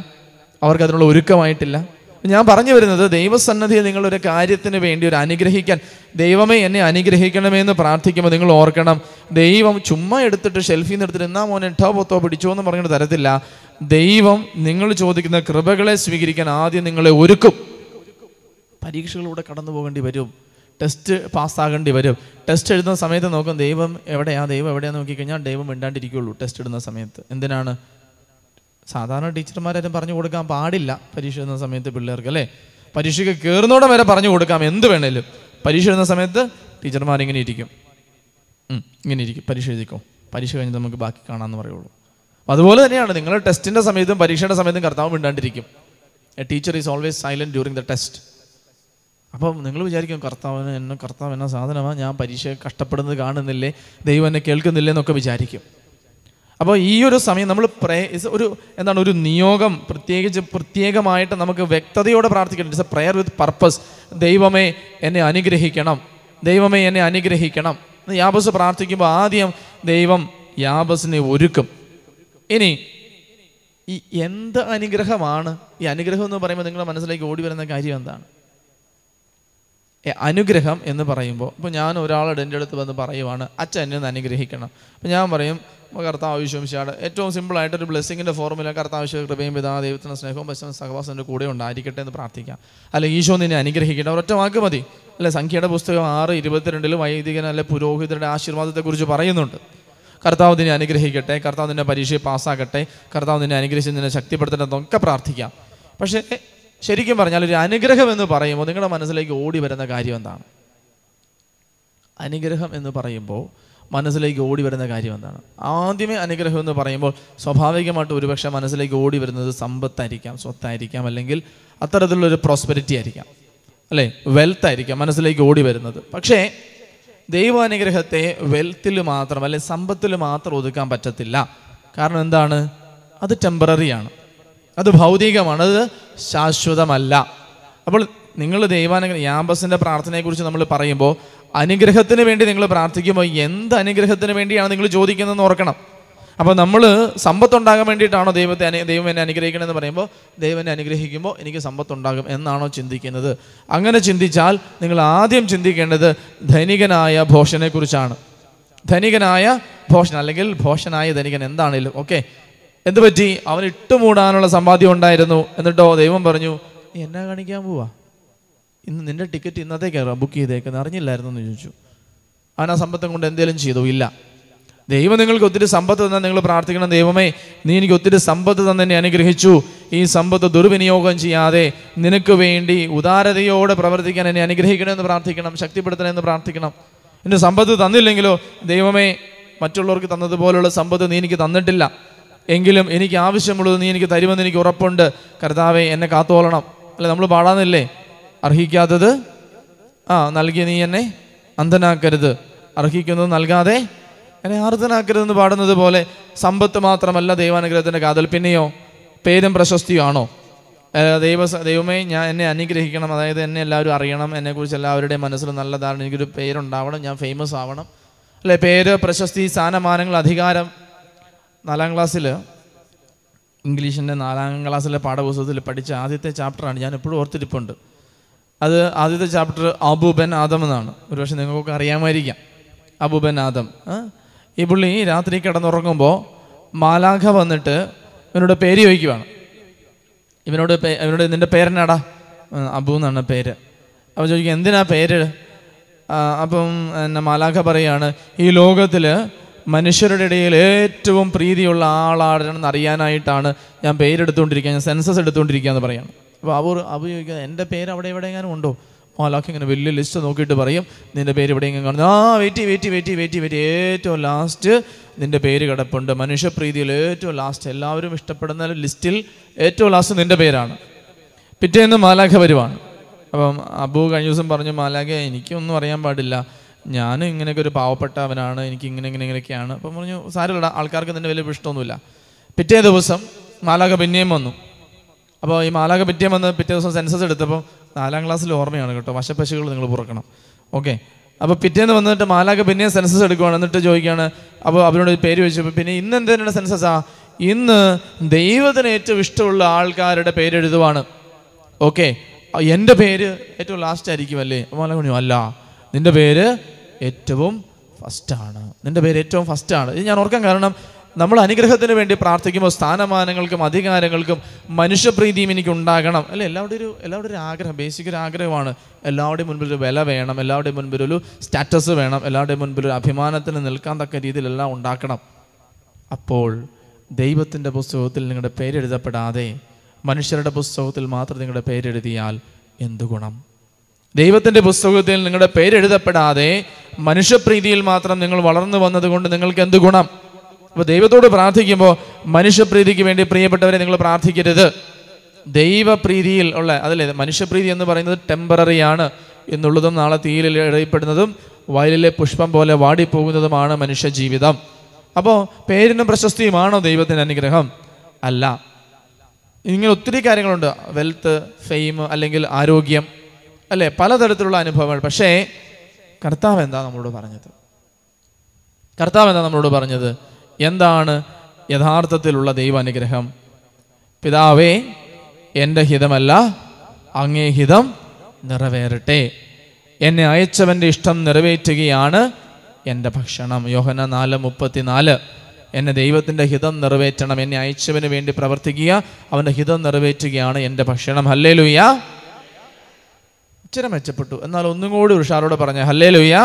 അവർക്ക് അതിനുള്ള ഒരുക്കമായിട്ടില്ല ഞാൻ പറഞ്ഞു വരുന്നത് ദൈവസന്നദ്ധിയിൽ നിങ്ങളൊരു കാര്യത്തിന് വേണ്ടി ഒരു അനുഗ്രഹിക്കാൻ ദൈവമേ എന്നെ അനുഗ്രഹിക്കണമെന്ന് പ്രാർത്ഥിക്കുമ്പോൾ നിങ്ങൾ ഓർക്കണം ദൈവം ചുമ്മാ എടുത്തിട്ട് ഷെൽഫിൽ നിന്ന് എടുത്തിട്ട് എന്നാ മോനെ എട്ടോ പൊത്തോ പിടിച്ചോ എന്ന് പറഞ്ഞിട്ട് തരത്തില്ല ദൈവം നിങ്ങൾ ചോദിക്കുന്ന കൃപകളെ സ്വീകരിക്കാൻ ആദ്യം നിങ്ങളെ ഒരുക്കും പരീക്ഷകളിലൂടെ കടന്നു പോകേണ്ടി വരും ടെസ്റ്റ് പാസ്സാകേണ്ടി വരും ടെസ്റ്റ് എഴുതുന്ന സമയത്ത് നോക്കും ദൈവം എവിടെയാ ദൈവം എവിടെയാന്ന് നോക്കിക്കഴിഞ്ഞാൽ ദൈവം മിണ്ടാണ്ടിരിക്കുകയുള്ളൂ ടെസ്റ്റ് ഇടുന്ന സമയത്ത് എന്തിനാണ് സാധാരണ ടീച്ചർമാരും പറഞ്ഞു കൊടുക്കാൻ പാടില്ല പരീക്ഷ എഴുതുന്ന സമയത്ത് പിള്ളേർക്ക് അല്ലേ പരീക്ഷയ്ക്ക് കയറുന്നോടെ വരെ പറഞ്ഞു കൊടുക്കാം എന്ത് വേണേലും പരീക്ഷ എഴുതുന്ന സമയത്ത് ടീച്ചർമാരിങ്ങനെ ഇരിക്കും ഇങ്ങനെ ഇരിക്കും പരീക്ഷ എഴുതിക്കോ പരീക്ഷ കഴിഞ്ഞ് നമുക്ക് ബാക്കി കാണാമെന്ന് പറയുള്ളൂ അതുപോലെ തന്നെയാണ് നിങ്ങൾ ടെസ്റ്റിൻ്റെ സമയത്തും പരീക്ഷയുടെ സമയത്തും കർത്താവ് മിണ്ടാണ്ടിരിക്കും a teacher is always silent during the test അപ്പം നിങ്ങൾ വിചാരിക്കും കർത്താവിന് എന്നെ കർത്താവ് എന്ന സാധനമാണ് ഞാൻ പരീക്ഷ കഷ്ടപ്പെടുന്നത് കാണുന്നില്ലേ ദൈവം എന്നെ കേൾക്കുന്നില്ലേ എന്നൊക്കെ വിചാരിക്കും അപ്പോൾ ഈ ഒരു സമയം നമ്മൾ പ്രേ ഒരു എന്താണ് ഒരു നിയോഗം പ്രത്യേകിച്ച് പ്രത്യേകമായിട്ട് നമുക്ക് വ്യക്തതയോടെ പ്രാർത്ഥിക്കണം it's a prayer with purpose ദൈവമേ എന്നെ അനുഗ്രഹിക്കണം ദൈവമേ എന്നെ അനുഗ്രഹിക്കണം യാബസ് പ്രാർത്ഥിക്കുമ്പോൾ ആദ്യം ദൈവം യാബസിനെ ഒരുക്കും ഇനി ഈ എന്ത് അനുഗ്രഹമാണ് ഈ അനുഗ്രഹം എന്ന് പറയുമ്പോൾ നിങ്ങളുടെ മനസ്സിലേക്ക് ഓടി വരുന്ന കാര്യം എന്താണ് അനുഗ്രഹം എന്ന് പറയുമ്പോൾ ഇപ്പോൾ ഞാൻ ഒരാളുടെ എൻ്റെ അടുത്ത് വന്ന് പറയുവാണ് അച്ഛൻ എന്നെ ഒന്ന് അനുഗ്രഹിക്കണം അപ്പം ഞാൻ പറയും കർത്താവ് വിശ്വംശിയാണ് ഏറ്റവും സിമ്പിളായിട്ട് ഒരു ബ്ലെസ്സിങ്ങിൻ്റെ ഫോർമുല കർത്താവ് വിശ്വ കൃപയും പിതാ ദൈവത്തിൻ്റെ സ്നേഹവും പശുവും സഹവാസത്തിൻ്റെ കൂടെ ഉണ്ടായിരിക്കട്ടെ എന്ന് പ്രാർത്ഥിക്കാം അല്ലെ ഈശോ നിന്നെ അനുഗ്രഹിക്കണം ഒരൊറ്റ വാക്ക് മതി അല്ലെ സംഖ്യയുടെ പുസ്തകം ആറ് ഇരുപത്തിരണ്ടിൽ വൈദികൻ അല്ലെ പുരോഹിതരുടെ ആശീർവാദത്തെക്കുറിച്ച് പറയുന്നുണ്ട് കർത്താവ് നിന്നെ അനുഗ്രഹിക്കട്ടെ കർത്താവ് നിന്നെ പരീക്ഷയെ പാസ്സാക്കട്ടെ കർത്താവ് നിന്നെ അനുഗ്രഹിച്ച് നിന്നെ ശക്തിപ്പെടുത്തട്ടെ എന്നൊക്കെ പ്രാർത്ഥിക്കാം പക്ഷേ ശരിക്കും പറഞ്ഞാൽ ഒരു അനുഗ്രഹം എന്ന് പറയുമ്പോൾ നിങ്ങളുടെ മനസ്സിലേക്ക് ഓടി വരുന്ന കാര്യം എന്താണ് അനുഗ്രഹം എന്ന് പറയുമ്പോൾ മനസ്സിലേക്ക് ഓടി വരുന്ന കാര്യം എന്താണ് ആദ്യമേ അനുഗ്രഹം എന്ന് പറയുമ്പോൾ സ്വാഭാവികമായിട്ട് ഒരുപക്ഷെ മനസ്സിലേക്ക് ഓടി വരുന്നത് സമ്പത്തായിരിക്കാം സ്വത്തായിരിക്കാം അല്ലെങ്കിൽ അത്തരത്തിലുള്ളൊരു പ്രോസ്പെരിറ്റി ആയിരിക്കാം അല്ലേ വെൽത്ത് ആയിരിക്കാം മനസ്സിലേക്ക് ഓടി വരുന്നത് പക്ഷേ ദൈവാനുഗ്രഹത്തെ വെൽത്തിൽ മാത്രം അല്ലെ സമ്പത്തിൽ മാത്രം ഒതുക്കാൻ പറ്റത്തില്ല കാരണം എന്താണ് അത് ടെമ്പററിയാണ് അത് ഭൗതികമാണ് അത് ശാശ്വതമല്ല അപ്പോൾ നിങ്ങൾ ദൈവാനുഗ്രഹം യാമ്പസിൻ്റെ പ്രാർത്ഥനയെക്കുറിച്ച് നമ്മൾ പറയുമ്പോൾ അനുഗ്രഹത്തിന് വേണ്ടി നിങ്ങൾ പ്രാർത്ഥിക്കുമ്പോൾ എന്ത് അനുഗ്രഹത്തിന് വേണ്ടിയാണ് നിങ്ങൾ ചോദിക്കുന്നതെന്ന് ഓർക്കണം അപ്പോൾ നമ്മൾ സമ്പത്തുണ്ടാകാൻ വേണ്ടിയിട്ടാണോ ദൈവത്തെ അനു ദൈവം എന്നെ അനുഗ്രഹിക്കണമെന്ന് പറയുമ്പോൾ ദൈവനെ അനുഗ്രഹിക്കുമ്പോൾ എനിക്ക് സമ്പത്തുണ്ടാകും എന്നാണോ ചിന്തിക്കുന്നത് അങ്ങനെ ചിന്തിച്ചാൽ നിങ്ങൾ ആദ്യം ചിന്തിക്കേണ്ടത് ധനികനായ ഭോഷനെക്കുറിച്ചാണ് ധനികനായ ഭോഷൻ അല്ലെങ്കിൽ ഭോഷനായ ധനികൻ എന്താണേലും ഓക്കെ എന്ത് പറ്റി അവൻ ഇട്ടുമൂടാനുള്ള സമ്പാദ്യം ഉണ്ടായിരുന്നു എന്നിട്ടോ ദൈവം പറഞ്ഞു നീ എന്നാ കാണിക്കാൻ പോവാ ഇന്ന് നിന്റെ ടിക്കറ്റ് ഇന്നത്തേക്കാണ് ബുക്ക് ചെയ്തേക്കുന്നത് അറിഞ്ഞില്ലായിരുന്നു എന്ന് ചോദിച്ചു അവൻ ആ സമ്പത്തം കൊണ്ട് എന്തെങ്കിലും ചെയ്തു ഇല്ല ദൈവം നിങ്ങൾക്ക് ഒത്തിരി സമ്പത്ത് തന്നാൽ നിങ്ങൾ പ്രാർത്ഥിക്കണം ദൈവമേ നീ എനിക്ക് ഒത്തിരി സമ്പത്ത് തന്നെ അനുഗ്രഹിച്ചു ഈ സമ്പത്ത് ദുർവിനിയോഗം ചെയ്യാതെ നിനക്ക് വേണ്ടി ഉദാരതയോടെ പ്രവർത്തിക്കാൻ എന്നെ അനുഗ്രഹിക്കണമെന്ന് പ്രാർത്ഥിക്കണം ശക്തിപ്പെടുത്തണമെന്ന് പ്രാർത്ഥിക്കണം എൻ്റെ സമ്പത്ത് തന്നില്ലെങ്കിലോ ദൈവമേ മറ്റുള്ളവർക്ക് തന്നതുപോലുള്ള സമ്പത്ത് നീ എനിക്ക് തന്നിട്ടില്ല എങ്കിലും എനിക്ക് ആവശ്യമുള്ളത് നീ എനിക്ക് തരുമെന്ന് എനിക്ക് ഉറപ്പുണ്ട് കർത്താവെ എന്നെ കാത്തോളണം അല്ലെ നമ്മൾ പാടാന്നില്ലേ അർഹിക്കാത്തത് ആ നൽകിയ നീ എന്നെ അന്ധനാക്കരുത് അർഹിക്കുന്നത് നൽകാതെ എന്നെ ആർദ്ധനാക്കരുതെന്ന് പാടുന്നത് പോലെ സമ്പത്ത് മാത്രമല്ല ദൈവാനുഗ്രഹത്തിൻ്റെ കാതൽ പിന്നെയോ പേരും ആണോ ദൈവ ദൈവമേ ഞാൻ എന്നെ അനുഗ്രഹിക്കണം അതായത് എന്നെ എല്ലാവരും അറിയണം എന്നെക്കുറിച്ച് എല്ലാവരുടെയും മനസ്സിൽ നല്ല ധാരണ എനിക്കൊരു പേരുണ്ടാവണം ഞാൻ ഫേമസ് ആവണം അല്ലെ പേര് പ്രശസ്തി സ്ഥാനമാനങ്ങൾ അധികാരം നാലാം ക്ലാസ്സിൽ ഇംഗ്ലീഷിൻ്റെ നാലാം ക്ലാസ്സിലെ പാഠപുസ്തകത്തിൽ പഠിച്ച ആദ്യത്തെ ചാപ്റ്ററാണ് ഞാൻ എപ്പോഴും ഓർത്തിരിപ്പുണ്ട് അത് ആദ്യത്തെ ചാപ്റ്റർ അബൂബൻ ആദം എന്നാണ് ഒരുപക്ഷെ നിങ്ങൾക്കൊക്കെ അറിയാമായിരിക്കാം അബൂബൻ ആദം ഈ പുള്ളി രാത്രി കിടന്നുറങ്ങുമ്പോൾ മാലാഖ വന്നിട്ട് ഇവനോട് പേര് ചോദിക്കുവാണ് ഇവനോട് ഇവനോട് നിൻ്റെ പേരെന്നാടാ അബു എന്നാണ് പേര് അപ്പോൾ ചോദിക്കും എന്തിനാ പേര് അപ്പം എന്നെ മാലാഖ പറയുകയാണ് ഈ ലോകത്തിൽ മനുഷ്യരുടെ ഇടയിൽ ഏറ്റവും പ്രീതിയുള്ള ആളാണെന്ന് അറിയാനായിട്ടാണ് ഞാൻ പേരെടുത്തുകൊണ്ടിരിക്കുക ഞാൻ സെൻസസ് എടുത്തുകൊണ്ടിരിക്കുക എന്ന് പറയാണ് അപ്പോൾ അവർ അഭിയോഗിക്കുക എൻ്റെ പേര് അവിടെ എവിടെയെങ്കിലും ഉണ്ടോ മാലാഖ് ഇങ്ങനെ വലിയ ലിസ്റ്റ് നോക്കിയിട്ട് പറയും നിൻ്റെ പേര് എവിടെയെങ്കിലും കാണുന്നു ആ wait wait wait wait wait ഏറ്റവും ലാസ്റ്റ് നിൻ്റെ പേര് കിടപ്പുണ്ട് മനുഷ്യപ്രീതിയിൽ ഏറ്റവും ലാസ്റ്റ് എല്ലാവരും ഇഷ്ടപ്പെടുന്ന ലിസ്റ്റിൽ ഏറ്റവും ലാസ്റ്റ് നിൻ്റെ പേരാണ് പിറ്റേന്ന് മാലാഖ വരുവാണ് അപ്പം അബു കഴിഞ്ഞ ദിവസം പറഞ്ഞു മാലാഖ എനിക്കൊന്നും അറിയാൻ പാടില്ല ഞാൻ ഇങ്ങനെയൊക്കെ ഒരു പാവപ്പെട്ടവനാണ് എനിക്ക് ഇങ്ങനെ ഇങ്ങനെ ഇങ്ങനെയൊക്കെയാണ് അപ്പം പറഞ്ഞു സാരമില്ല ആൾക്കാർക്ക് നിൻ്റെ വലിയ ഇഷ്ടമൊന്നുമില്ല പിറ്റേ ദിവസം മാലാഖ പിന്നെയും വന്നു അപ്പോൾ ഈ മാലാഖ പിറ്റേ വന്ന് പിറ്റേ ദിവസം സെൻസസ് എടുത്തപ്പോൾ നാലാം ക്ലാസ്സിൽ ഓർമ്മയാണ് കേട്ടോ വശപ്പശുകൾ നിങ്ങൾ പുറക്കണം ഓക്കെ അപ്പോൾ പിറ്റേന്ന് വന്നിട്ട് മാലാഖ പിന്നെയും സെൻസസ് എടുക്കുവാണ് എന്നിട്ട് ചോദിക്കുകയാണ് അപ്പോൾ അവരോട് പേര് ചോദിച്ചപ്പോൾ പിന്നെ ഇന്ന് എന്തിനാണ് സെൻസസാ ഇന്ന് ദൈവത്തിന് ഏറ്റവും ഇഷ്ടമുള്ള ആൾക്കാരുടെ പേരെഴുതുവാണ് ഓക്കെ എൻ്റെ പേര് ഏറ്റവും ലാസ്റ്റ് ആയിരിക്കും അല്ലേ മാലാഖ പറഞ്ഞു അല്ല നിന്റെ പേര് ഏറ്റവും ഫസ്റ്റാണ് നിന്റെ പേര് ഏറ്റവും ഫസ്റ്റാണ് ഇത് ഞാൻ ഓർക്കാൻ കാരണം നമ്മൾ അനുഗ്രഹത്തിന് വേണ്ടി പ്രാർത്ഥിക്കുമ്പോൾ സ്ഥാനമാനങ്ങൾക്കും അധികാരങ്ങൾക്കും മനുഷ്യപ്രീതിയും എനിക്ക് ഉണ്ടാകണം അല്ലെ എല്ലാവരുടെ ഒരു എല്ലാവരുടെ ഒരു ആഗ്രഹം ബേസിക് ഒരു ആഗ്രഹമാണ് എല്ലാവരുടെയും മുൻപിൽ ഒരു വില വേണം എല്ലാവരുടെയും മുൻപിൽ ഒരു സ്റ്റാറ്റസ് വേണം എല്ലാവരുടെയും മുൻപിൽ ഒരു അഭിമാനത്തിന് നിൽക്കാൻ തക്ക രീതിയിലെല്ലാം ഉണ്ടാക്കണം അപ്പോൾ ദൈവത്തിൻ്റെ പുസ്തകത്തിൽ നിങ്ങളുടെ പേരെഴുതപ്പെടാതെ മനുഷ്യരുടെ പുസ്തകത്തിൽ മാത്രം നിങ്ങളുടെ പേരെഴുതിയാൽ എന്തു ഗുണം ദൈവത്തിൻ്റെ പുസ്തകത്തിൽ നിങ്ങളുടെ പേരെഴുതപ്പെടാതെ മനുഷ്യപ്രീതിയിൽ മാത്രം നിങ്ങൾ വളർന്നു വന്നതുകൊണ്ട് നിങ്ങൾക്ക് എന്ത് ഗുണം അപ്പോൾ ദൈവത്തോട് പ്രാർത്ഥിക്കുമ്പോൾ മനുഷ്യപ്രീതിക്ക് വേണ്ടി പ്രിയപ്പെട്ടവരെ നിങ്ങൾ പ്രാർത്ഥിക്കരുത് ദൈവപ്രീതിയിൽ ഉള്ള അതല്ലേ മനുഷ്യപ്രീതി എന്ന് പറയുന്നത് ടെമ്പററിയാണ് എന്നുള്ളതും നാളെ തീയിൽ എറിയപ്പെടുന്നതും വയലിലെ പുഷ്പം പോലെ വാടിപ്പോകുന്നതുമാണ് മനുഷ്യ ജീവിതം അപ്പോൾ പേരിനും പ്രശസ്തിയുമാണോ ദൈവത്തിൻ്റെ അനുഗ്രഹം അല്ല ഇങ്ങനെ ഒത്തിരി കാര്യങ്ങളുണ്ട് വെൽത്ത് ഫെയിം അല്ലെങ്കിൽ ആരോഗ്യം അല്ലെ പലതരത്തിലുള്ള അനുഭവങ്ങൾ പക്ഷേ കർത്താവ് എന്താ നമ്മളോട് പറഞ്ഞത് കർത്താവ് എന്താ നമ്മളോട് പറഞ്ഞത് എന്താണ് യഥാർത്ഥത്തിലുള്ള അനുഗ്രഹം പിതാവേ എൻ്റെ ഹിതമല്ല അങ്ങേ ഹിതം നിറവേറട്ടെ എന്നെ അയച്ചവൻ്റെ ഇഷ്ടം നിറവേറ്റുകയാണ് എൻ്റെ ഭക്ഷണം യോഹന നാല് നാല് എന്നെ ദൈവത്തിൻ്റെ ഹിതം നിറവേറ്റണം എന്നെ അയച്ചവന് വേണ്ടി പ്രവർത്തിക്കുക അവൻ്റെ ഹിതം നിറവേറ്റുകയാണ് എൻ്റെ ഭക്ഷണം അല്ലേ ലുയ്യ ഇച്ചിരി മെച്ചപ്പെട്ടു എന്നാൽ ഒന്നും കൂടി ഉഷാറോടെ പറഞ്ഞു ഹല്ലേ ലുയ്യ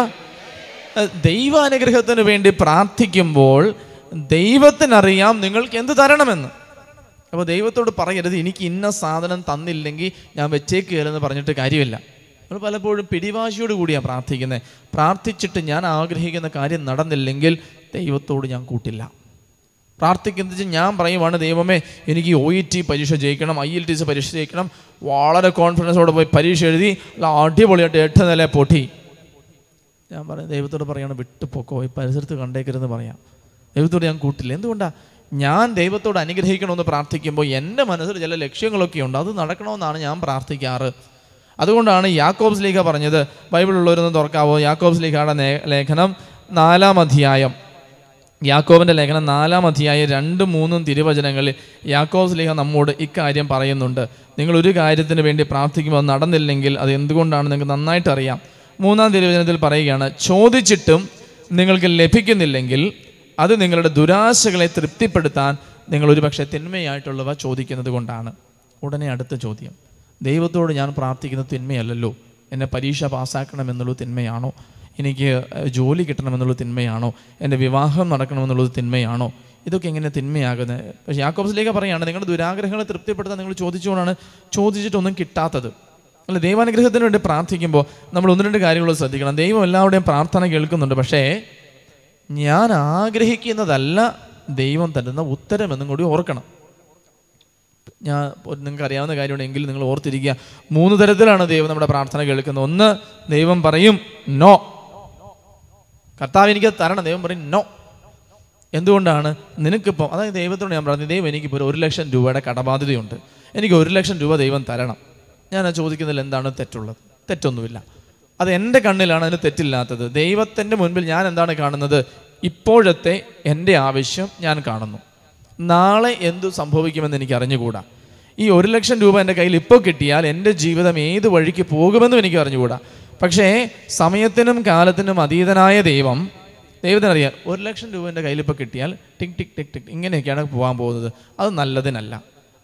ദൈവാനുഗ്രഹത്തിന് വേണ്ടി പ്രാർത്ഥിക്കുമ്പോൾ ദൈവത്തിനറിയാം നിങ്ങൾക്ക് എന്ത് തരണമെന്ന് അപ്പോൾ ദൈവത്തോട് പറയരുത് എനിക്ക് ഇന്ന സാധനം തന്നില്ലെങ്കിൽ ഞാൻ വെച്ചേക്കുകയെന്ന് പറഞ്ഞിട്ട് കാര്യമില്ല നമ്മൾ പലപ്പോഴും പിടിവാശിയോട് കൂടിയാണ് പ്രാർത്ഥിക്കുന്നത് പ്രാർത്ഥിച്ചിട്ട് ഞാൻ ആഗ്രഹിക്കുന്ന കാര്യം നടന്നില്ലെങ്കിൽ ദൈവത്തോട് ഞാൻ കൂട്ടില്ല പ്രാർത്ഥിക്കുന്ന ഞാൻ പറയുവാണ് ദൈവമേ എനിക്ക് ഒ ഇ ടി പരീക്ഷ ജയിക്കണം ഐ എൽ ടി സി പരീക്ഷ ജയിക്കണം വളരെ കോൺഫിഡൻസോടെ പോയി പരീക്ഷ എഴുതി അടിപൊളിയായിട്ട് എട്ട് നില പൊട്ടി ഞാൻ പറയാം ദൈവത്തോട് വിട്ടു വിട്ടുപോക്കോ ഈ പരിസരത്ത് കണ്ടേക്കരുതെന്ന് പറയാം ദൈവത്തോട് ഞാൻ കൂട്ടില്ല എന്തുകൊണ്ടാണ് ഞാൻ ദൈവത്തോട് അനുഗ്രഹിക്കണമെന്ന് പ്രാർത്ഥിക്കുമ്പോൾ എൻ്റെ മനസ്സിൽ ചില ലക്ഷ്യങ്ങളൊക്കെ ഉണ്ട് അത് നടക്കണമെന്നാണ് ഞാൻ പ്രാർത്ഥിക്കാറ് അതുകൊണ്ടാണ് യാക്കോബ്സ് ലീഗ പറഞ്ഞത് ബൈബിളുള്ളവരൊന്നും തുറക്കാവോ യാക്കോബ്സ് ലീഗയുടെ ലേഖനം നാലാം അധ്യായം യാക്കോവിൻ്റെ ലേഖനം നാലാം അധ്യായ രണ്ടും മൂന്നും തിരുവചനങ്ങളിൽ യാക്കോബ് ലേഖ നമ്മോട് ഇക്കാര്യം പറയുന്നുണ്ട് നിങ്ങൾ ഒരു കാര്യത്തിന് വേണ്ടി പ്രാർത്ഥിക്കുമ്പോൾ നടന്നില്ലെങ്കിൽ അത് എന്തുകൊണ്ടാണ് നിങ്ങൾക്ക് നന്നായിട്ട് അറിയാം മൂന്നാം തിരുവചനത്തിൽ പറയുകയാണ് ചോദിച്ചിട്ടും നിങ്ങൾക്ക് ലഭിക്കുന്നില്ലെങ്കിൽ അത് നിങ്ങളുടെ ദുരാശകളെ തൃപ്തിപ്പെടുത്താൻ നിങ്ങൾ ഒരുപക്ഷെ തിന്മയായിട്ടുള്ളവ ചോദിക്കുന്നത് കൊണ്ടാണ് ഉടനെ അടുത്ത ചോദ്യം ദൈവത്തോട് ഞാൻ പ്രാർത്ഥിക്കുന്ന തിന്മയല്ലല്ലോ എന്നെ പരീക്ഷ പാസ്സാക്കണമെന്നുള്ളത് തിന്മയാണോ എനിക്ക് ജോലി കിട്ടണമെന്നുള്ളത് തിന്മയാണോ എൻ്റെ വിവാഹം നടക്കണമെന്നുള്ളത് തിന്മയാണോ ഇതൊക്കെ എങ്ങനെ തിന്മയാകുന്നത് പക്ഷേ യാക്കോബ്സിലേക്ക് പറയുകയാണ് നിങ്ങളുടെ ദുരാഗ്രഹങ്ങളെ തൃപ്തിപ്പെടുത്താൻ നിങ്ങൾ ചോദിച്ചുകൊണ്ടാണ് ചോദിച്ചിട്ടൊന്നും കിട്ടാത്തത് അല്ല ദൈവാനുഗ്രഹത്തിന് വേണ്ടി പ്രാർത്ഥിക്കുമ്പോൾ നമ്മൾ ഒന്ന് രണ്ട് കാര്യങ്ങൾ ശ്രദ്ധിക്കണം ദൈവം എല്ലാവരുടെയും പ്രാർത്ഥന കേൾക്കുന്നുണ്ട് പക്ഷേ ഞാൻ ആഗ്രഹിക്കുന്നതല്ല ദൈവം തരുന്ന ഉത്തരമെന്നും കൂടി ഓർക്കണം ഞാൻ നിങ്ങൾക്ക് അറിയാവുന്ന കാര്യമാണ് എങ്കിലും നിങ്ങൾ ഓർത്തിരിക്കുക മൂന്ന് തരത്തിലാണ് ദൈവം നമ്മുടെ പ്രാർത്ഥന കേൾക്കുന്നത് ഒന്ന് ദൈവം പറയും നോ കർത്താവ് എനിക്ക് തരണം ദൈവം പറയും നോ എന്തുകൊണ്ടാണ് നിനക്കിപ്പോൾ അതായത് ദൈവത്തോട് ഞാൻ പറഞ്ഞു ദൈവം എനിക്കിപ്പോൾ ഒരു ലക്ഷം രൂപയുടെ കടബാധ്യതയുണ്ട് എനിക്ക് ഒരു ലക്ഷം രൂപ ദൈവം തരണം ഞാൻ ചോദിക്കുന്നതിൽ എന്താണ് തെറ്റുള്ളത് തെറ്റൊന്നുമില്ല അത് എൻ്റെ കണ്ണിലാണ് അതിന് തെറ്റില്ലാത്തത് ദൈവത്തിൻ്റെ മുൻപിൽ ഞാൻ എന്താണ് കാണുന്നത് ഇപ്പോഴത്തെ എൻ്റെ ആവശ്യം ഞാൻ കാണുന്നു നാളെ എന്തു സംഭവിക്കുമെന്ന് എനിക്ക് അറിഞ്ഞുകൂടാ ഈ ഒരു ലക്ഷം രൂപ എൻ്റെ കയ്യിൽ ഇപ്പോൾ കിട്ടിയാൽ എൻ്റെ ജീവിതം ഏത് വഴിക്ക് പോകുമെന്നും എനിക്ക് അറിഞ്ഞുകൂടാ പക്ഷേ സമയത്തിനും കാലത്തിനും അതീതനായ ദൈവം ദൈവത്തിനറിയാം ഒരു ലക്ഷം രൂപ എൻ്റെ കയ്യിലിപ്പോൾ കിട്ടിയാൽ ടിക് ടിക് ടിക് ടിക് ഇങ്ങനെയൊക്കെയാണ് പോകാൻ പോകുന്നത് അത് നല്ലതിനല്ല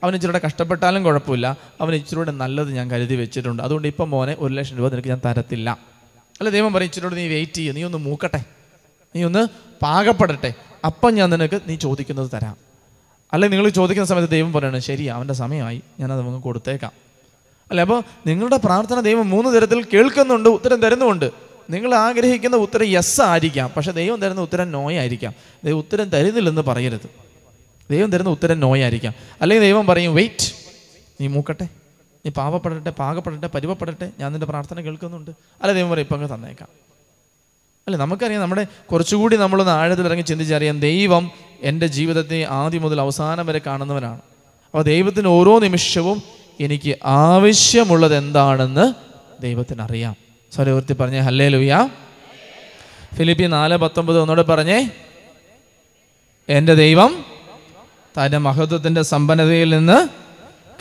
അവൻ ഇച്ചിരൂടെ കഷ്ടപ്പെട്ടാലും കുഴപ്പമില്ല അവൻ ഇച്ചിരൂടെ നല്ലത് ഞാൻ കരുതി വെച്ചിട്ടുണ്ട് അതുകൊണ്ട് ഇപ്പം മോനെ ഒരു ലക്ഷം രൂപ നിനക്ക് ഞാൻ തരത്തില്ല അല്ല ദൈവം പറയും ഇച്ചിരൂടെ നീ വെയിറ്റ് ചെയ്യുക നീ ഒന്ന് മൂക്കട്ടെ നീ ഒന്ന് പാകപ്പെടട്ടെ അപ്പം ഞാൻ നിനക്ക് നീ ചോദിക്കുന്നത് തരാം അല്ലെങ്കിൽ നിങ്ങൾ ചോദിക്കുന്ന സമയത്ത് ദൈവം പറയണം ശരി അവൻ്റെ സമയമായി ഞാനത് അവന് കൊടുത്തേക്കാം അല്ലെ അപ്പോൾ നിങ്ങളുടെ പ്രാർത്ഥന ദൈവം മൂന്ന് തരത്തിൽ കേൾക്കുന്നുണ്ട് ഉത്തരം തരുന്നുമുണ്ട് നിങ്ങൾ ആഗ്രഹിക്കുന്ന ഉത്തരം യെസ് ആയിരിക്കാം പക്ഷേ ദൈവം തരുന്ന ഉത്തരം നോയായിരിക്കാം ദൈവം ഉത്തരം തരുന്നില്ലെന്ന് പറയരുത് ദൈവം തരുന്ന ഉത്തരം നോയായിരിക്കാം അല്ലെങ്കിൽ ദൈവം പറയും വെയിറ്റ് നീ മൂക്കട്ടെ നീ പാവപ്പെടട്ടെ പാകപ്പെടട്ടെ പരിവപ്പെടട്ടെ ഞാൻ നിൻ്റെ പ്രാർത്ഥന കേൾക്കുന്നുണ്ട് അല്ല ദൈവം പറയും ഇപ്പം അങ്ങ് തന്നേക്കാം അല്ല നമുക്കറിയാം നമ്മുടെ കുറച്ചുകൂടി നമ്മളൊന്ന് ഇറങ്ങി ചിന്തിച്ചറിയാം ദൈവം എൻ്റെ ജീവിതത്തെ ആദ്യം മുതൽ അവസാനം വരെ കാണുന്നവനാണ് അപ്പോൾ ദൈവത്തിന് ഓരോ നിമിഷവും എനിക്ക് ആവശ്യമുള്ളത് എന്താണെന്ന് ദൈവത്തിന് അറിയാം സ്വരവൃത്തി പറഞ്ഞേ ഹല്ലേ ലുയ ഫിലിപ്പി നാല് പത്തൊമ്പത് ഒന്നോട് പറഞ്ഞേ എൻ്റെ ദൈവം തൻ്റെ മഹത്വത്തിൻ്റെ സമ്പന്നതയിൽ നിന്ന്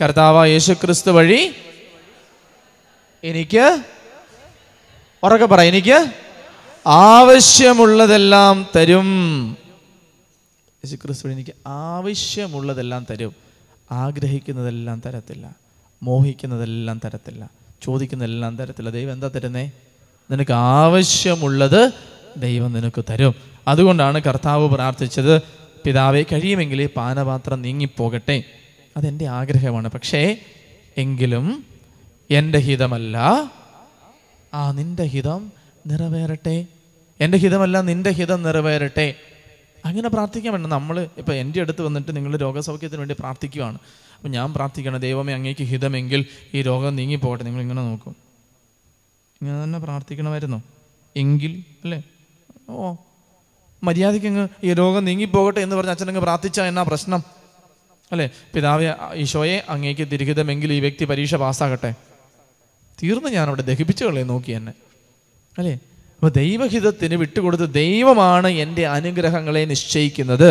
കർത്താവ യേശു ക്രിസ്തു വഴി എനിക്ക് ഉറക്കെ പറ എനിക്ക് ആവശ്യമുള്ളതെല്ലാം തരും യേശു ക്രിസ്തു എനിക്ക് ആവശ്യമുള്ളതെല്ലാം തരും ആഗ്രഹിക്കുന്നതെല്ലാം തരത്തില്ല മോഹിക്കുന്നതെല്ലാം തരത്തില്ല ചോദിക്കുന്നതെല്ലാം തരത്തില്ല ദൈവം എന്താ തരുന്നേ നിനക്ക് ആവശ്യമുള്ളത് ദൈവം നിനക്ക് തരും അതുകൊണ്ടാണ് കർത്താവ് പ്രാർത്ഥിച്ചത് പിതാവെ കഴിയുമെങ്കിൽ പാനപാത്രം നീങ്ങിപ്പോകട്ടെ അതെൻ്റെ ആഗ്രഹമാണ് പക്ഷേ എങ്കിലും എൻ്റെ ഹിതമല്ല ആ നിൻ്റെ ഹിതം നിറവേറട്ടെ എൻ്റെ ഹിതമല്ല നിൻ്റെ ഹിതം നിറവേറട്ടെ അങ്ങനെ പ്രാർത്ഥിക്കാൻ വേണ്ട നമ്മൾ ഇപ്പം എൻ്റെ അടുത്ത് വന്നിട്ട് നിങ്ങൾ രോഗസൗഖ്യത്തിന് വേണ്ടി പ്രാർത്ഥിക്കുകയാണ് അപ്പം ഞാൻ പ്രാർത്ഥിക്കണം ദൈവമേ അങ്ങേക്ക് ഹിതമെങ്കിൽ ഈ രോഗം നീങ്ങിപ്പോകട്ടെ നിങ്ങൾ ഇങ്ങനെ നോക്കും ഇങ്ങനെ തന്നെ പ്രാർത്ഥിക്കണമായിരുന്നു എങ്കിൽ അല്ലേ ഓ മര്യാദയ്ക്ക് അങ്ങ് ഈ രോഗം നീങ്ങിപ്പോകട്ടെ എന്ന് പറഞ്ഞ് അച്ഛനങ്ങ് പ്രാർത്ഥിച്ച എന്നാ പ്രശ്നം അല്ലേ പിതാവ് ഈശോയെ അങ്ങേക്ക് തിരുഹിതമെങ്കിൽ ഈ വ്യക്തി പരീക്ഷ പാസ്സാകട്ടെ തീർന്ന് ഞാനവിടെ ദഹിപ്പിച്ചു കളയും നോക്കി എന്നെ അല്ലേ അപ്പോൾ ദൈവഹിതത്തിന് വിട്ടുകൊടുത്ത് ദൈവമാണ് എൻ്റെ അനുഗ്രഹങ്ങളെ നിശ്ചയിക്കുന്നത്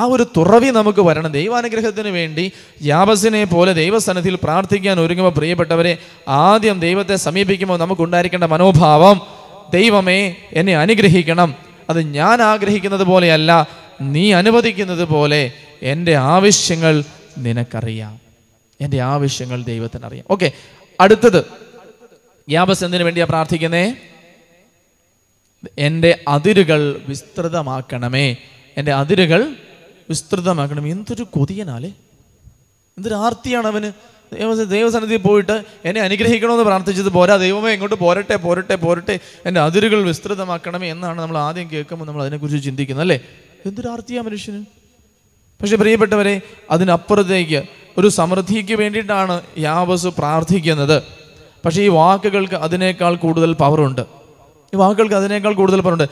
ആ ഒരു തുറവി നമുക്ക് വരണം ദൈവാനുഗ്രഹത്തിന് വേണ്ടി യാവസിനെ പോലെ ദൈവസ്ഥാനത്തിൽ പ്രാർത്ഥിക്കാൻ ഒരുങ്ങുമ്പോൾ പ്രിയപ്പെട്ടവരെ ആദ്യം ദൈവത്തെ സമീപിക്കുമ്പോൾ നമുക്കുണ്ടായിരിക്കേണ്ട മനോഭാവം ദൈവമേ എന്നെ അനുഗ്രഹിക്കണം അത് ഞാൻ ആഗ്രഹിക്കുന്നത് പോലെയല്ല നീ അനുവദിക്കുന്നത് പോലെ എൻ്റെ ആവശ്യങ്ങൾ നിനക്കറിയാം എൻ്റെ ആവശ്യങ്ങൾ ദൈവത്തിനറിയാം ഓക്കെ അടുത്തത് യാബസ് എന്തിനു വേണ്ടിയാണ് പ്രാർത്ഥിക്കുന്നേ എൻ്റെ അതിരുകൾ വിസ്തൃതമാക്കണമേ എൻ്റെ അതിരുകൾ വിസ്തൃതമാക്കണം എന്തൊരു കൊതിയനാലേ എന്തൊരു ആർത്തിയാണ് അവന് ദൈവ പോയിട്ട് എന്നെ അനുഗ്രഹിക്കണമെന്ന് പ്രാർത്ഥിച്ചത് പോരാ ദൈവമേ ഇങ്ങോട്ട് പോരട്ടെ പോരട്ടെ പോരട്ടെ എൻ്റെ അതിരുകൾ വിസ്തൃതമാക്കണമേ എന്നാണ് നമ്മൾ ആദ്യം കേൾക്കുമ്പോൾ നമ്മൾ അതിനെക്കുറിച്ച് ചിന്തിക്കുന്നത് അല്ലേ എന്തൊരു ആർത്തിയാ മനുഷ്യന് പക്ഷെ പ്രിയപ്പെട്ടവരെ അതിനപ്പുറത്തേക്ക് ഒരു സമൃദ്ധിക്ക് വേണ്ടിയിട്ടാണ് യാവസ് പ്രാർത്ഥിക്കുന്നത് പക്ഷേ ഈ വാക്കുകൾക്ക് അതിനേക്കാൾ കൂടുതൽ പവറുണ്ട് ഈ വാക്കുകൾക്ക് അതിനേക്കാൾ കൂടുതൽ പവറുണ്ട്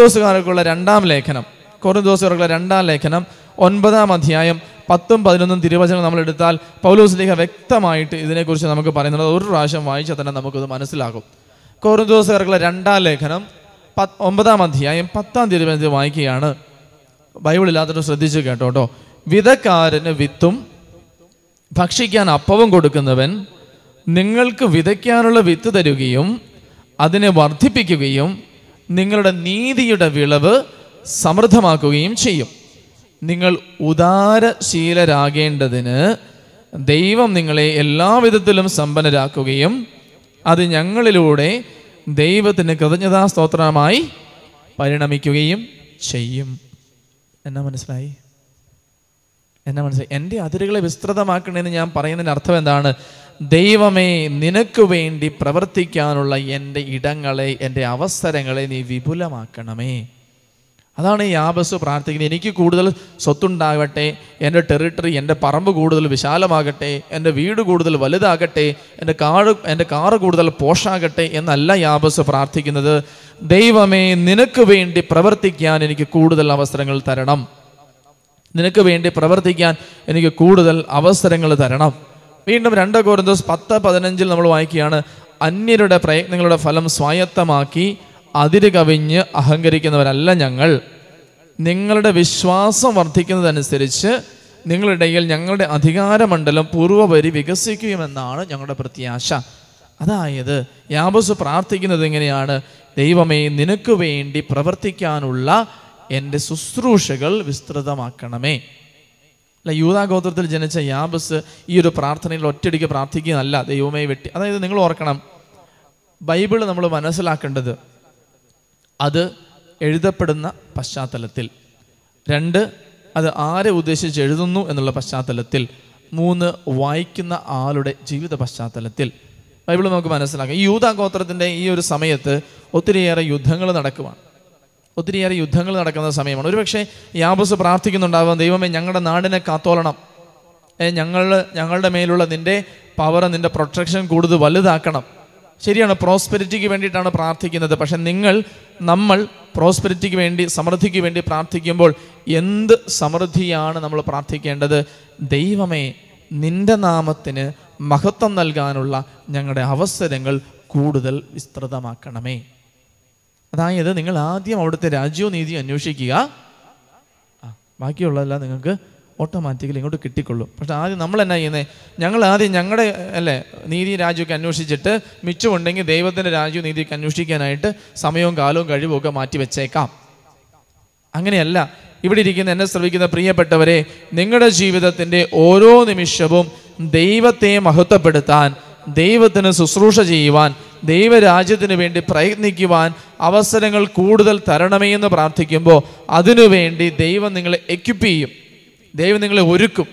ദിവസക്കാരൊക്കെയുള്ള രണ്ടാം ലേഖനം കൊറിന്തോസുകാർക്കുള്ള രണ്ടാം ലേഖനം ഒൻപതാം അധ്യായം പത്തും പതിനൊന്നും തിരുവചനം നമ്മൾ എടുത്താൽ പൗലോസ് ലേഖ വ്യക്തമായിട്ട് ഇതിനെക്കുറിച്ച് നമുക്ക് പറയുന്നത് ഒരു പ്രാവശ്യം വായിച്ചാൽ തന്നെ നമുക്കത് മനസ്സിലാകും കോറിന്തോസുകാർക്കുള്ള രണ്ടാം ലേഖനം പത്ത് ഒമ്പതാം അധ്യായം പത്താം തിരുവനന്തപുരം വായിക്കുകയാണ് ബൈബിൾ ഇല്ലാത്തവരും ശ്രദ്ധിച്ചു കേട്ടോ വിതക്കാരന് വിത്തും ഭക്ഷിക്കാൻ അപ്പവും കൊടുക്കുന്നവൻ നിങ്ങൾക്ക് വിതയ്ക്കാനുള്ള വിത്ത് തരുകയും അതിനെ വർദ്ധിപ്പിക്കുകയും നിങ്ങളുടെ നീതിയുടെ വിളവ് സമൃദ്ധമാക്കുകയും ചെയ്യും നിങ്ങൾ ഉദാരശീലരാകേണ്ടതിന് ദൈവം നിങ്ങളെ എല്ലാവിധത്തിലും സമ്പന്നരാക്കുകയും അത് ഞങ്ങളിലൂടെ ദൈവത്തിന് കൃതജ്ഞതാ സ്തോത്രമായി പരിണമിക്കുകയും ചെയ്യും എന്നാ മനസ്സിലായി എന്നാ മനസ്സിലായി എൻ്റെ അതിരുകളെ വിസ്തൃതമാക്കണമെന്ന് ഞാൻ പറയുന്നതിന് അർത്ഥം എന്താണ് ദൈവമേ നിനക്ക് വേണ്ടി പ്രവർത്തിക്കാനുള്ള എൻ്റെ ഇടങ്ങളെ എൻ്റെ അവസരങ്ങളെ നീ വിപുലമാക്കണമേ അതാണ് ഈ ആപസ് പ്രാർത്ഥിക്കുന്നത് എനിക്ക് കൂടുതൽ സ്വത്തുണ്ടാകട്ടെ എൻ്റെ ടെറിട്ടറി എൻ്റെ പറമ്പ് കൂടുതൽ വിശാലമാകട്ടെ എൻ്റെ വീട് കൂടുതൽ വലുതാകട്ടെ എൻ്റെ കാട് എൻ്റെ കാറ് കൂടുതൽ പോഷാകട്ടെ എന്നല്ല യാബസ് പ്രാർത്ഥിക്കുന്നത് ദൈവമേ നിനക്ക് വേണ്ടി പ്രവർത്തിക്കാൻ എനിക്ക് കൂടുതൽ അവസരങ്ങൾ തരണം നിനക്ക് വേണ്ടി പ്രവർത്തിക്കാൻ എനിക്ക് കൂടുതൽ അവസരങ്ങൾ തരണം വീണ്ടും രണ്ട് കോരിന്തോസ് പത്ത് പതിനഞ്ചിൽ നമ്മൾ വായിക്കുകയാണ് അന്യരുടെ പ്രയത്നങ്ങളുടെ ഫലം സ്വായത്തമാക്കി അതിര് കവിഞ്ഞ് അഹങ്കരിക്കുന്നവരല്ല ഞങ്ങൾ നിങ്ങളുടെ വിശ്വാസം വർദ്ധിക്കുന്നതനുസരിച്ച് നിങ്ങളിടയിൽ ഞങ്ങളുടെ അധികാരമണ്ഡലം പൂർവ്വപരി വികസിക്കുമെന്നാണ് ഞങ്ങളുടെ പ്രത്യാശ അതായത് യാബസ് പ്രാർത്ഥിക്കുന്നത് എങ്ങനെയാണ് ദൈവമേ നിനക്ക് വേണ്ടി പ്രവർത്തിക്കാനുള്ള എൻ്റെ ശുശ്രൂഷകൾ വിസ്തൃതമാക്കണമേ അല്ല യൂതാഗോത്രത്തിൽ ജനിച്ച യാബസ് ഈ ഒരു പ്രാർത്ഥനയിൽ ഒറ്റയടിക്ക് പ്രാർത്ഥിക്കുന്നതല്ല ദൈവമേ വെട്ടി അതായത് നിങ്ങൾ ഓർക്കണം ബൈബിൾ നമ്മൾ മനസ്സിലാക്കേണ്ടത് അത് എഴുതപ്പെടുന്ന പശ്ചാത്തലത്തിൽ രണ്ട് അത് ആരെ ഉദ്ദേശിച്ച് എഴുതുന്നു എന്നുള്ള പശ്ചാത്തലത്തിൽ മൂന്ന് വായിക്കുന്ന ആളുടെ ജീവിത പശ്ചാത്തലത്തിൽ ബൈബിൾ നമുക്ക് മനസ്സിലാക്കാം ഈ യൂതാഗോത്രത്തിൻ്റെ ഈ ഒരു സമയത്ത് ഒത്തിരിയേറെ യുദ്ധങ്ങൾ നടക്കുവാണ് ഒത്തിരിയേറെ യുദ്ധങ്ങൾ നടക്കുന്ന സമയമാണ് ഒരുപക്ഷെ യാബസ് പ്രാർത്ഥിക്കുന്നുണ്ടാവാം ദൈവമേ ഞങ്ങളുടെ നാടിനെ കാത്തോളണം ഞങ്ങൾ ഞങ്ങളുടെ മേലുള്ള നിൻ്റെ പവർ നിൻ്റെ പ്രൊട്ടക്ഷൻ കൂടുതൽ വലുതാക്കണം ശരിയാണ് പ്രോസ്പെരിറ്റിക്ക് വേണ്ടിയിട്ടാണ് പ്രാർത്ഥിക്കുന്നത് പക്ഷെ നിങ്ങൾ നമ്മൾ പ്രോസ്പെരിറ്റിക്ക് വേണ്ടി സമൃദ്ധിക്ക് വേണ്ടി പ്രാർത്ഥിക്കുമ്പോൾ എന്ത് സമൃദ്ധിയാണ് നമ്മൾ പ്രാർത്ഥിക്കേണ്ടത് ദൈവമേ നിന്റെ നാമത്തിന് മഹത്വം നൽകാനുള്ള ഞങ്ങളുടെ അവസരങ്ങൾ കൂടുതൽ വിസ്തൃതമാക്കണമേ അതായത് നിങ്ങൾ ആദ്യം അവിടുത്തെ രാജ്യവും നീതി അന്വേഷിക്കുക ബാക്കിയുള്ളതെല്ലാം നിങ്ങൾക്ക് ഓട്ടോമാറ്റിക്കലി ഇങ്ങോട്ട് കിട്ടിക്കൊള്ളും പക്ഷെ ആദ്യം നമ്മൾ എന്നാ ചെയ്യുന്നത് ഞങ്ങൾ ആദ്യം ഞങ്ങളുടെ അല്ലേ നീതി രാജ്യമൊക്കെ അന്വേഷിച്ചിട്ട് മിച്ചമുണ്ടെങ്കിൽ ദൈവത്തിൻ്റെ രാജ്യവും നീതിയൊക്കെ അന്വേഷിക്കാനായിട്ട് സമയവും കാലവും ഒക്കെ മാറ്റി വെച്ചേക്കാം അങ്ങനെയല്ല ഇവിടെ ഇരിക്കുന്ന എന്നെ ശ്രമിക്കുന്ന പ്രിയപ്പെട്ടവരെ നിങ്ങളുടെ ജീവിതത്തിൻ്റെ ഓരോ നിമിഷവും ദൈവത്തെ മഹത്വപ്പെടുത്താൻ ദൈവത്തിന് ശുശ്രൂഷ ചെയ്യുവാൻ ദൈവരാജ്യത്തിന് വേണ്ടി പ്രയത്നിക്കുവാൻ അവസരങ്ങൾ കൂടുതൽ തരണമേ എന്ന് പ്രാർത്ഥിക്കുമ്പോൾ അതിനുവേണ്ടി ദൈവം നിങ്ങളെ എക്യുപ്പ് ചെയ്യും ദൈവം നിങ്ങളെ ഒരുക്കും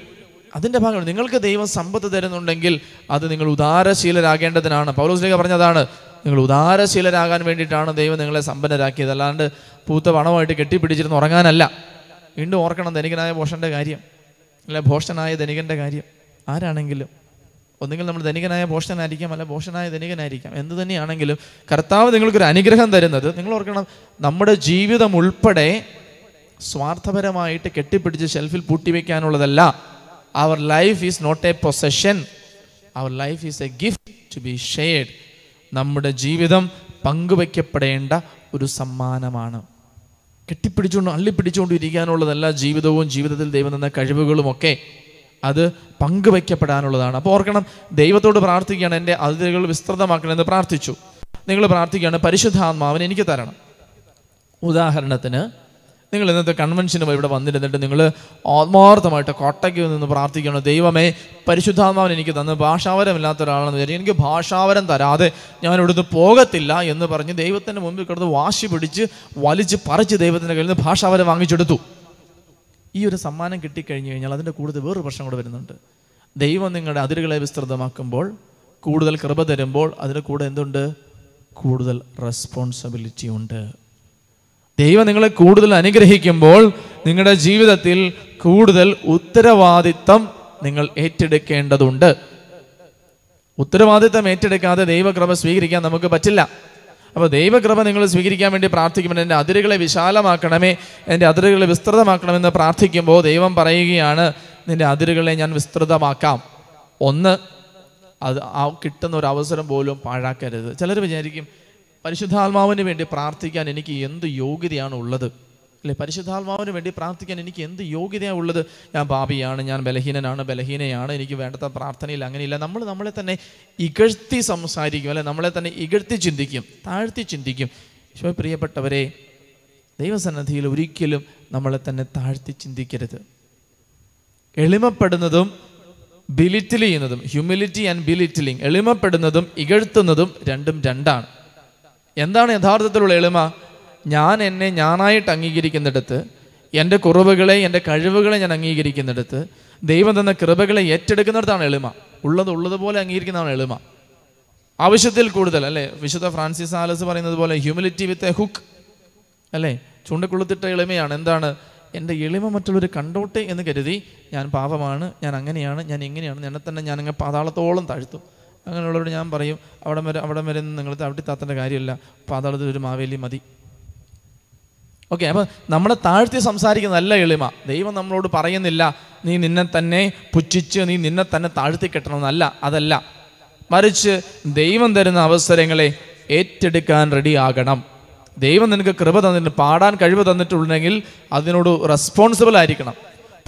അതിൻ്റെ ഭാഗമാണ് നിങ്ങൾക്ക് ദൈവം സമ്പത്ത് തരുന്നുണ്ടെങ്കിൽ അത് നിങ്ങൾ ഉദാരശീലരാകേണ്ടതിനാണ് പൗലോസ്ലേഖ പറഞ്ഞതാണ് നിങ്ങൾ ഉദാരശീലരാകാൻ വേണ്ടിയിട്ടാണ് ദൈവം നിങ്ങളെ സമ്പന്നരാക്കിയത് അല്ലാണ്ട് പൂത്ത പണമായിട്ട് കെട്ടിപ്പിടിച്ചിരുന്ന് ഉറങ്ങാനല്ല വീണ്ടും ഓർക്കണം ധനികനായ ഭോഷൻ്റെ കാര്യം അല്ല ഭോഷനായ ധനികൻ്റെ കാര്യം ആരാണെങ്കിലും ഒന്നുകിൽ നമ്മൾ ധനികനായ ഭോഷനായിരിക്കാം അല്ല ഭോഷനായ ധനികനായിരിക്കാം എന്ത് തന്നെയാണെങ്കിലും കർത്താവ് നിങ്ങൾക്കൊരു അനുഗ്രഹം തരുന്നത് നിങ്ങൾ ഓർക്കണം നമ്മുടെ ജീവിതം ഉൾപ്പെടെ സ്വാർത്ഥപരമായിട്ട് കെട്ടിപ്പിടിച്ച് ഷെൽഫിൽ പൂട്ടിവെക്കാനുള്ളതല്ല our life is not a possession our life is a gift to be shared നമ്മുടെ ജീവിതം പങ്കുവയ്ക്കപ്പെടേണ്ട ഒരു സമ്മാനമാണ് കെട്ടിപ്പിടിച്ചുകൊണ്ട് അള്ളിപ്പിടിച്ചുകൊണ്ട് ഇരിക്കാനുള്ളതല്ല ജീവിതവും ജീവിതത്തിൽ ദൈവം തന്ന കഴിവുകളുമൊക്കെ അത് പങ്കുവയ്ക്കപ്പെടാനുള്ളതാണ് അപ്പോൾ ഓർക്കണം ദൈവത്തോട് പ്രാർത്ഥിക്കുകയാണ് എൻ്റെ അതിഥികൾ വിസ്തൃതമാക്കണമെന്ന് പ്രാർത്ഥിച്ചു നിങ്ങൾ പ്രാർത്ഥിക്കുകയാണ് പരിശുദ്ധാത്മാവിനെ എനിക്ക് തരണം ഉദാഹരണത്തിന് നിങ്ങൾ ഇന്നത്തെ കൺവെൻഷന് ഇവിടെ വന്നിരുന്നിട്ട് നിങ്ങൾ ആത്മാർത്ഥമായിട്ട് കോട്ടയ്ക്ക് നിന്ന് പ്രാർത്ഥിക്കണം ദൈവമേ പരിശുദ്ധാത്മാവൻ എനിക്ക് തന്ന് ഭാഷാവരമില്ലാത്ത ഒരാളാണെന്ന് വിചാരിച്ചു എനിക്ക് ഭാഷാവരം തരാതെ ഞാൻ ഇവിടുന്ന് പോകത്തില്ല എന്ന് പറഞ്ഞ് ദൈവത്തിൻ്റെ മുമ്പിൽ കിടന്ന് വാശി പിടിച്ച് വലിച്ച് പറിച്ച് ദൈവത്തിൻ്റെ കയ്യിൽ നിന്ന് ഭാഷാവരം വാങ്ങിച്ചെടുത്തു ഈ ഒരു സമ്മാനം കിട്ടിക്കഴിഞ്ഞു കഴിഞ്ഞാൽ അതിൻ്റെ കൂടുതൽ വേറൊരു പ്രശ്നം കൂടെ വരുന്നുണ്ട് ദൈവം നിങ്ങളുടെ അതിരുകളെ വിസ്തൃതമാക്കുമ്പോൾ കൂടുതൽ കൃപ തരുമ്പോൾ അതിൻ്റെ കൂടെ എന്തുണ്ട് കൂടുതൽ റെസ്പോൺസിബിലിറ്റി ഉണ്ട് ദൈവം നിങ്ങളെ കൂടുതൽ അനുഗ്രഹിക്കുമ്പോൾ നിങ്ങളുടെ ജീവിതത്തിൽ കൂടുതൽ ഉത്തരവാദിത്തം നിങ്ങൾ ഏറ്റെടുക്കേണ്ടതുണ്ട് ഉത്തരവാദിത്തം ഏറ്റെടുക്കാതെ ദൈവക്രമ സ്വീകരിക്കാൻ നമുക്ക് പറ്റില്ല അപ്പോൾ ദൈവകൃപ നിങ്ങൾ സ്വീകരിക്കാൻ വേണ്ടി പ്രാർത്ഥിക്കുമ്പോൾ എൻ്റെ അതിരുകളെ വിശാലമാക്കണമേ എൻ്റെ അതിരുകളെ വിസ്തൃതമാക്കണമെന്ന് പ്രാർത്ഥിക്കുമ്പോൾ ദൈവം പറയുകയാണ് നിന്റെ അതിരുകളെ ഞാൻ വിസ്തൃതമാക്കാം ഒന്ന് അത് ആ കിട്ടുന്ന ഒരു അവസരം പോലും പാഴാക്കരുത് ചിലർ വിചാരിക്കും പരിശുദ്ധാത്മാവിന് വേണ്ടി പ്രാർത്ഥിക്കാൻ എനിക്ക് എന്ത് യോഗ്യതയാണ് ഉള്ളത് അല്ലെ പരിശുദ്ധാത്മാവിന് വേണ്ടി പ്രാർത്ഥിക്കാൻ എനിക്ക് എന്ത് യോഗ്യതയാണ് ഉള്ളത് ഞാൻ പാപിയാണ് ഞാൻ ബലഹീനനാണ് ബലഹീനയാണ് എനിക്ക് വേണ്ടത്ര പ്രാർത്ഥനയിൽ അങ്ങനെയില്ല നമ്മൾ നമ്മളെ തന്നെ ഇകഴ്ത്തി സംസാരിക്കും അല്ലെ നമ്മളെ തന്നെ ഇകഴ്ത്തി ചിന്തിക്കും താഴ്ത്തി ചിന്തിക്കും ഈശോ പ്രിയപ്പെട്ടവരെ ദൈവസന്നദ്ധിയിൽ ഒരിക്കലും നമ്മളെ തന്നെ താഴ്ത്തി ചിന്തിക്കരുത് എളിമപ്പെടുന്നതും ബിലിറ്റിൽ ചെയ്യുന്നതും ഹ്യൂമിലിറ്റി ആൻഡ് ബിലിറ്റിലിങ് എളിമപ്പെടുന്നതും ഇകഴ്ത്തുന്നതും രണ്ടും രണ്ടാണ് എന്താണ് യഥാർത്ഥത്തിലുള്ള എളിമ ഞാൻ എന്നെ ഞാനായിട്ട് അംഗീകരിക്കുന്നിടത്ത് എൻ്റെ കുറവുകളെ എൻ്റെ കഴിവുകളെ ഞാൻ അംഗീകരിക്കുന്നിടത്ത് ദൈവം തന്ന കൃപകളെ ഏറ്റെടുക്കുന്നിടത്താണ് എളിമ ഉള്ളത് ഉള്ളതുപോലെ അംഗീകരിക്കുന്നതാണ് എളിമ ആവശ്യത്തിൽ കൂടുതൽ അല്ലേ വിശുദ്ധ ഫ്രാൻസിസ് ആലസ് പറയുന്നത് പോലെ ഹ്യൂമിലിറ്റി വിത്ത് എ ഹുക്ക് അല്ലേ ചൂണ്ടക്കുളുത്തിട്ട എളിമയാണ് എന്താണ് എൻ്റെ എളിമ മറ്റുള്ളവർ കണ്ടോട്ടെ എന്ന് കരുതി ഞാൻ പാപമാണ് ഞാൻ അങ്ങനെയാണ് ഞാൻ ഇങ്ങനെയാണ് എന്നെ തന്നെ ഞാനങ്ങ് പാതാളത്തോളം താഴ്ത്തും അങ്ങനെയുള്ളവർ ഞാൻ പറയും അവിടെ വരെ അവിടെ വരെ നിങ്ങൾ അവിടെ താത്തേണ്ട കാര്യമില്ല പാതാളത്തിൽ ഒരു മാവേലി മതി ഓക്കെ അപ്പം നമ്മളെ താഴ്ത്തി സംസാരിക്കുന്നതല്ല എളിമ ദൈവം നമ്മളോട് പറയുന്നില്ല നീ നിന്നെ തന്നെ പുച്ഛിച്ച് നീ നിന്നെ തന്നെ താഴ്ത്തി കെട്ടണമെന്നല്ല അതല്ല മറിച്ച് ദൈവം തരുന്ന അവസരങ്ങളെ ഏറ്റെടുക്കാൻ റെഡിയാകണം ദൈവം നിനക്ക് കൃപ തന്നിട്ട് പാടാൻ കഴിവ് തന്നിട്ടുണ്ടെങ്കിൽ അതിനോട് റെസ്പോൺസിബിൾ ആയിരിക്കണം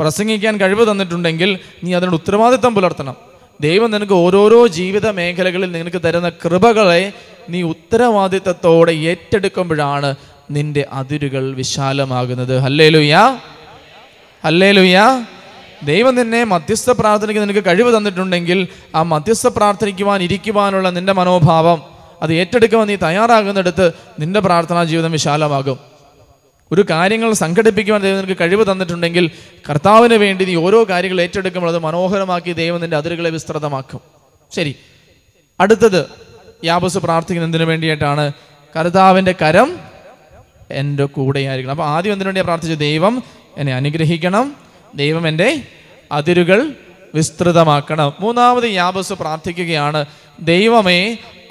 പ്രസംഗിക്കാൻ കഴിവ് തന്നിട്ടുണ്ടെങ്കിൽ നീ അതിനോട് ഉത്തരവാദിത്തം പുലർത്തണം ദൈവം നിനക്ക് ഓരോരോ ജീവിത മേഖലകളിൽ നിനക്ക് തരുന്ന കൃപകളെ നീ ഉത്തരവാദിത്തത്തോടെ ഏറ്റെടുക്കുമ്പോഴാണ് നിന്റെ അതിരുകൾ വിശാലമാകുന്നത് അല്ലേ ലുയാ അല്ലേ ലുയാ ദൈവം നിന്നെ മധ്യസ്ഥ പ്രാർത്ഥനയ്ക്ക് നിനക്ക് കഴിവ് തന്നിട്ടുണ്ടെങ്കിൽ ആ മധ്യസ്ഥ പ്രാർത്ഥനിക്കുവാൻ ഇരിക്കുവാനുള്ള നിന്റെ മനോഭാവം അത് ഏറ്റെടുക്കുവാൻ നീ തയ്യാറാകുന്നിടത്ത് നിന്റെ പ്രാർത്ഥനാ ജീവിതം വിശാലമാകും ഒരു കാര്യങ്ങൾ സംഘടിപ്പിക്കുവാൻ ദൈവം നിനക്ക് കഴിവ് തന്നിട്ടുണ്ടെങ്കിൽ കർത്താവിന് വേണ്ടി നീ ഓരോ കാര്യങ്ങൾ ഏറ്റെടുക്കുമ്പോൾ അത് മനോഹരമാക്കി ദൈവം നിന്റെ അതിരുകളെ വിസ്തൃതമാക്കും ശരി അടുത്തത് യാബസ് പ്രാർത്ഥിക്കുന്ന എന്തിനു വേണ്ടിയിട്ടാണ് കർത്താവിൻ്റെ കരം എൻ്റെ കൂടെയായിരിക്കണം അപ്പോൾ ആദ്യം എന്തിനു വേണ്ടിയാണ് പ്രാർത്ഥിച്ചത് ദൈവം എന്നെ അനുഗ്രഹിക്കണം ദൈവം എൻ്റെ അതിരുകൾ വിസ്തൃതമാക്കണം മൂന്നാമത് യാബസ് പ്രാർത്ഥിക്കുകയാണ് ദൈവമേ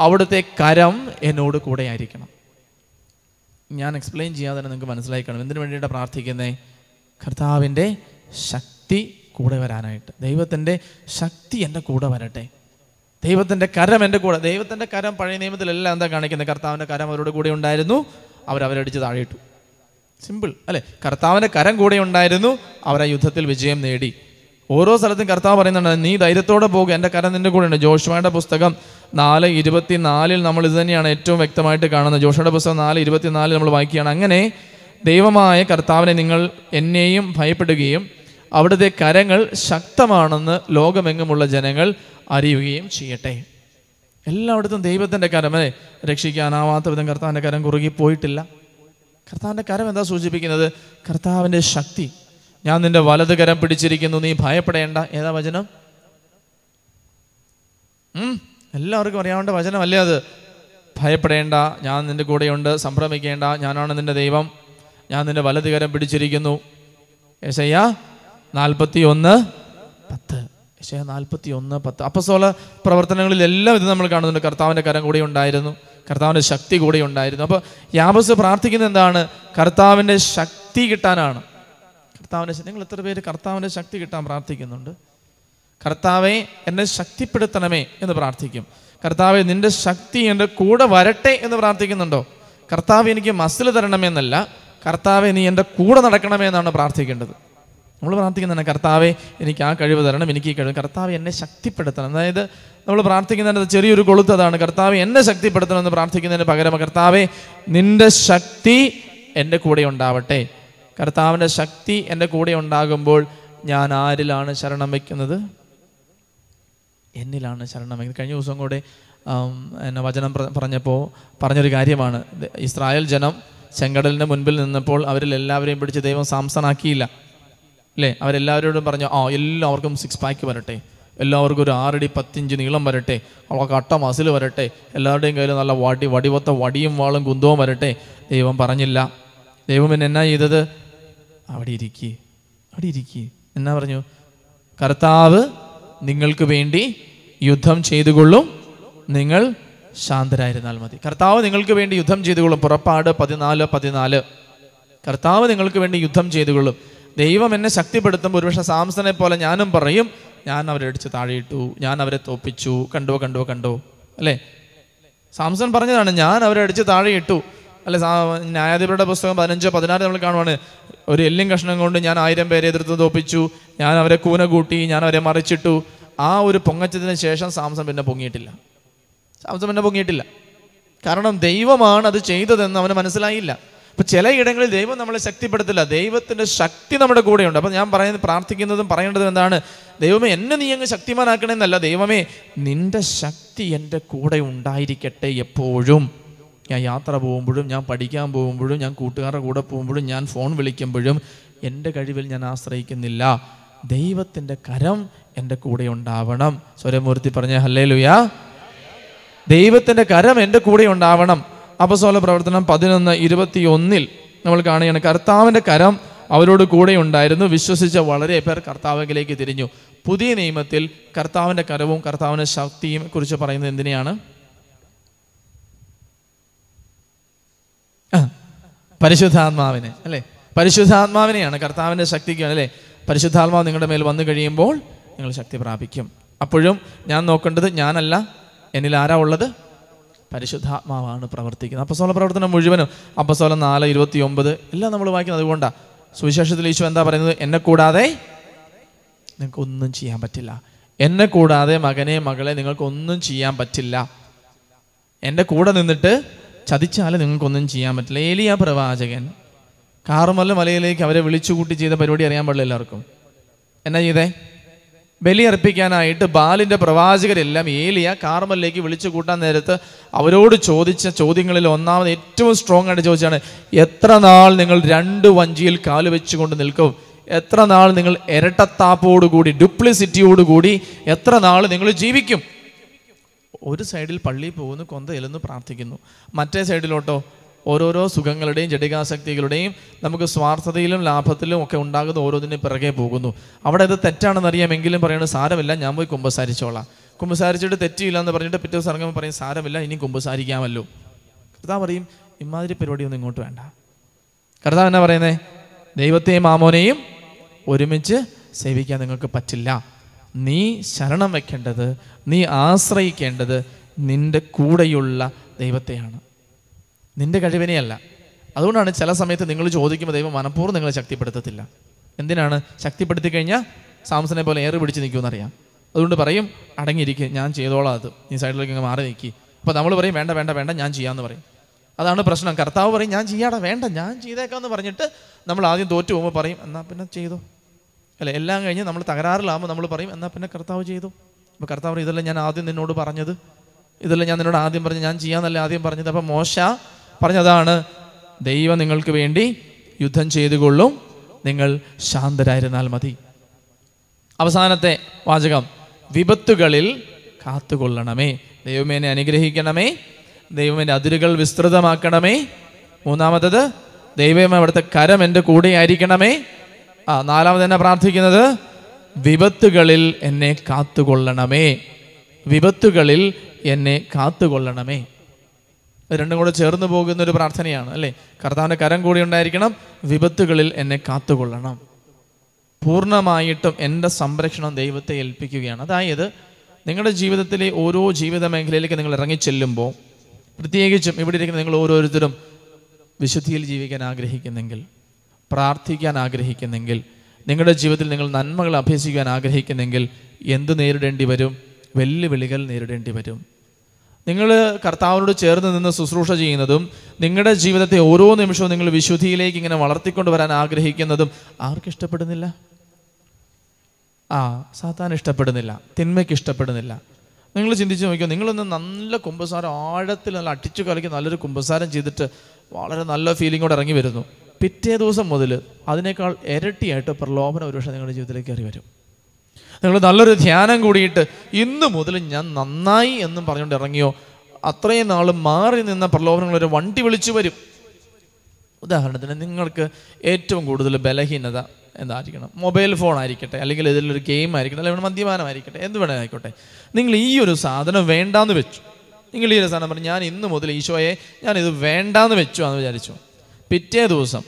അവിടുത്തെ കരം എന്നോട് കൂടെയായിരിക്കണം ഞാൻ എക്സ്പ്ലെയിൻ ചെയ്യാതെ തന്നെ നിങ്ങൾക്ക് മനസ്സിലായി കാണും എന്തിനു വേണ്ടിയിട്ട് പ്രാർത്ഥിക്കുന്നത് കർത്താവിൻ്റെ ശക്തി കൂടെ വരാനായിട്ട് ദൈവത്തിൻ്റെ ശക്തി എൻ്റെ കൂടെ വരട്ടെ ദൈവത്തിൻ്റെ കരം എൻ്റെ കൂടെ ദൈവത്തിൻ്റെ കരം പഴയ നിയമത്തിലെല്ലാം എന്താ കാണിക്കുന്നത് കർത്താവിൻ്റെ കരം അവരോട് കൂടെ ഉണ്ടായിരുന്നു അവരവരടിച്ച് താഴെയിട്ടു സിമ്പിൾ അല്ലേ കർത്താവിൻ്റെ കരം കൂടെ ഉണ്ടായിരുന്നു അവർ യുദ്ധത്തിൽ വിജയം നേടി ഓരോ സ്ഥലത്തും കർത്താവ് പറയുന്നുണ്ട് നീ ധൈര്യത്തോടെ പോകുക എൻ്റെ കരം നിൻ്റെ കൂടെ ഉണ്ട് ജോഷുവയുടെ പുസ്തകം നാല് ഇരുപത്തി നാലിൽ നമ്മൾ ഇത് തന്നെയാണ് ഏറ്റവും വ്യക്തമായിട്ട് കാണുന്നത് ജോഷയുടെ പുസ്തകം നാല് ഇരുപത്തി നാലിൽ നമ്മൾ വായിക്കുകയാണ് അങ്ങനെ ദൈവമായ കർത്താവിനെ നിങ്ങൾ എന്നെയും ഭയപ്പെടുകയും അവിടുത്തെ കരങ്ങൾ ശക്തമാണെന്ന് ലോകമെങ്ങുമുള്ള ജനങ്ങൾ അറിയുകയും ചെയ്യട്ടെ എല്ലായിടത്തും ദൈവത്തിൻ്റെ കരമെ രക്ഷിക്കാനാവാത്ത വിധം കർത്താവിൻ്റെ കരം കുറുകി പോയിട്ടില്ല കർത്താവിൻ്റെ കരം എന്താ സൂചിപ്പിക്കുന്നത് കർത്താവിൻ്റെ ശക്തി ഞാൻ നിന്റെ വലത് കരം പിടിച്ചിരിക്കുന്നു നീ ഭയപ്പെടേണ്ട ഏതാ വചനം എല്ലാവർക്കും അറിയാവേണ്ട വചനമല്ലേ അത് ഭയപ്പെടേണ്ട ഞാൻ നിന്റെ കൂടെയുണ്ട് സംഭ്രമിക്കേണ്ട ഞാനാണ് നിന്റെ ദൈവം ഞാൻ നിന്റെ വലത് കരം പിടിച്ചിരിക്കുന്നു യേശയ്യ നാൽപ്പത്തി ഒന്ന് പത്ത് യേശയ്യ നാൽപ്പത്തി ഒന്ന് പത്ത് അപ്പസോല എല്ലാം ഇത് നമ്മൾ കാണുന്നുണ്ട് കർത്താവിൻ്റെ കരം കൂടെ ഉണ്ടായിരുന്നു കർത്താവിൻ്റെ ശക്തി കൂടെ ഉണ്ടായിരുന്നു അപ്പോൾ യാബസ് പ്രാർത്ഥിക്കുന്നത് എന്താണ് കർത്താവിൻ്റെ ശക്തി കിട്ടാനാണ് കർത്താവിൻ്റെ നിങ്ങൾ എത്ര പേര് കർത്താവിൻ്റെ ശക്തി കിട്ടാൻ പ്രാർത്ഥിക്കുന്നുണ്ട് കർത്താവെ എന്നെ ശക്തിപ്പെടുത്തണമേ എന്ന് പ്രാർത്ഥിക്കും കർത്താവെ നിൻ്റെ ശക്തി എൻ്റെ കൂടെ വരട്ടെ എന്ന് പ്രാർത്ഥിക്കുന്നുണ്ടോ കർത്താവ് എനിക്ക് മസിൽ തരണമെന്നല്ല കർത്താവെ നീ എൻ്റെ കൂടെ നടക്കണമേ എന്നാണ് പ്രാർത്ഥിക്കേണ്ടത് നമ്മൾ തന്നെ കർത്താവെ എനിക്ക് ആ കഴിവ് തരണം എനിക്ക് ഈ കഴിവ് കർത്താവ് എന്നെ ശക്തിപ്പെടുത്തണം അതായത് നമ്മൾ പ്രാർത്ഥിക്കുന്നതിൻ്റെ ചെറിയൊരു കൊളുത്ത് അതാണ് കർത്താവ് എന്നെ ശക്തിപ്പെടുത്തണം എന്ന് പ്രാർത്ഥിക്കുന്നതിന് പകരം കർത്താവെ നിൻ്റെ ശക്തി എൻ്റെ കൂടെ ഉണ്ടാവട്ടെ കർത്താവിൻ്റെ ശക്തി എൻ്റെ കൂടെ ഉണ്ടാകുമ്പോൾ ഞാൻ ആരിലാണ് ശരണം വയ്ക്കുന്നത് എന്നിലാണ് ശരണം വയ്ക്കുന്നത് കഴിഞ്ഞ ദിവസം കൂടെ എന്നെ വചനം പറഞ്ഞപ്പോൾ പറഞ്ഞൊരു കാര്യമാണ് ഇസ്രായേൽ ജനം ചെങ്കടലിൻ്റെ മുൻപിൽ നിന്നപ്പോൾ അവരിൽ എല്ലാവരെയും പിടിച്ച് ദൈവം സാംസണാക്കിയില്ല അല്ലേ അവരെല്ലാവരോടും പറഞ്ഞു ആ എല്ലാവർക്കും സിക്സ് പാക്ക് വരട്ടെ എല്ലാവർക്കും ഒരു ആറടി പത്തിഞ്ച് നീളം വരട്ടെ അവർക്ക് അട്ട മസിൽ വരട്ടെ എല്ലാവരുടെയും കയ്യിൽ നല്ല വടി വടിവത്ത വടിയും വാളും കുന്തവും വരട്ടെ ദൈവം പറഞ്ഞില്ല ദൈവം പിന്നെ എന്നാ ചെയ്തത് അവിടെ ഇരിക്കേ അവിടെ ഇരിക്കേ എന്നാ പറഞ്ഞു കർത്താവ് നിങ്ങൾക്ക് വേണ്ടി യുദ്ധം ചെയ്തുകൊള്ളും നിങ്ങൾ ശാന്തരായിരുന്നാൽ മതി കർത്താവ് നിങ്ങൾക്ക് വേണ്ടി യുദ്ധം ചെയ്തുകൊള്ളും പുറപ്പാട് പതിനാല് പതിനാല് കർത്താവ് നിങ്ങൾക്ക് വേണ്ടി യുദ്ധം ചെയ്തുകൊള്ളും ദൈവം എന്നെ ശക്തിപ്പെടുത്തുമ്പോൾ ഒരുപക്ഷെ സാംസനെ പോലെ ഞാനും പറയും ഞാൻ അവരെ അടിച്ച് താഴെയിട്ടു ഞാൻ അവരെ തോപ്പിച്ചു കണ്ടോ കണ്ടോ കണ്ടോ അല്ലേ സാംസൺ പറഞ്ഞതാണ് ഞാൻ അവരെ അടിച്ച് താഴെയിട്ടു അല്ലെ ന്യായാധിപരുടെ പുസ്തകം പതിനഞ്ചോ പതിനാറ് നമ്മൾ കാണുവാണ് ഒരു എല്ലും കഷ്ണം കൊണ്ട് ഞാൻ ആയിരം പേരെ എതിർത്ത് തോപ്പിച്ചു ഞാൻ അവരെ കൂന കൂട്ടി ഞാൻ അവരെ മറിച്ചിട്ടു ആ ഒരു പൊങ്ങച്ചതിന് ശേഷം സാംസം പിന്നെ പൊങ്ങിയിട്ടില്ല സാംസം പിന്നെ പൊങ്ങിയിട്ടില്ല കാരണം ദൈവമാണ് അത് ചെയ്തതെന്ന് അവന് മനസ്സിലായില്ല അപ്പം ചിലയിടങ്ങളിൽ ദൈവം നമ്മളെ ശക്തിപ്പെടുത്തില്ല ദൈവത്തിൻ്റെ ശക്തി നമ്മുടെ കൂടെയുണ്ട് അപ്പോൾ ഞാൻ പറയുന്നത് പ്രാർത്ഥിക്കുന്നതും പറയേണ്ടതും എന്താണ് ദൈവമേ എന്നെ നീ അങ്ങ് ശക്തിമാനാക്കണമെന്നല്ല ദൈവമേ നിന്റെ ശക്തി എൻ്റെ കൂടെ ഉണ്ടായിരിക്കട്ടെ എപ്പോഴും ഞാൻ യാത്ര പോകുമ്പോഴും ഞാൻ പഠിക്കാൻ പോകുമ്പോഴും ഞാൻ കൂട്ടുകാരുടെ കൂടെ പോകുമ്പോഴും ഞാൻ ഫോൺ വിളിക്കുമ്പോഴും എൻ്റെ കഴിവിൽ ഞാൻ ആശ്രയിക്കുന്നില്ല ദൈവത്തിൻ്റെ കരം എൻ്റെ കൂടെ ഉണ്ടാവണം സ്വരമൂർത്തി പറഞ്ഞ ഹല്ലേ ലുയാ ദൈവത്തിൻ്റെ കരം എൻ്റെ കൂടെ ഉണ്ടാവണം അപസോല പ്രവർത്തനം പതിനൊന്ന് ഇരുപത്തി ഒന്നിൽ നമ്മൾ കാണുകയാണ് കർത്താവിൻ്റെ കരം അവരോട് കൂടെ ഉണ്ടായിരുന്നു വിശ്വസിച്ച വളരെ പേർ കർത്താവിലേക്ക് തിരിഞ്ഞു പുതിയ നിയമത്തിൽ കർത്താവിൻ്റെ കരവും കർത്താവിൻ്റെ ശക്തിയും കുറിച്ച് പറയുന്നത് എന്തിനെയാണ് പരിശുദ്ധാത്മാവിനെ അല്ലേ പരിശുദ്ധാത്മാവിനെയാണ് കർത്താവിൻ്റെ ശക്തിക്കാണ് അല്ലേ പരിശുദ്ധാത്മാവ് നിങ്ങളുടെ മേൽ വന്നു കഴിയുമ്പോൾ നിങ്ങൾ ശക്തി പ്രാപിക്കും അപ്പോഴും ഞാൻ നോക്കേണ്ടത് ഞാനല്ല എന്നിൽ ആരാ ഉള്ളത് പരിശുദ്ധാത്മാവാണ് പ്രവർത്തിക്കുന്നത് അപ്പസോല പ്രവർത്തനം മുഴുവനും അപ്പസോല നാല് ഇരുപത്തി ഒമ്പത് എല്ലാം നമ്മൾ വായിക്കുന്നത് അതുകൊണ്ടാണ് സുവിശേഷത്തിൽ ഈശോ എന്താ പറയുന്നത് എന്നെ കൂടാതെ നിങ്ങൾക്കൊന്നും ചെയ്യാൻ പറ്റില്ല എന്നെ കൂടാതെ മകനെ മകളെ നിങ്ങൾക്കൊന്നും ചെയ്യാൻ പറ്റില്ല എൻ്റെ കൂടെ നിന്നിട്ട് ചതിച്ചാൽ നിങ്ങൾക്കൊന്നും ചെയ്യാൻ പറ്റില്ല ഏലിയ പ്രവാചകൻ കാർമല്ല മലയിലേക്ക് അവരെ വിളിച്ചുകൂട്ടി ചെയ്ത പരിപാടി അറിയാൻ പാടില്ല എല്ലാവർക്കും എന്നാ ചെയ്തേ ബലിയർപ്പിക്കാനായിട്ട് ബാലിൻ്റെ പ്രവാചകരെല്ലാം ഏലിയ കാർമലിലേക്ക് വിളിച്ചു കൂട്ടാൻ നേരത്ത് അവരോട് ചോദിച്ച ചോദ്യങ്ങളിൽ ഒന്നാമത് ഏറ്റവും സ്ട്രോങ് ആയിട്ട് ചോദിച്ചാണ് എത്ര നാൾ നിങ്ങൾ രണ്ട് വഞ്ചിയിൽ കാല് വെച്ചുകൊണ്ട് നിൽക്കും എത്ര നാൾ നിങ്ങൾ ഇരട്ടത്താപ്പോടുകൂടി ഡ്യൂപ്ലിസിറ്റിയോടുകൂടി എത്ര നാൾ നിങ്ങൾ ജീവിക്കും ഒരു സൈഡിൽ പള്ളിയിൽ പോകുന്നു കൊന്തയിലെന്ന് പ്രാർത്ഥിക്കുന്നു മറ്റേ സൈഡിലോട്ടോ ഓരോരോ സുഖങ്ങളുടെയും ജടികാസക്തികളുടെയും നമുക്ക് സ്വാർത്ഥതയിലും ലാഭത്തിലും ഒക്കെ ഉണ്ടാകുന്ന ഓരോന്നിനും പിറകെ പോകുന്നു അവിടെ അത് തെറ്റാണെന്നറിയാമെങ്കിലും പറയുന്നത് സാരമില്ല ഞാൻ പോയി കുമ്പസാരിച്ചോളാം കുമ്പസാരിച്ചിട്ട് തെറ്റില്ല എന്ന് പറഞ്ഞിട്ട് പിറ്റേ ദിവസം ഇറങ്ങുമ്പോൾ പറയും സാരമില്ല ഇനി കുമ്പസാരിക്കാമല്ലോ കർത്താവ് പറയും ഇമാതിരി പരിപാടിയൊന്നും ഇങ്ങോട്ട് വേണ്ട കർത്താവ് എന്നാ പറയുന്നത് ദൈവത്തെയും മാമോനെയും ഒരുമിച്ച് സേവിക്കാൻ നിങ്ങൾക്ക് പറ്റില്ല നീ ശരണം വയ്ക്കേണ്ടത് നീ ആശ്രയിക്കേണ്ടത് നിൻ്റെ കൂടെയുള്ള ദൈവത്തെയാണ് നിൻ്റെ കഴിവിനെയല്ല അതുകൊണ്ടാണ് ചില സമയത്ത് നിങ്ങൾ ചോദിക്കുമ്പോൾ ദൈവം മനഃപൂർവ്വം നിങ്ങളെ ശക്തിപ്പെടുത്തത്തില്ല എന്തിനാണ് ശക്തിപ്പെടുത്തി കഴിഞ്ഞാൽ സാംസനെ പോലെ ഏറെ പിടിച്ച് നിൽക്കുമെന്നറിയാം അതുകൊണ്ട് പറയും അടങ്ങിയിരിക്കുക ഞാൻ ചെയ്തോളാം അത് ഈ സൈഡിലേക്ക് അങ്ങ് മാറി നിൽക്കി അപ്പോൾ നമ്മൾ പറയും വേണ്ട വേണ്ട വേണ്ട ഞാൻ ചെയ്യാമെന്ന് പറയും അതാണ് പ്രശ്നം കർത്താവ് പറയും ഞാൻ ചെയ്യാടാ വേണ്ട ഞാൻ ചെയ്തേക്കാമെന്ന് പറഞ്ഞിട്ട് നമ്മൾ ആദ്യം തോറ്റു പോകുമ്പോൾ പറയും എന്നാൽ പിന്നെ ചെയ്തോ അല്ലെ എല്ലാം കഴിഞ്ഞ് നമ്മൾ തകരാറിലാകുമ്പോൾ നമ്മൾ പറയും എന്നാൽ പിന്നെ കർത്താവ് ചെയ്തു അപ്പോൾ കർത്താവ് ഇതല്ല ഞാൻ ആദ്യം നിന്നോട് പറഞ്ഞത് ഇതല്ല ഞാൻ നിന്നോട് ആദ്യം പറഞ്ഞു ഞാൻ ചെയ്യാന്നല്ല ആദ്യം പറഞ്ഞത് അപ്പം മോശ പറഞ്ഞതാണ് ദൈവം നിങ്ങൾക്ക് വേണ്ടി യുദ്ധം ചെയ്തുകൊള്ളും നിങ്ങൾ ശാന്തരായിരുന്നാൽ മതി അവസാനത്തെ വാചകം വിപത്തുകളിൽ കാത്തുകൊള്ളണമേ ദൈവമേനെ അനുഗ്രഹിക്കണമേ ദൈവമേൻ്റെ അതിരുകൾ വിസ്തൃതമാക്കണമേ മൂന്നാമത്തത് ദൈവമേ അവിടുത്തെ കരം എൻ്റെ കൂടെ ആയിരിക്കണമേ ആ നാലാമത് എന്നാ പ്രാർത്ഥിക്കുന്നത് വിപത്തുകളിൽ എന്നെ കാത്തുകൊള്ളണമേ വിപത്തുകളിൽ എന്നെ കാത്തുകൊള്ളണമേ രണ്ടും കൂടെ ചേർന്ന് പോകുന്ന ഒരു പ്രാർത്ഥനയാണ് അല്ലേ കർത്താവിൻ്റെ കരം കൂടി ഉണ്ടായിരിക്കണം വിപത്തുകളിൽ എന്നെ കാത്തുകൊള്ളണം പൂർണ്ണമായിട്ടും എൻ്റെ സംരക്ഷണം ദൈവത്തെ ഏൽപ്പിക്കുകയാണ് അതായത് നിങ്ങളുടെ ജീവിതത്തിലെ ഓരോ ജീവിത മേഖലയിലേക്ക് നിങ്ങൾ ഇറങ്ങിച്ചെല്ലുമ്പോൾ പ്രത്യേകിച്ചും ഇവിടെ ഇരിക്കുന്ന നിങ്ങൾ ഓരോരുത്തരും വിശുദ്ധിയിൽ ജീവിക്കാൻ ആഗ്രഹിക്കുന്നെങ്കിൽ പ്രാർത്ഥിക്കാൻ ആഗ്രഹിക്കുന്നെങ്കിൽ നിങ്ങളുടെ ജീവിതത്തിൽ നിങ്ങൾ നന്മകൾ അഭ്യസിക്കാൻ ആഗ്രഹിക്കുന്നെങ്കിൽ എന്ത് നേരിടേണ്ടി വരും വെല്ലുവിളികൾ നേരിടേണ്ടി വരും നിങ്ങൾ കർത്താവിനോട് ചേർന്ന് നിന്ന് ശുശ്രൂഷ ചെയ്യുന്നതും നിങ്ങളുടെ ജീവിതത്തെ ഓരോ നിമിഷവും നിങ്ങൾ വിശുദ്ധിയിലേക്ക് ഇങ്ങനെ വളർത്തിക്കൊണ്ട് വരാൻ ആഗ്രഹിക്കുന്നതും ആർക്ക് ഇഷ്ടപ്പെടുന്നില്ല ആ സാത്താൻ ഇഷ്ടപ്പെടുന്നില്ല തിന്മയ്ക്ക് ഇഷ്ടപ്പെടുന്നില്ല നിങ്ങൾ ചിന്തിച്ച് നോക്കിയോ നിങ്ങളൊന്ന് നല്ല കുമ്പസാരം ആഴത്തിൽ നല്ല അടിച്ചു കളിക്കുന്ന നല്ലൊരു കുമ്പസാരം ചെയ്തിട്ട് വളരെ നല്ല ഫീലിംഗോടെ ഇറങ്ങി വരുന്നു പിറ്റേ ദിവസം മുതൽ അതിനേക്കാൾ ഇരട്ടിയായിട്ട് പ്രലോഭനം ഒരുപക്ഷെ നിങ്ങളുടെ ജീവിതത്തിലേക്ക് കയറി വരും നിങ്ങൾ നല്ലൊരു ധ്യാനം കൂടിയിട്ട് ഇന്നു മുതൽ ഞാൻ നന്നായി എന്നും പറഞ്ഞുകൊണ്ട് ഇറങ്ങിയോ അത്രയും നാൾ മാറി നിന്ന പ്രലോഭനങ്ങൾ ഒരു വണ്ടി വിളിച്ചു വരും ഉദാഹരണത്തിന് നിങ്ങൾക്ക് ഏറ്റവും കൂടുതൽ ബലഹീനത എന്തായിരിക്കണം മൊബൈൽ ഫോൺ ആയിരിക്കട്ടെ അല്ലെങ്കിൽ ഇതിലൊരു ഗെയിം ആയിരിക്കട്ടെ അല്ലെങ്കിൽ മദ്യപാനമായിരിക്കട്ടെ എന്ത് വേണേ ആയിക്കോട്ടെ നിങ്ങൾ ഈ ഒരു സാധനം വേണ്ടാന്ന് വെച്ചു നിങ്ങൾ ഈ ഒരു സാധനം പറഞ്ഞു ഞാൻ ഇന്ന് മുതൽ ഈശോയെ ഞാൻ ഇത് വേണ്ടാന്ന് വെച്ചു എന്ന് വിചാരിച്ചു പിറ്റേ ദിവസം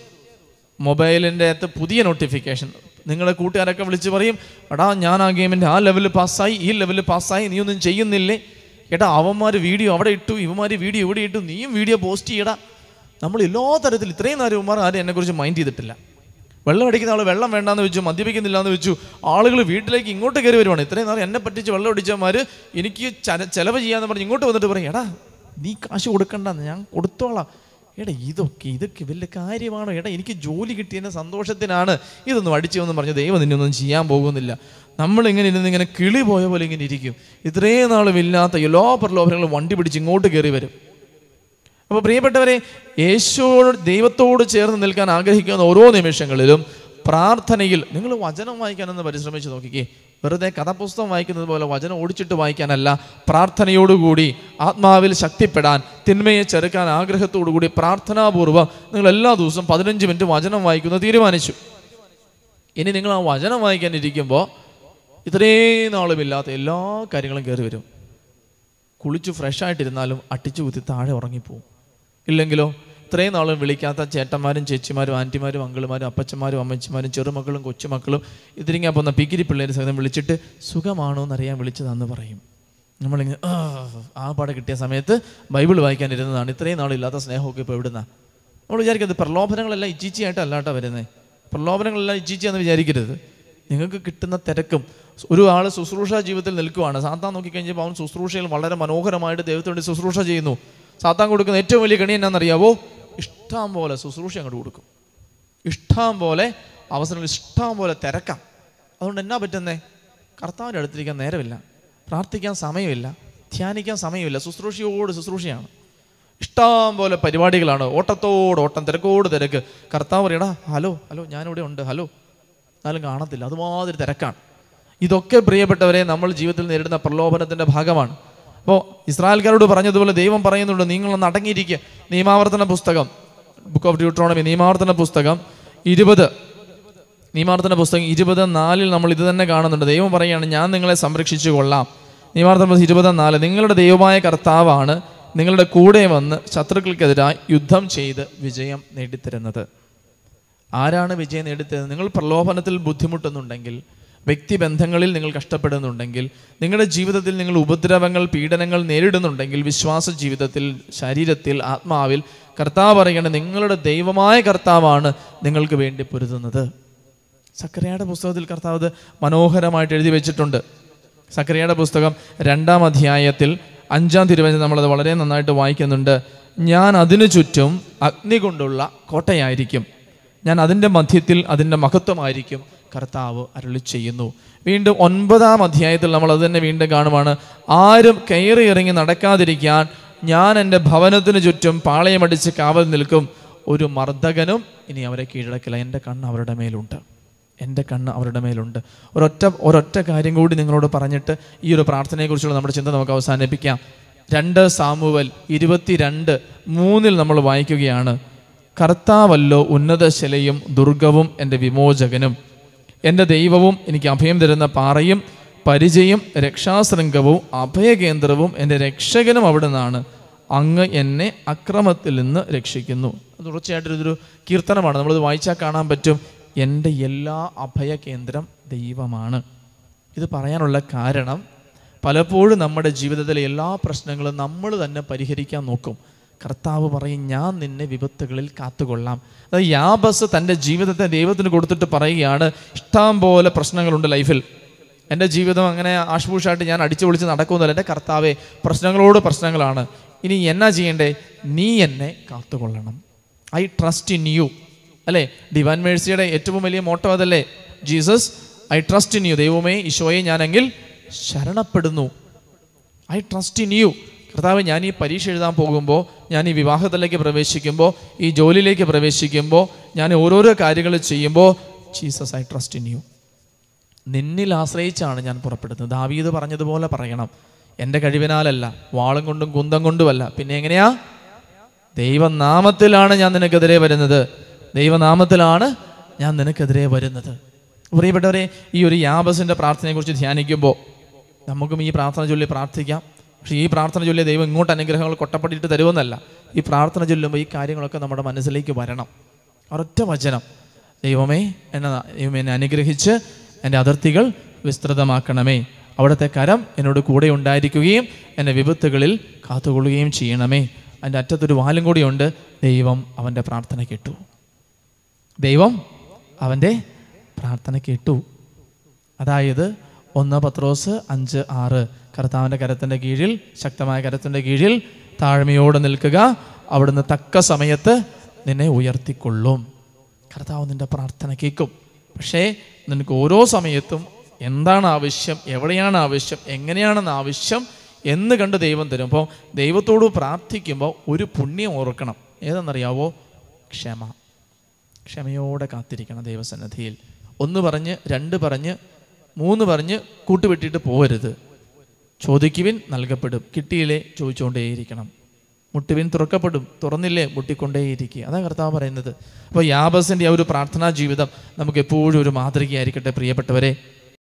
മൊബൈലിൻ്റെ അകത്ത് പുതിയ നോട്ടിഫിക്കേഷൻ നിങ്ങളെ കൂട്ടുകാരൊക്കെ വിളിച്ച് പറയും എടാ ഞാൻ ആ ഗെയിമിൻ്റെ ആ ലെവലിൽ പാസ്സായി ഈ ലെവലിൽ പാസ്സായി നീ ഒന്നും ചെയ്യുന്നില്ലേ ഏട്ടാ അവന്മാർ വീഡിയോ അവിടെ ഇട്ടു ഇവന്മാർ വീഡിയോ ഇവിടെ ഇട്ടു നീയും വീഡിയോ പോസ്റ്റ് ചെയ്യടാ നമ്മൾ എല്ലാ തരത്തിൽ ഇത്രയും നേരം ആരും എന്നെക്കുറിച്ച് മൈൻഡ് ചെയ്തിട്ടില്ല വെള്ളം അടിക്കുന്ന ആൾ വെള്ളം വേണ്ടാന്ന് വെച്ചു മദ്യപിക്കുന്നില്ല എന്ന് വെച്ചു ആളുകൾ വീട്ടിലേക്ക് ഇങ്ങോട്ട് കയറി വരുവാണ് ഇത്രയും നേരം എന്നെ പറ്റിച്ച് വെള്ളം അടിച്ചവന്മാർ എനിക്ക് ചെലവ് ചെയ്യാന്ന് പറഞ്ഞ് ഇങ്ങോട്ട് വന്നിട്ട് പറയും എടാ നീ കാശ് കൊടുക്കണ്ടെന്ന് ഞാൻ കൊടുത്തോളാം എടാ ഇതൊക്കെ ഇതൊക്കെ വലിയ കാര്യമാണോ എടാ എനിക്ക് ജോലി കിട്ടിയതിൻ്റെ സന്തോഷത്തിനാണ് ഇതൊന്നും എന്ന് പറഞ്ഞു ദൈവം നിന്നെ ഒന്നും ചെയ്യാൻ പോകുന്നില്ല നമ്മളിങ്ങനെ ഇരുന്ന് ഇങ്ങനെ കിളി പോയ പോലെ ഇങ്ങനെ ഇരിക്കും ഇത്രയും നാളും ഇല്ലാത്ത എല്ലാ പ്രലോഭനങ്ങളും വണ്ടി പിടിച്ച് ഇങ്ങോട്ട് കയറി വരും അപ്പോൾ പ്രിയപ്പെട്ടവരെ യേശുവോട് ദൈവത്തോട് ചേർന്ന് നിൽക്കാൻ ആഗ്രഹിക്കുന്ന ഓരോ നിമിഷങ്ങളിലും പ്രാർത്ഥനയിൽ നിങ്ങൾ വചനം വായിക്കാനൊന്ന് പരിശ്രമിച്ച് നോക്കിക്കേ വെറുതെ കഥാപുസ്തകം വായിക്കുന്നത് പോലെ വചനം ഓടിച്ചിട്ട് വായിക്കാനല്ല പ്രാർത്ഥനയോടുകൂടി ആത്മാവിൽ ശക്തിപ്പെടാൻ തിന്മയെ ചെറുക്കാൻ ആഗ്രഹത്തോടുകൂടി പ്രാർത്ഥനാപൂർവ്വം നിങ്ങൾ എല്ലാ ദിവസവും പതിനഞ്ച് മിനിറ്റ് വചനം വായിക്കുന്നത് തീരുമാനിച്ചു ഇനി നിങ്ങൾ ആ വചനം വായിക്കാനിരിക്കുമ്പോൾ ഇത്രയും നാളുമില്ലാത്ത എല്ലാ കാര്യങ്ങളും കയറി വരും കുളിച്ച് ഫ്രഷ് ആയിട്ടിരുന്നാലും അട്ടിച്ചു കുത്തി താഴെ ഉറങ്ങിപ്പോവും ഇല്ലെങ്കിലോ ഇത്രയും നാളും വിളിക്കാത്ത ചേട്ടന്മാരും ചേച്ചിമാരും ആൻറ്റിമാരും അങ്കിളുമാരും അപ്പച്ചന്മാരും അമ്മച്ചിമാരും ചെറുമക്കളും കൊച്ചുമക്കളും ഇതിരിങ്ങാ പോകുന്ന പിഗിരി പിള്ളേർ സഹിതം വിളിച്ചിട്ട് സുഖമാണോ എന്നറിയാൻ വിളിച്ചതെന്ന് പറയും നമ്മളിങ്ങനെ ആ പാടെ കിട്ടിയ സമയത്ത് ബൈബിൾ വായിക്കാനിരുന്നതാണ് ഇത്രയും നാളില്ലാത്ത സ്നേഹമൊക്കെ ഇപ്പോൾ ഇവിടുന്ന നമ്മൾ വിചാരിക്കരുത് പ്രലോഭനങ്ങളെല്ലാം ഇച്ചിച്ചിയായിട്ടല്ല കേട്ടോ വരുന്നത് പ്രലോഭനങ്ങളെല്ലാം ഇച്ചിച്ചിയാന്ന് വിചാരിക്കരുത് നിങ്ങൾക്ക് കിട്ടുന്ന തിരക്കും ഒരു ആൾ ശുശ്രൂഷ ജീവിതത്തിൽ നിൽക്കുവാണ് സാത്താൻ നോക്കിക്കഴിഞ്ഞപ്പോൾ അവൻ ശുശ്രൂഷയിൽ വളരെ മനോഹരമായിട്ട് ദൈവത്തിനുവേണ്ടി ശുശ്രൂഷ ചെയ്യുന്നു സാത്താൻ കൊടുക്കുന്ന ഏറ്റവും വലിയ കണി എന്നാണെന്നറിയാവോ ഇഷ്ടം പോലെ ശുശ്രൂഷ അങ്ങോട്ട് കൊടുക്കും ഇഷ്ടം പോലെ അവസരങ്ങൾ ഇഷ്ടം പോലെ തിരക്കാം അതുകൊണ്ട് എന്നാ പറ്റുന്നേ കർത്താവിൻ്റെ അടുത്തിരിക്കാൻ നേരമില്ല പ്രാർത്ഥിക്കാൻ സമയമില്ല ധ്യാനിക്കാൻ സമയമില്ല ശുശ്രൂഷയോട് ശുശ്രൂഷയാണ് ഇഷ്ടം പോലെ പരിപാടികളാണ് ഓട്ടത്തോട് ഓട്ടം തിരക്കോട് തിരക്ക് കർത്താവ് പറയടാ ഹലോ ഹലോ ഞാനിവിടെ ഉണ്ട് ഹലോ എന്നാലും കാണത്തില്ല അതുമാതിരി തിരക്കാണ് ഇതൊക്കെ പ്രിയപ്പെട്ടവരെ നമ്മൾ ജീവിതത്തിൽ നേരിടുന്ന പ്രലോഭനത്തിൻ്റെ ഭാഗമാണ് അപ്പോൾ ഇസ്രായേൽക്കാരോട് പറഞ്ഞതുപോലെ ദൈവം പറയുന്നുണ്ട് നിങ്ങളൊന്ന് അടങ്ങിയിരിക്കുക നിയമാവർത്തന പുസ്തകം ബുക്ക് ഓഫ് ഡ്യൂട്രോണമി നിയമാവർത്തന പുസ്തകം ഇരുപത് നിയമാവർത്തന പുസ്തകം ഇരുപത് നാലിൽ നമ്മൾ ഇത് തന്നെ കാണുന്നുണ്ട് ദൈവം പറയുകയാണ് ഞാൻ നിങ്ങളെ സംരക്ഷിച്ചു കൊള്ളാം പുസ്തകം ഇരുപത് നാല് നിങ്ങളുടെ ദൈവമായ കർത്താവാണ് നിങ്ങളുടെ കൂടെ വന്ന് ശത്രുക്കൾക്കെതിരായി യുദ്ധം ചെയ്ത് വിജയം നേടിത്തരുന്നത് ആരാണ് വിജയം നേടിത്തരുന്നത് നിങ്ങൾ പ്രലോഭനത്തിൽ ബുദ്ധിമുട്ടുന്നുണ്ടെങ്കിൽ വ്യക്തിബന്ധങ്ങളിൽ നിങ്ങൾ കഷ്ടപ്പെടുന്നുണ്ടെങ്കിൽ നിങ്ങളുടെ ജീവിതത്തിൽ നിങ്ങൾ ഉപദ്രവങ്ങൾ പീഡനങ്ങൾ നേരിടുന്നുണ്ടെങ്കിൽ വിശ്വാസ ജീവിതത്തിൽ ശരീരത്തിൽ ആത്മാവിൽ കർത്താവ് പറയണ നിങ്ങളുടെ ദൈവമായ കർത്താവാണ് നിങ്ങൾക്ക് വേണ്ടി പൊരുതുന്നത് സക്രയുടെ പുസ്തകത്തിൽ കർത്താവ് അത് മനോഹരമായിട്ട് എഴുതി വെച്ചിട്ടുണ്ട് സക്രയുടെ പുസ്തകം രണ്ടാം അധ്യായത്തിൽ അഞ്ചാം തിരുവഞ്ചം നമ്മളത് വളരെ നന്നായിട്ട് വായിക്കുന്നുണ്ട് ഞാൻ അതിനു ചുറ്റും അഗ്നി കൊണ്ടുള്ള കോട്ടയായിരിക്കും ഞാൻ അതിൻ്റെ മധ്യത്തിൽ അതിൻ്റെ മഹത്വമായിരിക്കും കർത്താവ് അരുളി ചെയ്യുന്നു വീണ്ടും ഒൻപതാം അധ്യായത്തിൽ നമ്മൾ അത് തന്നെ വീണ്ടും കാണുവാണ് ആരും കയറി ഇറങ്ങി നടക്കാതിരിക്കാൻ ഞാൻ എൻ്റെ ഭവനത്തിന് ചുറ്റും പാളയമടിച്ച് കാവൽ നിൽക്കും ഒരു മർദ്ദകനും ഇനി അവരെ കീഴടക്കില്ല എൻ്റെ കണ്ണ് അവരുടെ മേലുണ്ട് എൻ്റെ കണ്ണ് അവരുടെ മേലുണ്ട് ഒരൊറ്റ ഒരൊറ്റ കാര്യം കൂടി നിങ്ങളോട് പറഞ്ഞിട്ട് ഈ ഒരു പ്രാർത്ഥനയെക്കുറിച്ചുള്ള നമ്മുടെ ചിന്ത നമുക്ക് അവസാനിപ്പിക്കാം രണ്ട് സാമുവൽ ഇരുപത്തിരണ്ട് മൂന്നിൽ നമ്മൾ വായിക്കുകയാണ് കർത്താവല്ലോ ഉന്നത ശിലയും ദുർഗവും എൻ്റെ വിമോചകനും എൻ്റെ ദൈവവും എനിക്ക് അഭയം തരുന്ന പാറയും പരിചയം രക്ഷാശൃംഗവും അഭയകേന്ദ്രവും എൻ്റെ രക്ഷകനും അവിടെ നിന്നാണ് അങ്ങ് എന്നെ അക്രമത്തിൽ നിന്ന് രക്ഷിക്കുന്നു തുടർച്ചയായിട്ടൊരു കീർത്തനമാണ് നമ്മളിത് വായിച്ചാൽ കാണാൻ പറ്റും എൻ്റെ എല്ലാ അഭയകേന്ദ്രം ദൈവമാണ് ഇത് പറയാനുള്ള കാരണം പലപ്പോഴും നമ്മുടെ ജീവിതത്തിലെ എല്ലാ പ്രശ്നങ്ങളും നമ്മൾ തന്നെ പരിഹരിക്കാൻ നോക്കും കർത്താവ് പറയും ഞാൻ നിന്നെ വിപത്തുകളിൽ കാത്തുകൊള്ളാം അതായത് യാബസ് തൻ്റെ ജീവിതത്തെ ദൈവത്തിന് കൊടുത്തിട്ട് പറയുകയാണ് ഇഷ്ടം പോലെ പ്രശ്നങ്ങളുണ്ട് ലൈഫിൽ എൻ്റെ ജീവിതം അങ്ങനെ ആശുപൂഷായിട്ട് ഞാൻ അടിച്ചു പൊളിച്ച് നടക്കുന്നതല്ല എൻ്റെ കർത്താവെ പ്രശ്നങ്ങളോട് പ്രശ്നങ്ങളാണ് ഇനി എന്നാ ചെയ്യേണ്ടേ നീ എന്നെ കാത്തുകൊള്ളണം ഐ ട്രസ്റ്റ് ഇൻ യു അല്ലേ ഡിവാൻ മേഴ്സിയുടെ ഏറ്റവും വലിയ മോട്ടോ അതല്ലേ Jesus I trust in you ദൈവമേ ഈശോയെ ഞാനെങ്കിൽ ശരണപ്പെടുന്നു ഐ ട്രസ്റ്റ് ഇൻ യു കർത്താവ് ഞാൻ ഈ പരീക്ഷ എഴുതാൻ പോകുമ്പോൾ ഞാൻ ഈ വിവാഹത്തിലേക്ക് പ്രവേശിക്കുമ്പോൾ ഈ ജോലിയിലേക്ക് പ്രവേശിക്കുമ്പോൾ ഞാൻ ഓരോരോ കാര്യങ്ങൾ ചെയ്യുമ്പോൾ Jesus I trust in you നിന്നിൽ ആശ്രയിച്ചാണ് ഞാൻ പുറപ്പെടുന്നത് ദാവീദ് പറഞ്ഞതുപോലെ പറയണം എൻ്റെ കഴിവിനാലല്ല വാളും കൊണ്ടും കുന്തം കൊണ്ടുമല്ല പിന്നെ എങ്ങനെയാ ദൈവനാമത്തിലാണ് ഞാൻ നിനക്കെതിരെ വരുന്നത് ദൈവനാമത്തിലാണ് ഞാൻ നിനക്കെതിരെ വരുന്നത് പ്രിയപ്പെട്ടവരെ ഈ ഒരു യാബസിൻ്റെ പ്രാർത്ഥനയെക്കുറിച്ച് ധ്യാനിക്കുമ്പോൾ നമുക്കും ഈ പ്രാർത്ഥന ചൊല്ലി പ്രാർത്ഥിക്കാം പക്ഷേ ഈ പ്രാർത്ഥന ചൊല്ലിയ ദൈവം ഇങ്ങോട്ട് അനുഗ്രഹങ്ങൾ കൊട്ടപ്പെട്ടിട്ട് തരുമെന്നല്ല ഈ പ്രാർത്ഥന ചൊല്ലുമ്പോൾ ഈ കാര്യങ്ങളൊക്കെ നമ്മുടെ മനസ്സിലേക്ക് വരണം ഒരൊറ്റ വചനം ദൈവമേ എന്നതാ ദൈവം എന്നെ അനുഗ്രഹിച്ച് എൻ്റെ അതിർത്തികൾ വിസ്തൃതമാക്കണമേ അവിടുത്തെ കരം എന്നോട് കൂടെ ഉണ്ടായിരിക്കുകയും എൻ്റെ വിപത്തുകളിൽ കാത്തുകൊള്ളുകയും ചെയ്യണമേ അതിൻ്റെ അറ്റത്തൊരു വാലും കൂടിയുണ്ട് ദൈവം അവൻ്റെ പ്രാർത്ഥന കേട്ടു ദൈവം അവൻ്റെ പ്രാർത്ഥന കേട്ടു അതായത് ഒന്ന് പത്രോസ് അഞ്ച് ആറ് കർത്താവിൻ്റെ കരത്തിൻ്റെ കീഴിൽ ശക്തമായ കരത്തിൻ്റെ കീഴിൽ താഴ്മയോടെ നിൽക്കുക അവിടുന്ന് തക്ക സമയത്ത് നിന്നെ ഉയർത്തിക്കൊള്ളും കർത്താവ് നിൻ്റെ പ്രാർത്ഥന കേൾക്കും പക്ഷേ നിനക്ക് ഓരോ സമയത്തും എന്താണ് ആവശ്യം എവിടെയാണ് ആവശ്യം എങ്ങനെയാണെന്ന് ആവശ്യം എന്ന് കണ്ട് ദൈവം തരും അപ്പോൾ ദൈവത്തോട് പ്രാർത്ഥിക്കുമ്പോൾ ഒരു പുണ്യം ഓർക്കണം ഏതെന്നറിയാവോ ക്ഷമ ക്ഷമയോടെ കാത്തിരിക്കണം ദൈവസന്നിധിയിൽ ഒന്ന് പറഞ്ഞ് രണ്ട് പറഞ്ഞ് മൂന്ന് പറഞ്ഞ് കൂട്ടുവെട്ടിയിട്ട് പോകരുത് ചോദിക്കുവിൻ നൽകപ്പെടും കിട്ടിയില്ലേ ചോദിച്ചുകൊണ്ടേയിരിക്കണം മുട്ടുവിൻ തുറക്കപ്പെടും തുറന്നില്ലേ മുട്ടിക്കൊണ്ടേയിരിക്കുക അതാണ് കർത്താവ് പറയുന്നത് അപ്പോൾ യാബസിൻ്റെ ആ ഒരു പ്രാർത്ഥനാ ജീവിതം നമുക്ക് എപ്പോഴും ഒരു മാതൃകയായിരിക്കട്ടെ പ്രിയപ്പെട്ടവരെ